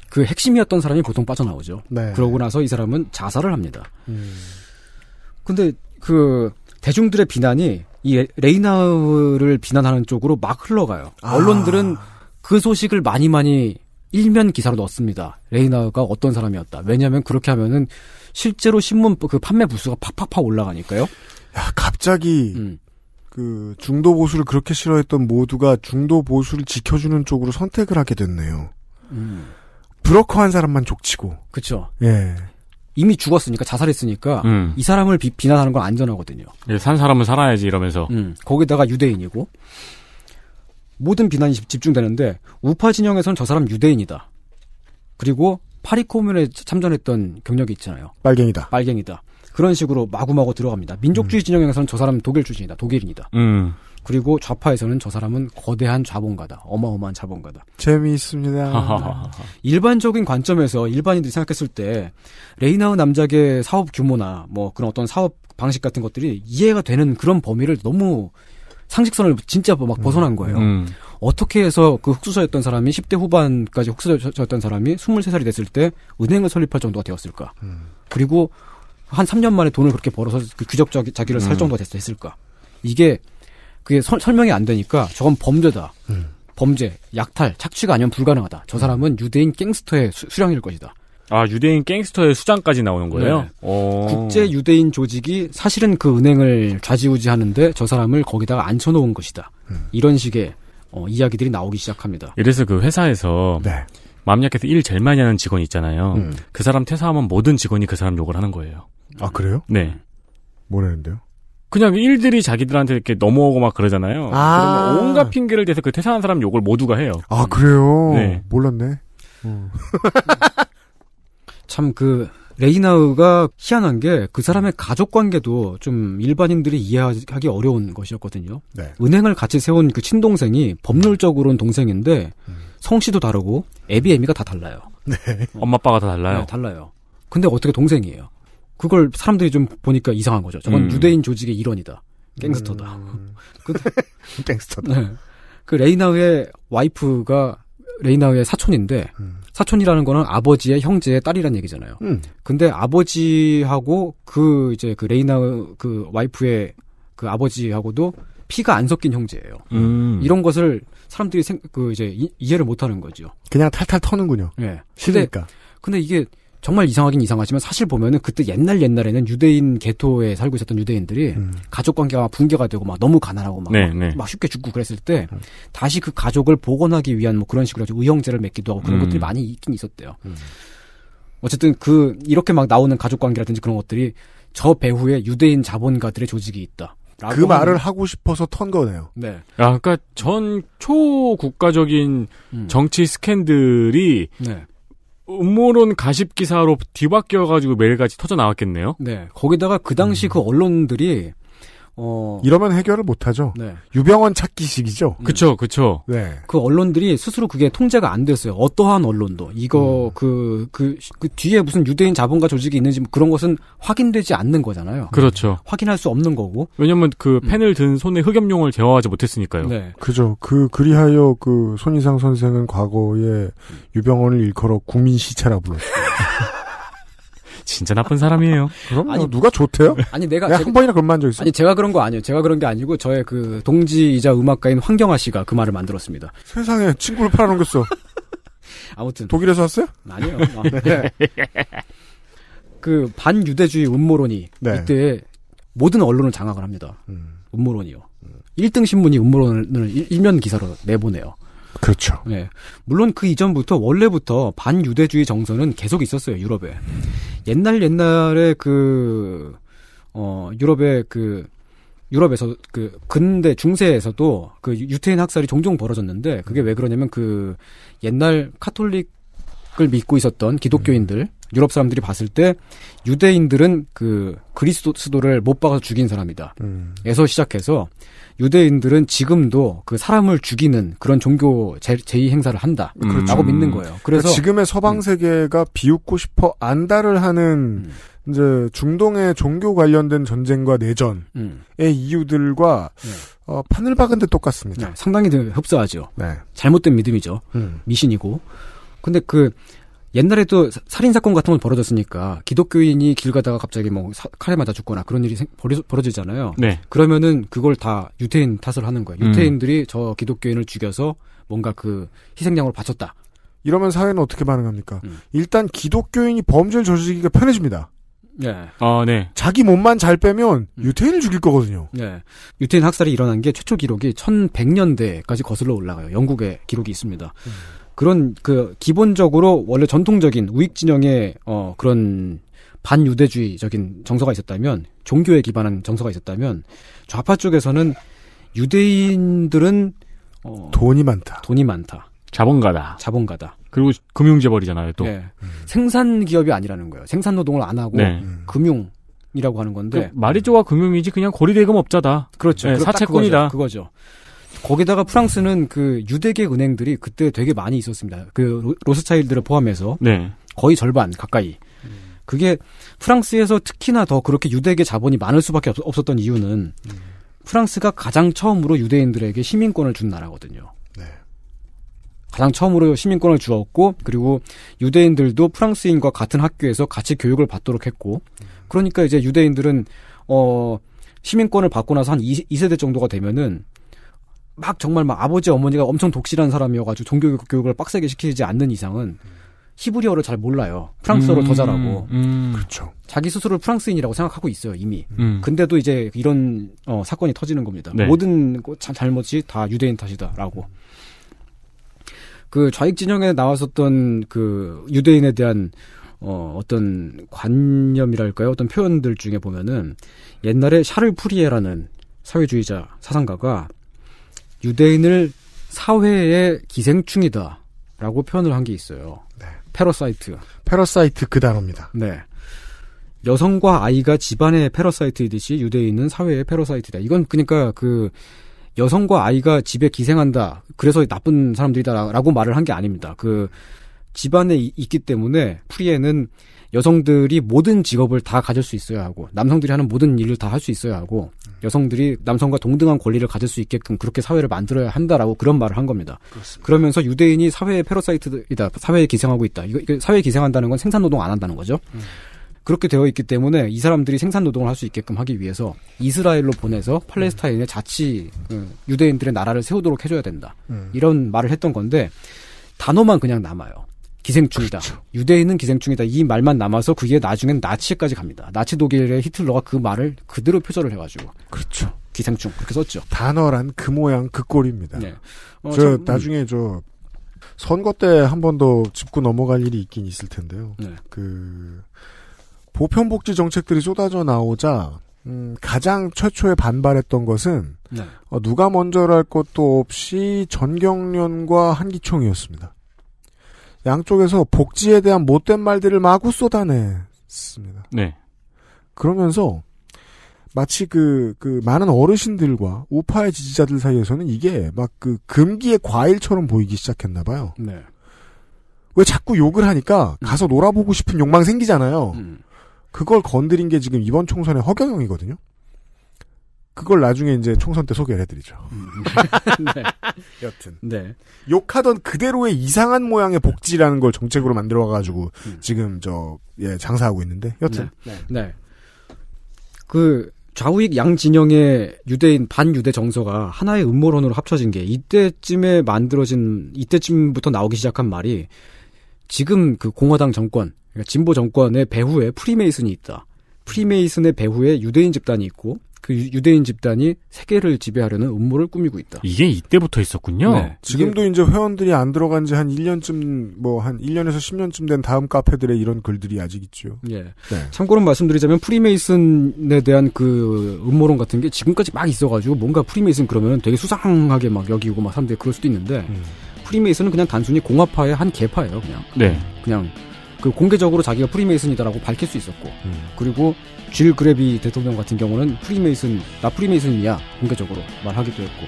그 핵심이었던 사람이 보통 빠져나오죠. 네. 그러고 나서 이 사람은 자살을 합니다. 음. 근데 그 대중들의 비난이 이 레이나우를 비난하는 쪽으로 막 흘러가요. 아. 언론들은 그 소식을 많이 많이 일면 기사로 넣었습니다. 레이나우가 어떤 사람이었다. 왜냐하면 그렇게 하면은 실제로 신문 그 판매 부수가 팍팍팍 올라가니까요. 야, 갑자기 음. 그 중도 보수를 그렇게 싫어했던 모두가 중도 보수를 지켜주는 쪽으로 선택을 하게 됐네요. 음. 브로커 한 사람만 족치고. 그렇죠. 예. 이미 죽었으니까 자살했으니까 음. 이 사람을 비, 난하는 건 안전하거든요. 예, 산 사람은 살아야지 이러면서. 음, 거기다가 유대인이고 모든 비난이 집중되는데 우파 진영에서는저 사람 유대인이다. 그리고 파리코뮌에 참전했던 경력이 있잖아요. 빨갱이다. 빨갱이다. 그런 식으로 마구마구 들어갑니다. 민족주의 음. 진영에서는 저 사람은 독일 출신이다. 독일인이다. 음. 그리고 좌파에서는 저 사람은 거대한 자본가다. 어마어마한 자본가다. 재미있습니다. *laughs* 일반적인 관점에서 일반인들이 생각했을 때 레이나우 남작의 사업 규모나 뭐 그런 어떤 사업 방식 같은 것들이 이해가 되는 그런 범위를 너무 상식선을 진짜 막 벗어난 음. 거예요. 음. 음. 어떻게 해서 그 흑수저였던 사람이 10대 후반까지 흑수저였던 사람이 23살이 됐을 때 은행을 설립할 정도가 되었을까? 음. 그리고 한 3년 만에 돈을 그렇게 벌어서 그 규적 자기를 살 음. 정도가 됐을까? 이게 그게 서, 설명이 안 되니까 저건 범죄다. 음. 범죄, 약탈, 착취가 아니면 불가능하다. 저 음. 사람은 유대인 갱스터의 수, 량일 것이다. 아, 유대인 갱스터의 수장까지 나오는 거예요? 네. 어. 국제 유대인 조직이 사실은 그 은행을 좌지우지하는데 저 사람을 거기다가 앉혀놓은 것이다. 음. 이런 식의 어, 이야기들이 나오기 시작합니다. 이래서 그 회사에서 네. 마음 약해서 일 제일 많이 하는 직원 있잖아요. 음. 그 사람 퇴사하면 모든 직원이 그 사람 욕을 하는 거예요. 아 그래요? 네. 뭐라는데요? 그냥 일들이 자기들한테 이렇게 넘어오고 막 그러잖아요. 아~ 그러면 온갖 핑계를 대서 그 퇴사한 사람 욕을 모두가 해요. 아 그래요? 네. 몰랐네. 어. 참그 레이나우가 희한한 게 그 사람의 가족 관계도 좀 일반인들이 이해하기 어려운 것이었거든요. 네. 은행을 같이 세운 그 친동생이 법률적으로는 동생인데 음. 성씨도 다르고 애비 애미가 다 달라요. 네. *laughs* 엄마 아빠가 다 달라요. 네, 달라요. 근데 어떻게 동생이에요? 그걸 사람들이 좀 보니까 이상한 거죠. 저건 음. 유대인 조직의 일원이다. 갱스터다. 음. *laughs* 그 *laughs* 갱스터다. 네. 그 레이나우의 와이프가 레이나우의 사촌인데 음. 사촌이라는 거는 아버지의 형제의 딸이라는 얘기잖아요. 음. 근데 아버지하고 그 이제 그 레이나 그 와이프의 그 아버지하고도 피가 안 섞인 형제예요. 음. 이런 것을 사람들이 생, 그 이제 이, 해를못 하는 거죠. 그냥 탈탈 터는군요. 예. 네. 싫으니까. 근데, 근데 이게 정말 이상하긴 이상하지만 사실 보면은 그때 옛날 옛날에는 유대인 개토에 살고 있었던 유대인들이 음. 가족 관계가 붕괴가 되고 막 너무 가난하고 막, 네, 막, 네. 막, 쉽게 죽고 그랬을 때 음. 다시 그 가족을 복원하기 위한 뭐 그런 식으로 의형제를 맺기도 하고 그런 음. 것들이 많이 있긴 있었대요. 음. 어쨌든 그 이렇게 막 나오는 가족 관계라든지 그런 것들이 저 배후에 유대인 자본가들의 조직이 있다. 그 말을 하고 싶어서 턴 거네요. 네. 아, 그러니까 전 초국가적인 음. 정치 스캔들이 네. 음모론 가십 기사로 뒤바뀌어가지고 매일같이 터져 나왔겠네요. 네. 거기다가 그 당시 음. 그 언론들이 어. 이러면 해결을 못하죠. 네. 유병원 찾기식이죠. 음. 그쵸, 그쵸. 네. 그 언론들이 스스로 그게 통제가 안 됐어요. 어떠한 언론도. 이거, 음. 그, 그, 그 뒤에 무슨 유대인 자본가 조직이 있는지 뭐 그런 것은 확인되지 않는 거잖아요. 그렇죠. 확인할 수 없는 거고. 왜냐면 그 음. 펜을 든 손에 흑염룡을 제어하지 못했으니까요. 네. 그죠. 그, 그리하여 그 손희상 선생은 과거에 음. 유병원을 일컬어 국민 시체라 불렀어요. *laughs* 진짜 나쁜 사람이에요. *laughs* 그럼 아니 누가 좋대요? *laughs* 아니 내가, 내가 한 번이나 그런 말한 적 있어. 아니 제가 그런 거 아니에요. 제가 그런 게 아니고 저의 그 동지이자 음악가인 황경아 씨가 그 말을 만들었습니다. 세상에 친구를 팔아넘겼어. *laughs* 아무튼 독일에서 왔어요? 아니요. 네. 아, 네. 그 반유대주의 음모론이 네. 이때 모든 언론을 장악을 합니다. 음. 모론이요 음. 1등 신문이 음모론을 일면 기사로 내보내요. 그렇죠. 예. 물론 그 이전부터 원래부터 반유대주의 정서는 계속 있었어요 유럽에. 옛날 옛날에 그어 유럽의 그 유럽에서 그 근대 중세에서도 그 유태인 학살이 종종 벌어졌는데 그게 왜 그러냐면 그 옛날 카톨릭을 믿고 있었던 기독교인들 유럽 사람들이 봤을 때 유대인들은 그 그리스도를 못 박아서 죽인 사람이다. 음. 에서 시작해서 유대인들은 지금도 그 사람을 죽이는 그런 종교 제, 의 행사를 한다. 음. 그렇죠. 라고 믿는 거예요. 그러니까 그래서 그러니까 지금의 서방 음. 세계가 음. 비웃고 싶어 안달을 하는 음. 이제 중동의 종교 관련된 전쟁과 내전의 음. 이유들과 네. 어, 판을 박은 데 똑같습니다. 네, 상당히 그 흡사하죠. 네. 잘못된 믿음이죠. 음. 미신이고. 근데 그 옛날에도 살인 사건 같은 건 벌어졌으니까 기독교인이 길 가다가 갑자기 뭐 칼에 맞아 죽거나 그런 일이 생, 벌어지잖아요. 네. 그러면은 그걸 다 유태인 탓을 하는 거예요. 음. 유태인들이 음. 저 기독교인을 죽여서 뭔가 그 희생양으로 바쳤다. 이러면 사회는 어떻게 반응합니까? 음. 일단 기독교인이 범죄를 저지르기가 편해집니다. 네. 아, 네. 자기 몸만 잘 빼면 음. 유태인을 죽일 거거든요. 네. 유태인 학살이 일어난 게 최초 기록이 1100년대까지 거슬러 올라가요. 영국의 기록이 있습니다. 음. 그런 그 기본적으로 원래 전통적인 우익 진영의 어 그런 반유대주의적인 정서가 있었다면 종교에 기반한 정서가 있었다면 좌파 쪽에서는 유대인들은 어, 돈이 많다. 돈이 많다. 자본가다. 자본가다. 그리고 금융재벌이잖아요, 또. 네. 음. 생산 기업이 아니라는 거예요. 생산 노동을 안 하고 네. 금융이라고 하는 건데. 그, 마리조와 금융이지 그냥 고리대금 업자다. 그렇죠. 네, 사채꾼이다. 그거죠. 그거죠. 거기다가 프랑스는 그 유대계 은행들이 그때 되게 많이 있었습니다. 그 로스차일드를 포함해서 네. 거의 절반 가까이. 그게 프랑스에서 특히나 더 그렇게 유대계 자본이 많을 수밖에 없, 었던 이유는 음. 프랑스가 가장 처음으로 유대인들에게 시민권을 준 나라거든요. 네. 가장 처음으로 시민권을 주었고 그리고 유대인들도 프랑스인과 같은 학교에서 같이 교육을 받도록 했고 음. 그러니까 이제 유대인들은 어 시민권을 받고 나서 한 2, 세대 정도가 되면은 막 정말 막 아버지 어머니가 엄청 독실한 사람이어가지고 종교 교육을 빡세게 시키지 않는 이상은 히브리어를 잘 몰라요. 프랑스어를 음, 더 잘하고. 음. 그렇죠. 자기 스스로를 프랑스인이라고 생각하고 있어요, 이미. 음. 근데도 이제 이런 어, 사건이 터지는 겁니다. 네. 모든 잘못이 다 유대인 탓이다라고. 그 좌익 진영에 나왔었던 그 유대인에 대한 어, 어떤 관념이랄까요? 어떤 표현들 중에 보면은 옛날에 샤를 프리에라는 사회주의자 사상가가 유대인을 사회의 기생충이다라고 표현을 한 게 있어요. 네. 패러사이트. 패러사이트 그 단어입니다. 네. 여성과 아이가 집안의 패러사이트이듯이 유대인은 사회의 패러사이트다. 이건 그러니까 그 여성과 아이가 집에 기생한다. 그래서 나쁜 사람들이다라고 말을 한 게 아닙니다. 그 집안에 있기 때문에 프리에는 여성들이 모든 직업을 다 가질 수 있어야 하고 남성들이 하는 모든 일을 다 할 수 있어야 하고 여성들이 남성과 동등한 권리를 가질 수 있게끔 그렇게 사회를 만들어야 한다라고 그런 말을 한 겁니다. 그렇습니다. 그러면서 유대인이 사회의 페러사이트이다, 사회에 기생하고 있다. 이거, 이거 사회에 기생한다는 건 생산 노동 안 한다는 거죠. 음. 그렇게 되어 있기 때문에 이 사람들이 생산 노동을 할 수 있게끔 하기 위해서 이스라엘로 보내서 팔레스타인의 자치 그 유대인들의 나라를 세우도록 해줘야 된다. 음. 이런 말을 했던 건데 단어만 그냥 남아요. 기생충이다. 그렇죠. 유대인은 기생충이다. 이 말만 남아서 그게 나중엔 나치까지 갑니다. 나치 독일의 히틀러가 그 말을 그대로 표절을 해가지고. 그렇죠. 기생충 그렇게 썼죠. 단어란 그 모양 그 꼴입니다. 네. 어, 저 참, 음. 나중에 저 선거 때 한 번 더 짚고 넘어갈 일이 있긴 있을 텐데요. 네. 그 보편복지 정책들이 쏟아져 나오자 음, 가장 최초에 반발했던 것은 네. 어, 누가 먼저랄 것도 없이 전경련과 한기총이었습니다. 양쪽에서 복지에 대한 못된 말들을 마구 쏟아냈습니다. 네. 그러면서 마치 그, 그 많은 어르신들과 우파의 지지자들 사이에서는 이게 막 그 금기의 과일처럼 보이기 시작했나 봐요. 네. 왜 자꾸 욕을 하니까 가서 음. 놀아보고 싶은 욕망 생기잖아요. 음. 그걸 건드린 게 지금 이번 총선의 허경영이거든요. 그걸 나중에 이제 총선 때 소개를 해드리죠. 음. *laughs* 네. 여튼. 네. 욕하던 그대로의 이상한 모양의 복지라는 걸 정책으로 만들어가지고 음. 지금 저, 예, 장사하고 있는데. 여튼. 네. 네. 네. 그 좌우익 양진영의 유대인, 반유대 정서가 하나의 음모론으로 합쳐진 게 이때쯤에 만들어진, 이때쯤부터 나오기 시작한 말이 지금 그 공화당 정권, 그러니까 진보 정권의 배후에 프리메이슨이 있다. 프리메이슨의 배후에 유대인 집단이 있고 그 유대인 집단이 세계를 지배하려는 음모를 꾸미고 있다. 이게 이때부터 있었군요. 네. 지금도 이제 회원들이 안 들어간 지 한 1년쯤 뭐한 1년에서 10년쯤 된 다음 카페들의 이런 글들이 아직 있죠. 예. 네. 참고로 말씀드리자면 프리메이슨에 대한 그 음모론 같은 게 지금까지 막 있어 가지고 뭔가 프리메이슨 그러면 되게 수상하게 막 여기고 막 사람들이 그럴 수도 있는데 음. 프리메이슨은 그냥 단순히 공화파의 한 개파예요, 그냥. 네. 그냥 그 공개적으로 자기가 프리메이슨이다라고 밝힐 수 있었고 음. 그리고 질 그레비 대통령 같은 경우는 프리메이슨 나 프리메이슨이야 공개적으로 말하기도 했고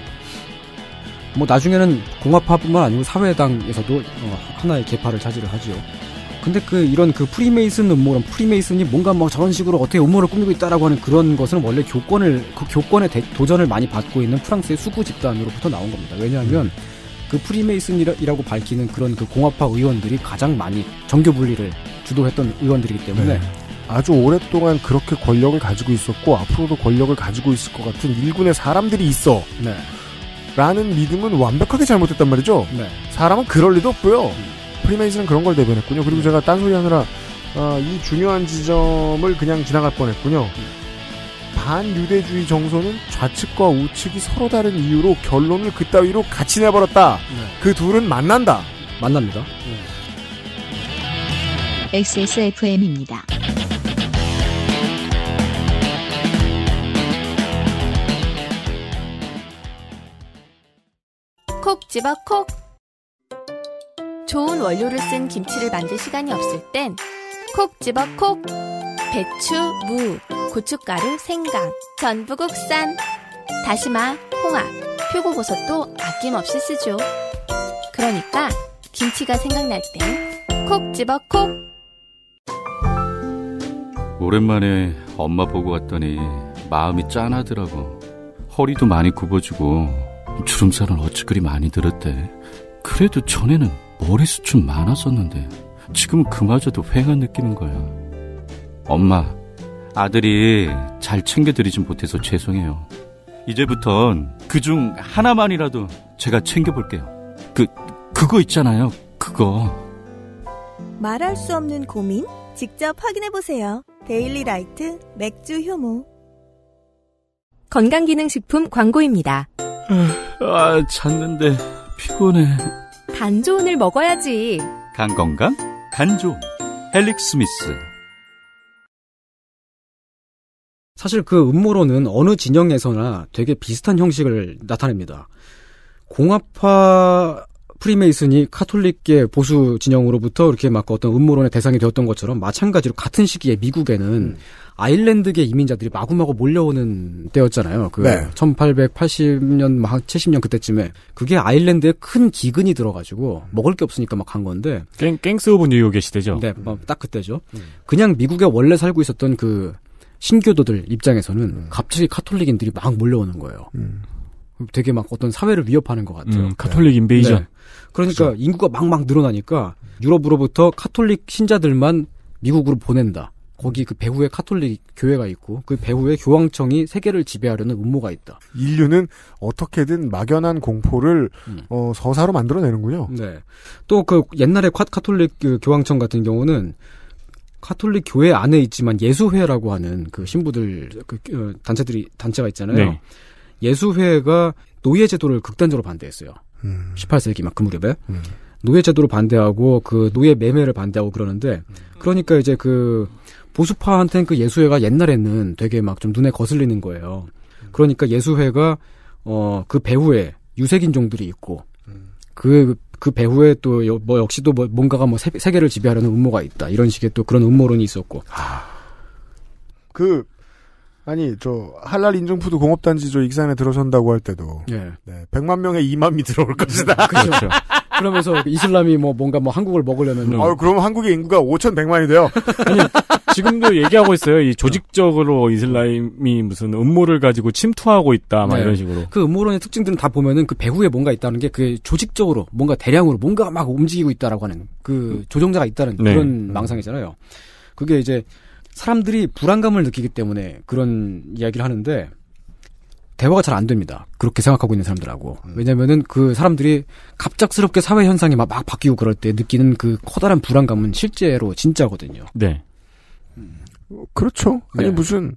뭐 나중에는 공화파뿐만 아니고 사회당에서도 어, 하나의 개파를 차지를 하지요. 근데 그 이런 그 프리메이슨 음모론 프리메이슨이 뭔가 뭐 저런 식으로 어떻게 음모를 꾸미고 있다라고 하는 그런 것은 원래 교권을 그 교권의 도전을 많이 받고 있는 프랑스의 수구 집단으로부터 나온 겁니다. 왜냐하면 음. 그 프리메이슨이라고 밝히는 그런 그 공화파 의원들이 가장 많이 정교 분리를 주도했던 의원들이기 때문에 네. 아주 오랫동안 그렇게 권력을 가지고 있었고 앞으로도 권력을 가지고 있을 것 같은 일군의 사람들이 있어. 네. 라는 믿음은 완벽하게 잘못됐단 말이죠. 네. 사람은 그럴 리도 없고요. 음. 프리메이슨은 그런 걸 대변했군요. 그리고 음. 제가 딴소리 하느라 어, 이 중요한 지점을 그냥 지나갈 뻔했군요. 음. 반유대주의 정서는 좌측과 우측이 서로 다른 이유로 결론을 그따위로 같이 내버렸다. 네. 그 둘은 만난다. 만납니다. 네. XSFM입니다. 콕 집어 콕. 좋은 원료를 쓴 김치를 만들 시간이 없을 땐 콕 집어 콕. 배추, 무, 고춧가루, 생강, 전부 국산, 다시마, 홍합, 표고버섯도 아낌없이 쓰죠. 그러니까 김치가 생각날 땐콕 집어 콕! 오랜만에 엄마 보고 왔더니 마음이 짠하더라고. 허리도 많이 굽어지고 주름살은 어찌 그리 많이 들었대. 그래도 전에는 머리숱은 많았었는데 지금은 그마저도 휑한 느낌인 거야. 엄마, 아들이 잘 챙겨드리지 못해서 죄송해요. 이제부턴 그중 하나만이라도 제가 챙겨볼게요. 그, 그거 있잖아요. 그거. 말할 수 없는 고민? 직접 확인해보세요. 데일리 라이트 맥주 효모. 건강기능식품 광고입니다. 아, 아 잤는데 피곤해. 간 좋은을 먹어야지. 간 건강? 간 좋은. 헬릭 스미스. 사실 그 음모론은 어느 진영에서나 되게 비슷한 형식을 나타냅니다. 공화파 프리메이슨이 카톨릭계 보수 진영으로부터 이렇게 막 어떤 음모론의 대상이 되었던 것처럼 마찬가지로 같은 시기에 미국에는 음. 아일랜드계 이민자들이 마구마구 몰려오는 때였잖아요. 그 네. 1880년 막 70년 그때쯤에 그게 아일랜드에 큰 기근이 들어가지고 먹을 게 없으니까 막 간 건데 깽스 오브 뉴욕의 시대죠. 네, 뭐 음. 딱 그때죠. 음. 그냥 미국에 원래 살고 있었던 그 신교도들 입장에서는 음. 갑자기 카톨릭인들이 막 몰려오는 거예요. 음. 되게 막 어떤 사회를 위협하는 것 같아요. 음, 카톨릭 인베이전. 네. 그러니까 그렇죠. 인구가 막막 늘어나니까 유럽으로부터 카톨릭 신자들만 미국으로 보낸다. 거기 그 배후에 카톨릭 교회가 있고 그 배후에 교황청이 세계를 지배하려는 음모가 있다. 인류는 어떻게든 막연한 공포를 음. 어, 서사로 만들어내는군요. 네. 또 그 옛날에 카톨릭 그 교황청 같은 경우는 카톨릭 교회 안에 있지만 예수회라고 하는 그 신부들 그, 그 단체들이 단체가 있잖아요. 네. 예수회가 노예 제도를 극단적으로 반대했어요. 음. 18세기 막 그 무렵에 음. 노예 제도를 반대하고 그 노예 매매를 반대하고 그러는데 음. 그러니까 이제 그 보수파한테는 그 예수회가 옛날에는 되게 막 좀 눈에 거슬리는 거예요. 그러니까 예수회가 어그 배후에 유색인종들이 있고 음. 그그 배후에 또 뭐 역시도 뭐 뭔가가 뭐 세계를 지배하려는 음모가 있다 이런 식의 또 그런 음모론이 있었고. 아. 그 아니 저 한랄 인증푸드 공업단지 저 익산에 들어선다고 할 때도 예. 네, 100만 명의 이맘이 들어올 것이다. 그렇죠. *laughs* 그러면서 이슬람이 뭐 뭔가 뭐 한국을 먹으려면. 아, 그럼 한국의 인구가 5,100만이 돼요. 아니, 지금도 얘기하고 있어요. 이 조직적으로 이슬람이 무슨 음모를 가지고 침투하고 있다, 막 네. 이런 식으로. 그 음모론의 특징들은 다 보면은 그 배후에 뭔가 있다는 게그게 조직적으로 뭔가 대량으로 뭔가 막 움직이고 있다라고 하는 그 음. 조종자가 있다는 네. 그런 음. 망상이잖아요. 그게 이제 사람들이 불안감을 느끼기 때문에 그런 이야기를 하는데 대화가 잘 안 됩니다. 그렇게 생각하고 있는 사람들하고. 음. 왜냐면은 그 사람들이 갑작스럽게 사회 현상이 막, 막 바뀌고 그럴 때 느끼는 그 커다란 불안감은 실제로 진짜거든요. 네. 음. 그렇죠. 아니 네. 무슨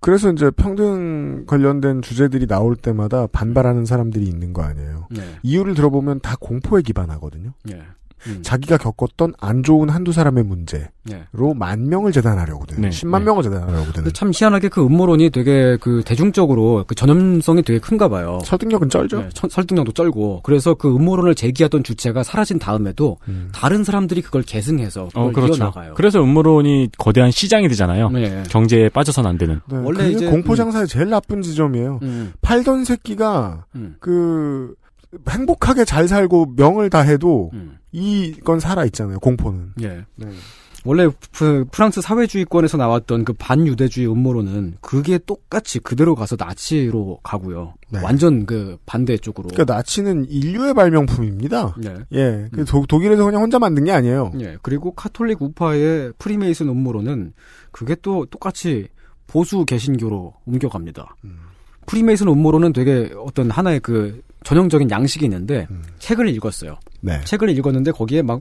그래서 이제 평등 관련된 주제들이 나올 때마다 반발하는 사람들이 있는 거 아니에요. 네. 이유를 들어보면 다 공포에 기반하거든요. 네. 음. 자기가 겪었던 안 좋은 한두 사람의 네. 문제로 네. 만 명을 재단하려고든 네. 10만 네. 명을 재단하려고든 참 희한하게 그 음모론이 되게 그 대중적으로 그 전염성이 되게 큰가 봐요. 설득력은 쩔죠. 네, 설득력도 쩔고 그래서 그 음모론을 제기하던 주체가 사라진 다음에도 음. 다른 사람들이 그걸 계승해서 그걸 어, 그렇죠. 이어나가요. 그래서 음모론이 거대한 시장이 되잖아요. 네. 경제에 빠져선 안 되는. 네, 원래 이제 공포 음. 장사의 음. 제일 나쁜 지점이에요. 음. 팔던 새끼가 음. 그 행복하게 잘 살고 명을 다해도 음. 이건 살아 있잖아요. 공포는. 예. 네. 원래 프랑스 사회주의권에서 나왔던 그 반유대주의 음모론은 그게 똑같이 그대로 가서 나치로 가고요. 네. 완전 그 반대쪽으로. 그러니까 나치는 인류의 발명품입니다. 네. 예. 음. 그 독, 일에서 그냥 혼자 만든 게 아니에요. 예. 그리고 카톨릭 우파의 프리메이슨 음모론은 그게 또 똑같이 보수 개신교로 옮겨갑니다. 음. 프리메이슨 음모론은 되게 어떤 하나의 그 전형적인 양식이 있는데 음. 책을 읽었어요. 네. 책을 읽었는데 거기에 막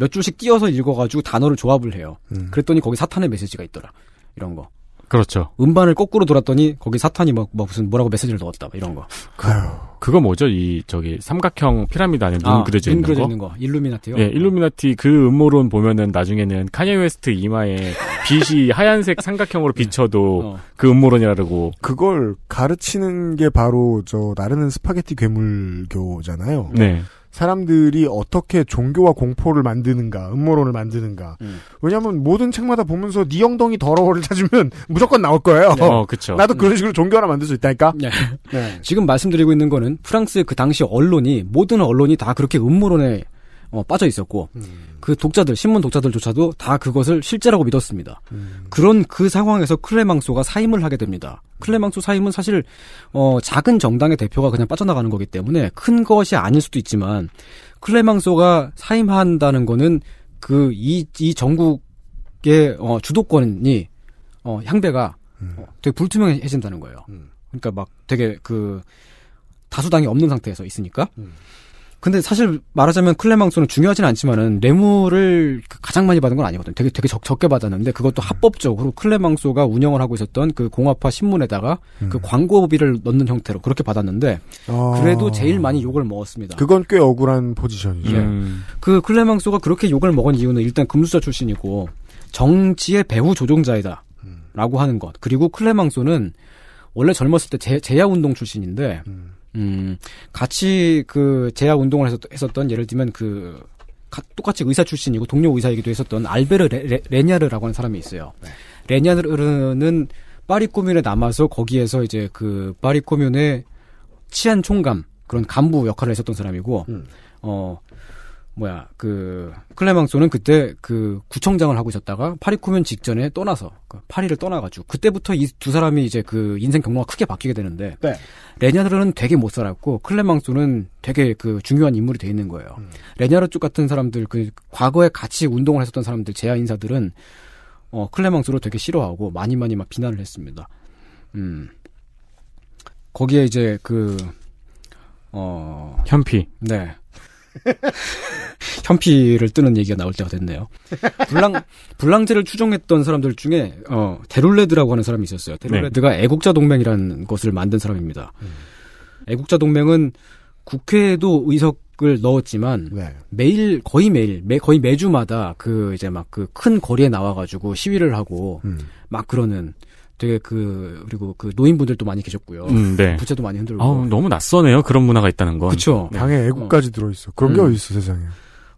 몇 줄씩 띄어서 읽어가지고 단어를 조합을 해요. 음. 그랬더니 거기 사탄의 메시지가 있더라. 이런 거. 그렇죠. 음반을 거꾸로 돌았더니 거기 사탄이 막, 막 무슨 뭐라고 메시지를 넣었다. 이런 거. 그, 그거 뭐죠? 이 저기 삼각형 피라미드 안에 눈 아, 그려져 있는 그려져 있는 거. 일루미나티요. 예, 네, 일루미나티 그 음모론 보면은 나중에는 카니웨스트 이마에 *laughs* 빛이 하얀색 삼각형으로 네. 비춰도 어. 그 음모론이라고. 그걸 가르치는 게 바로 저 나르는 스파게티 괴물교잖아요. 네. 사람들이 어떻게 종교와 공포를 만드는가, 음모론을 만드는가. 음. 왜냐하면 모든 책마다 보면서 니 네 엉덩이 더러워를 찾으면 *laughs* 무조건 나올 거예요. 네. 어, 그렇 나도 그런 식으로 종교 하나 만들 수 있다니까. 네. 네. 지금 말씀드리고 있는 거는 프랑스 그 당시 언론이 모든 언론이 다 그렇게 음모론에 어, 빠져 있었고 음. 그 독자들 신문 독자들조차도 다 그것을 실제라고 믿었습니다. 음. 그런 그 상황에서 클레망소가 사임을 하게 됩니다. 클레망소 사임은 사실 어, 작은 정당의 대표가 그냥 빠져나가는 거기 때문에 큰 것이 아닐 수도 있지만 클레망소가 사임한다는 거는 그이이 전국의 어, 주도권이 어, 향배가 음. 어, 되게 불투명해진다는 거예요. 음. 그러니까 막 되게 그 다수당이 없는 상태에서 있으니까. 음. 근데 사실 말하자면 클레망소는 중요하진 않지만은 레무를 가장 많이 받은 건 아니거든요. 되게 되게 적, 적게 받았는데 그것도 합법적으로 클레망소가 운영을 하고 있었던 그 공화파 신문에다가 그 음. 그 광고비를 넣는 형태로 그렇게 받았는데 아. 그래도 제일 많이 욕을 먹었습니다. 그건 꽤 억울한 포지션이죠. 예. 음. 그 클레망소가 그렇게 욕을 먹은 이유는 일단 금수저 출신이고 정치의 배후 조종자이다. 음. 라고 하는 것. 그리고 클레망소는 원래 젊었을 때 제, 재야운동 출신인데 음. 음, 같이 그 제약 운동을 했었던 예를 들면 그 똑같이 의사 출신이고 동료 의사이기도 했었던 알베르 레, 레 냐르라고 하는 사람이 있어요. 네. 레냐르는 파리 코뮌에 남아서 거기에서 이제 그 파리 코뮌의 치안 총감 그런 간부 역할을 했었던 사람이고 음. 어 뭐야 그 클레망소는 그때 그 구청장을 하고 있었다가 파리 코면 직전에 떠나서 그 파리를 떠나가지고 그때부터 이 두 사람이 이제 그 인생 경로가 크게 바뀌게 되는데 네. 레냐르는 되게 못 살았고 클레망소는 되게 그 중요한 인물이 돼 있는 거예요. 음. 레냐르 쪽 같은 사람들 그 과거에 같이 운동을 했었던 사람들 제야 인사들은 어 클레망소를 되게 싫어하고 많이 많이 막 비난을 했습니다. 음 거기에 이제 그 어 현피 네 *laughs* 현피를 뜨는 얘기가 나올 때가 됐네요. 불랑 불랑제를 추종했던 사람들 중에 어 데룰레드라고 하는 사람이 있었어요. 네. 데룰레드가 네. 애국자 동맹이라는 것을 만든 사람입니다. 음. 애국자 동맹은 국회에도 의석을 넣었지만 네. 매일 거의 매일 매, 거의 매주마다 그 이제 막 그 큰 거리에 나와가지고 시위를 하고 음. 막 그러는 되게 그 그리고 그 노인분들도 많이 계셨고요. 음, 네. 부채도 많이 흔들고. 아, 너무 낯서네요. 그런 문화가 있다는 건. 그렇죠. 방에 애국까지 어. 들어 있어. 그런 음. 어디 있어 세상에.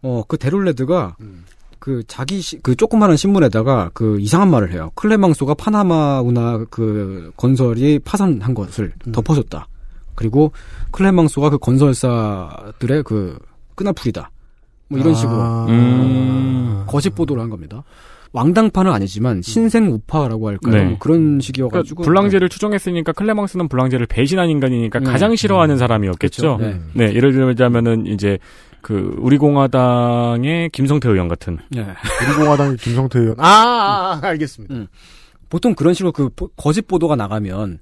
어, 그 데롤레드가 음. 그 자기 시, 그 조그마한 신문에다가 그 이상한 말을 해요. 클레망소가 파나마 운하 그 건설이 파산한 것을 음. 덮어줬다. 그리고 클레망소가 그 건설사들의 그 끈아풀이다. 뭐 이런 아~ 식으로 음. 거짓 보도를 한 겁니다. 왕당파는 아니지만 음. 신생 우파라고 할까요? 네. 뭐 그런 그러니까 식이어가지고 그러니까 불랑제를 네. 추종했으니까 클레망스는 불랑제를 배신한 인간이니까 네. 가장 싫어하는 음. 사람이었겠죠. 그 네. 예를 들자면은 이제 그 우리공화당의 김성태 의원 같은. 네. 우리공화당의 김성태 의원. *laughs* 아, 아, 아, 아 알겠습니다. 음. 보통 그런 식으로 그 거짓 보도가 나가면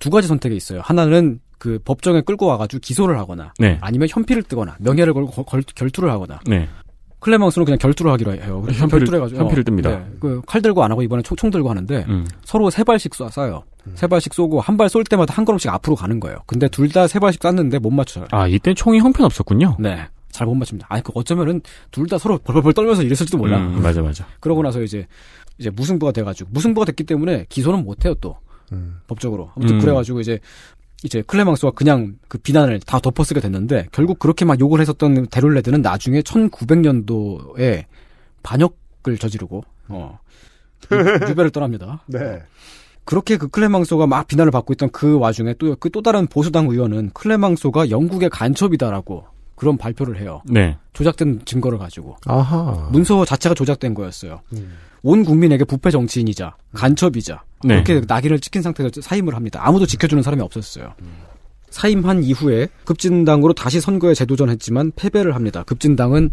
두 가지 선택이 있어요. 하나는 그 법정에 끌고 와가지고 기소를 하거나, 네. 아니면 현피를 뜨거나 명예를 걸고 결투를 하거나. 네. 클레망스는 그냥 결투를 하기로 해요. 그래서 현필, 결투를 해가지고 현필을 뜹니다. 네, 그칼 들고 안 하고 이번에 총, 총 들고 하는데 음. 서로 세 발씩 쏴, 쏴요. 음. 세 발씩 쏘고 한 발 쏠 때마다 한 걸음씩 앞으로 가는 거예요. 근데 둘 다 세 발씩 쐈는데 못 맞춰요. 아 이때 총이 형편 없었군요. 네. 잘 못 맞춥니다. 아, 그 어쩌면은 둘 다 서로 벌벌벌 떨면서 이랬을지도 몰라. 음, 맞아, 맞아. *laughs* 그러고 나서 이제 이제 무승부가 돼가지고 무승부가 됐기 때문에 기소는 못 해요 또. 음. 법적으로 아무튼 음. 그래가지고 이제 이제 클레망스가 그냥 그 비난을 다 덮어쓰게 됐는데 결국 그렇게 막 욕을 했었던 데롤레드는 나중에 1900년도에 반역을 저지르고 어 유배를 떠납니다. *laughs* 네. 그렇게 그 클레망소가 막 비난을 받고 있던 그 와중에 또 그또 그 다른 보수당 의원은 클레망소가 영국의 간첩이다라고 그런 발표를 해요. 네. 조작된 증거를 가지고. 아하. 문서 자체가 조작된 거였어요. 음. 온 국민에게 부패 정치인이자 음. 간첩이자 네. 그렇게 낙인을 찍힌 상태에서 사임을 합니다. 아무도 지켜주는 사람이 없었어요. 음. 사임한 이후에 급진당으로 다시 선거에 재도전했지만 패배를 합니다. 급진당은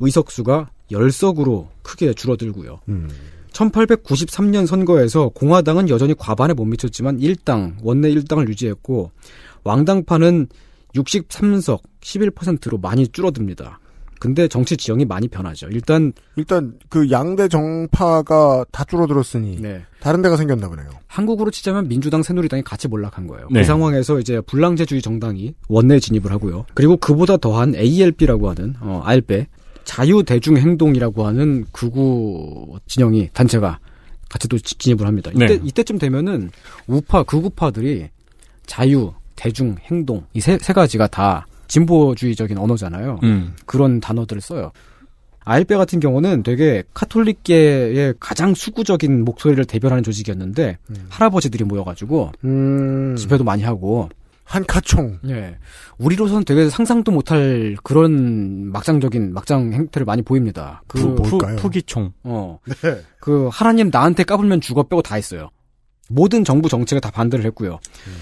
의석수가 열석으로 크게 줄어들고요. 음. 1893년 선거에서 공화당은 여전히 과반에 못 미쳤지만 1당 원내 1당을 유지했고 왕당파는 63석 11%로 많이 줄어듭니다. 근데 정치 지형이 많이 변하죠. 일단 일단 그 양대 정파가 다 줄어들었으니 네. 다른 데가 생겼나 보네요. 한국으로 치자면 민주당 새누리당이 같이 몰락한 거예요. 네. 그 상황에서 이제 불량제주의 정당이 원내 진입을 하고요. 그리고 그보다 더한 ALP라고 하는 어 알베 자유대중행동이라고 하는 극우 진영이 단체가 같이 또 진입을 합니다. 이때 네. 이때쯤 되면은 우파 극우파들이 자유 대중, 행동 이세세 가지가 다 진보주의적인 언어잖아요. 음. 그런 단어들을 써요. 아일배 같은 경우는 되게 카톨릭계의 가장 수구적인 목소리를 대변하는 조직이었는데 음. 할아버지들이 모여가지고 음. 집회도 많이 하고 한카총. 예. 우리로서는 되게 상상도 못할 그런 막장적인 막장 행태를 많이 보입니다. 그 부, 뭘까요? 푸, 기총 어. 네. 그 하나님 나한테 까불면 죽어 빼고 다 했어요. 모든 정부 정책에 다 반대를 했고요. 음.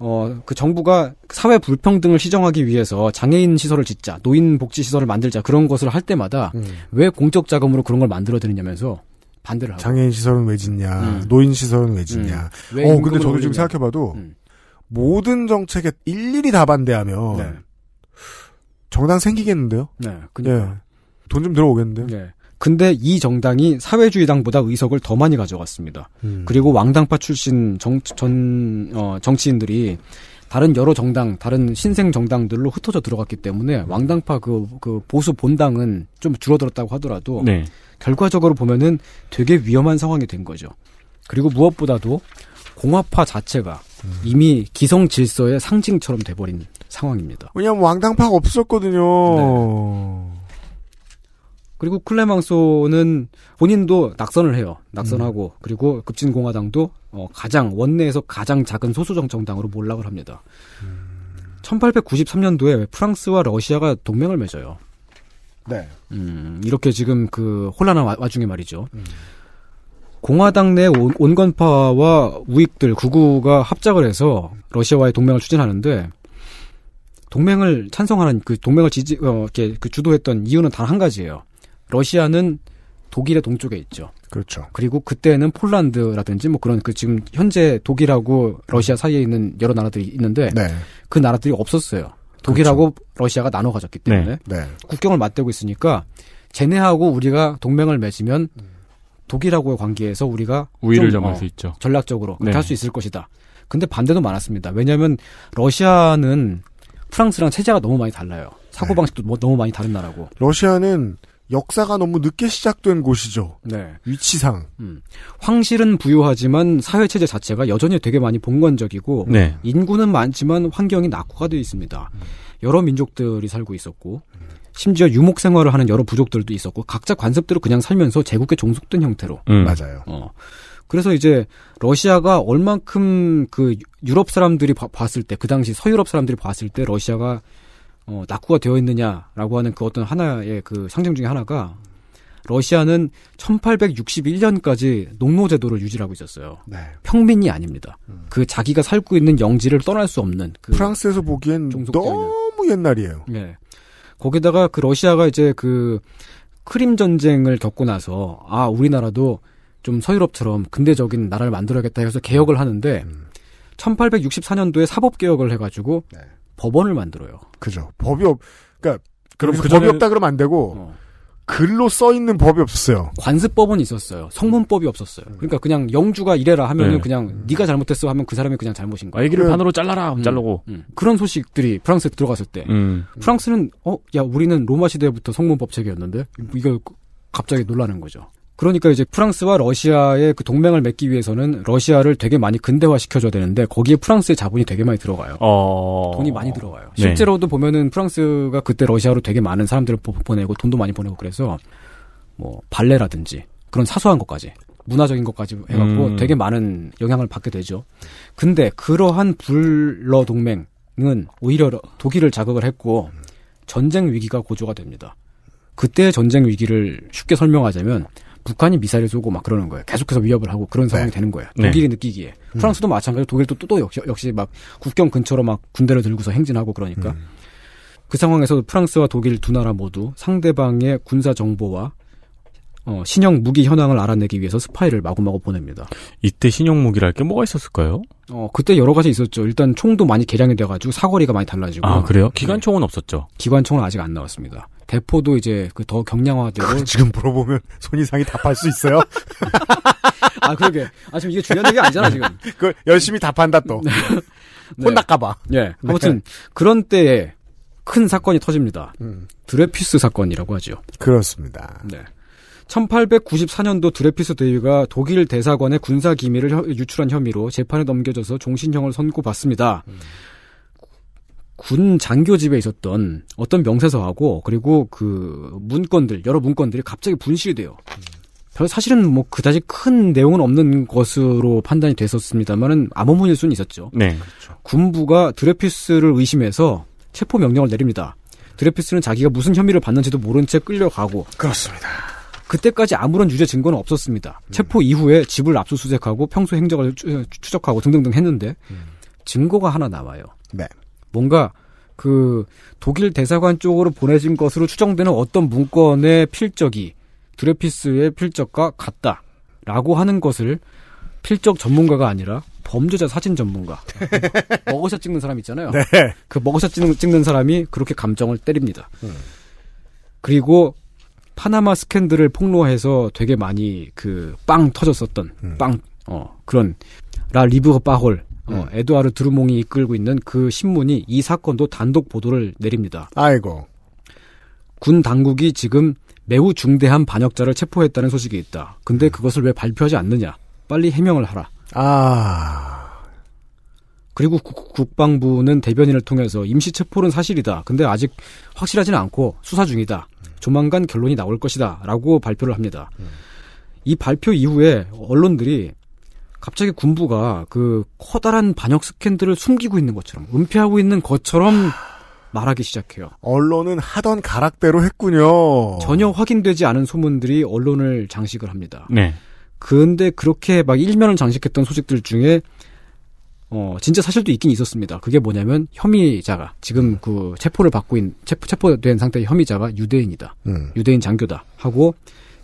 어, 그 정부가 사회 불평등을 시정하기 위해서 장애인 시설을 짓자, 노인 복지 시설을 만들자 그런 것을 할 때마다 음. 왜 공적 자금으로 그런 걸 만들어 드리냐면서 반대를 하고. 장애인 시설은 왜 짓냐, 음. 노인 시설은 왜 짓냐. 음. 어, 근데 저도 올리냐. 지금 생각해봐도 음. 모든 정책에 일일이 다 반대하면 네. 정당 생기겠는데요? 네, 그니까 네. 예. 돈 좀 들어오겠는데요? 네. 근데 이 정당이 사회주의당보다 의석을 더 많이 가져갔습니다. 음. 그리고 왕당파 출신 정, 전, 어, 정치인들이 다른 여러 정당, 다른 신생 정당들로 흩어져 들어갔기 때문에 왕당파 그, 그 보수 본당은 좀 줄어들었다고 하더라도 네. 결과적으로 보면은 되게 위험한 상황이 된 거죠. 그리고 무엇보다도 공화파 자체가 음. 이미 기성 질서의 상징처럼 돼버린 상황입니다. 왜냐하면 왕당파가 없었거든요. 네. 그리고 클레망소는 본인도 낙선을 해요. 낙선하고 음. 그리고 급진공화당도 어, 가장 원내에서 가장 작은 소수정 정당으로 몰락을 합니다. 음. 1893년도에 프랑스와 러시아가 동맹을 맺어요. 네. 음, 이렇게 지금 그 혼란한 와, 중에 말이죠. 음. 공화당 내 온, 건파와 우익들 구구가 합작을 해서 러시아와의 동맹을 추진하는데 동맹을 찬성하는 그 동맹을 지지 어, 이렇게 그 주도했던 이유는 단 한 가지예요. 러시아는 독일의 동쪽에 있죠. 그렇죠. 그리고 그때는 폴란드라든지 뭐 그런 그 지금 현재 독일하고 러시아 사이에 있는 여러 나라들이 있는데 네. 그 나라들이 없었어요. 독일하고 그렇죠. 러시아가 나눠 가졌기 때문에 네. 네. 국경을 맞대고 있으니까 쟤네하고 우리가 동맹을 맺으면 음. 독일하고의 관계에서 우리가 우위를 점할 어, 수 있죠. 전략적으로 그할수 네. 있을 것이다. 근데 반대도 많았습니다. 왜냐하면 러시아는 프랑스랑 체제가 너무 많이 달라요. 사고 방식도 네. 뭐 너무 많이 다른 나라고. 러시아는 역사가 너무 늦게 시작된 곳이죠. 네. 위치상. 음. 황실은 부유하지만 사회체제 자체가 여전히 되게 많이 봉건적이고 네. 인구는 많지만 환경이 낙후가 되어 있습니다. 음. 여러 민족들이 살고 있었고 심지어 유목 생활을 하는 여러 부족들도 있었고 각자 관습대로 그냥 살면서 제국에 종속된 형태로. 음. 맞아요. 어. 그래서 이제 러시아가 얼만큼 그 유럽 사람들이 봤을 때 그 당시 서유럽 사람들이 봤을 때 러시아가 어, 낙후가 되어 있느냐라고 하는 그 어떤 하나의 그 상징 중의 하나가 러시아는 1861년까지 농노제도를 유지하고 있었어요. 네. 평민이 아닙니다. 음. 그 자기가 살고 있는 영지를 떠날 수 없는 그 프랑스에서 보기엔 너무 옛날이에요. 네. 거기다가 그 러시아가 이제 그 크림 전쟁을 겪고 나서 아 우리나라도 좀 서유럽처럼 근대적인 나라를 만들어야겠다 해서 개혁을 하는데 음. 1864년도에 사법 개혁을 해가지고 네. 법원을 만들어요. 그죠. 법이 없, 그러니까 그럼 그 법이 없다 그러면 안 되고 어. 글로 써 있는 법이 없었어요. 관습법은 있었어요. 성문법이 없었어요. 음. 그러니까 그냥 영주가 이래라 하면은 네. 그냥 음. 네가 잘못했어 하면 그 사람이 그냥 잘못인 거야. 애기를 그 반으로 잘라라 음, 자르고 음. 그런 소식들이 프랑스에 들어갔을 때 음. 프랑스는 어 야 우리는 로마 시대부터 성문법 체계였는데 이걸 갑자기 놀라는 거죠. 그러니까 이제 프랑스와 러시아의 그 동맹을 맺기 위해서는 러시아를 되게 많이 근대화 시켜줘야 되는데 거기에 프랑스의 자본이 되게 많이 들어가요. 어... 돈이 많이 들어가요. 네. 실제로도 보면은 프랑스가 그때 러시아로 되게 많은 사람들을 보내고 돈도 많이 보내고 그래서 뭐 발레라든지 그런 사소한 것까지 문화적인 것까지 해갖고 음... 되게 많은 영향을 받게 되죠. 근데 그러한 불러 동맹은 오히려 독일을 자극을 했고 전쟁 위기가 고조가 됩니다. 그때 의 전쟁 위기를 쉽게 설명하자면 북한이 미사일을 쏘고 막 그러는 거예요. 계속해서 위협을 하고 그런 상황이 네. 되는 거예요. 네. 독일이 네. 느끼기에 음. 프랑스도 마찬가지로 독일도 또, 또 역시, 역시 막 국경 근처로 막 군대를 들고서 행진하고 그러니까 음. 그 상황에서 프랑스와 독일 두 나라 모두 상대방의 군사 정보와 어, 신형 무기 현황을 알아내기 위해서 스파이를 마구마구 보냅니다. 이때 신형 무기랄 게 뭐가 있었을까요? 어, 그때 여러 가지 있었죠. 일단 총도 많이 개량이 돼가지고 사거리가 많이 달라지고. 아, 그래요? 네. 기관총은 네. 없었죠? 기관총은 아직 안 나왔습니다. 대포도 이제 그 더 경량화되고 지금 물어보면 *laughs* 손이상이 답할 수 있어요. *laughs* 아 그러게. 아 지금 이게 중요한 얘기 아니잖아 지금. *laughs* 그 열심히 답한다 또. 네. 혼날까봐. 네. 예. 네. 네. 아무튼 그런 때에 큰 사건이 터집니다. 음. 드레피스 사건이라고 하죠. 그렇습니다. 네. 1894년도 드레피스 대위가 독일 대사관의 군사 기밀을 유출한 혐의로 재판에 넘겨져서 종신형을 선고받습니다. 음. 군 장교집에 있었던 어떤 명세서하고 그리고 그 문건들 여러 문건들이 갑자기 분실이 돼요. 별 사실은 뭐 그다지 큰 내용은 없는 것으로 판단이 됐었습니다만은 암호문일 수는 있었죠. 네. 그렇죠. 군부가 드레피스를 의심해서 체포 명령을 내립니다. 드레피스는 자기가 무슨 혐의를 받는지도 모른 채 끌려가고 그렇습니다. 그때까지 아무런 유죄 증거는 없었습니다. 음. 체포 이후에 집을 압수수색하고 평소 행적을 추, 적하고 등등등 했는데 음. 증거가 하나 나와요. 네. 뭔가 그 독일 대사관 쪽으로 보내진 것으로 추정되는 어떤 문건의 필적이 드레피스의 필적과 같다라고 하는 것을 필적 전문가가 아니라 범죄자 사진 전문가 *laughs* 먹어샷 찍는 사람 있잖아요. 네. 그 먹어샷 찍는, 찍는 사람이 그렇게 감정을 때립니다. 음. 그리고 파나마 스캔들을 폭로해서 되게 많이 그 빵 터졌었던 음. 빵 어, 그런 라 리브르 빠홀 어, 음. 에드와르 드루몽이 이끌고 있는 그 신문이 이 사건도 단독 보도를 내립니다. 아이고. 군 당국이 지금 매우 중대한 반역자를 체포했다는 소식이 있다. 근데 음. 그것을 왜 발표하지 않느냐? 빨리 해명을 하라. 아. 그리고 국, 국방부는 대변인을 통해서 임시 체포는 사실이다. 근데 아직 확실하지는 않고 수사 중이다. 조만간 결론이 나올 것이다. 라고 발표를 합니다. 음. 이 발표 이후에 언론들이 갑자기 군부가 그 커다란 반역 스캔들을 숨기고 있는 것처럼 은폐하고 있는 것처럼 말하기 시작해요. 언론은 하던 가락대로 했군요. 전혀 확인되지 않은 소문들이 언론을 장식을 합니다. 네. 그런데 그렇게 막 일면을 장식했던 소식들 중에 어 진짜 사실도 있긴 있었습니다. 그게 뭐냐면 혐의자가 지금 그 체포를 받고 있는 체포, 된 상태의 혐의자가 유대인이다. 음. 유대인 장교다 하고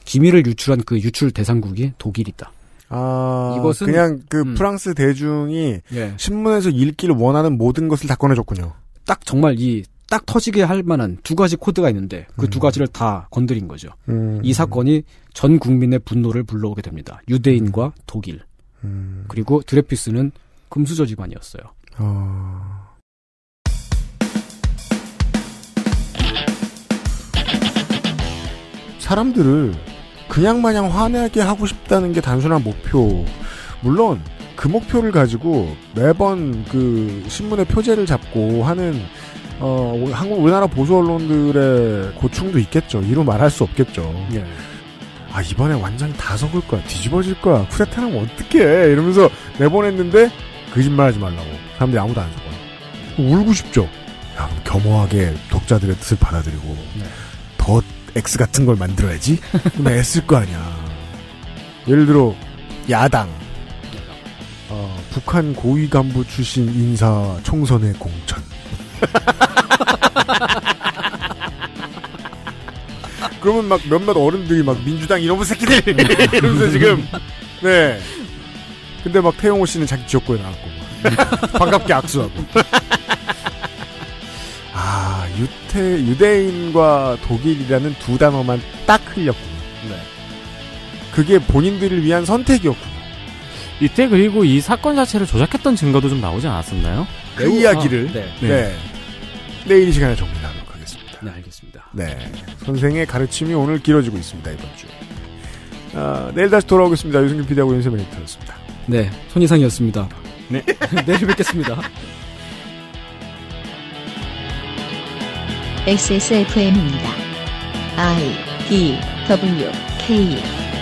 기밀을 유출한 그 유출 대상국이 독일이다. 아, 이것은 그냥 그 음. 프랑스 대중이 예. 신문에서 읽기를 원하는 모든 것을 다 꺼내줬군요. 딱 정말 이 딱 터지게 할 만한 두 가지 코드가 있는데 그두 음. 가지를 다 건드린 거죠. 음. 이 사건이 전 국민의 분노를 불러오게 됩니다. 유대인과 음. 독일 음. 그리고 드레피스는 금수저 집안이었어요. 어... 사람들을 그냥 마냥 화내게 하고 싶다는 게 단순한 목표. 물론 그 목표를 가지고 매번 그 신문의 표제를 잡고 하는 어, 한국 우리나라 보수 언론들의 고충도 있겠죠. 이루 말할 수 없겠죠. 예. 아 이번에 완전 히다 섞을 거야, 뒤집어질 거야, 쿠데타는 어떻게 이러면서 내보냈는데 거짓말하지 말라고 사람들이 아무도 안 속아요. 울고 싶죠. 야, 겸허하게 독자들의 뜻을 받아들이고 네. 더 X 같은 걸 만들어야지. 근 애쓸 거 아니야. 예를 들어 야당, 어, 북한 고위 간부 출신 인사 총선의 공천. *laughs* 그러면 막 몇몇 어른들이 막 민주당 이놈의 새끼들 이러면서 지금 네. 근데 막 태용호 씨는 자기 지역구에 나왔고 반갑게 악수하고. 유태, 유대인과 독일이라는 두 단어만 딱 흘렸군요. 네. 그게 본인들을 위한 선택이었군요. 이때 그리고 이 사건 자체를 조작했던 증거도 좀 나오지 않았었나요? 그 네. 이야기를. 아, 네. 네. 네. 내일 이 시간에 정리하도록 하겠습니다. 네, 알겠습니다. 네. 선생의 가르침이 오늘 길어지고 있습니다, 이번 주에. 아, 내일 다시 돌아오겠습니다. 유승균 피디하고 윤세민 리터였습니다. 네. 손이상이었습니다. 네. *laughs* 내일 뵙겠습니다. XSFM입니다. I D W K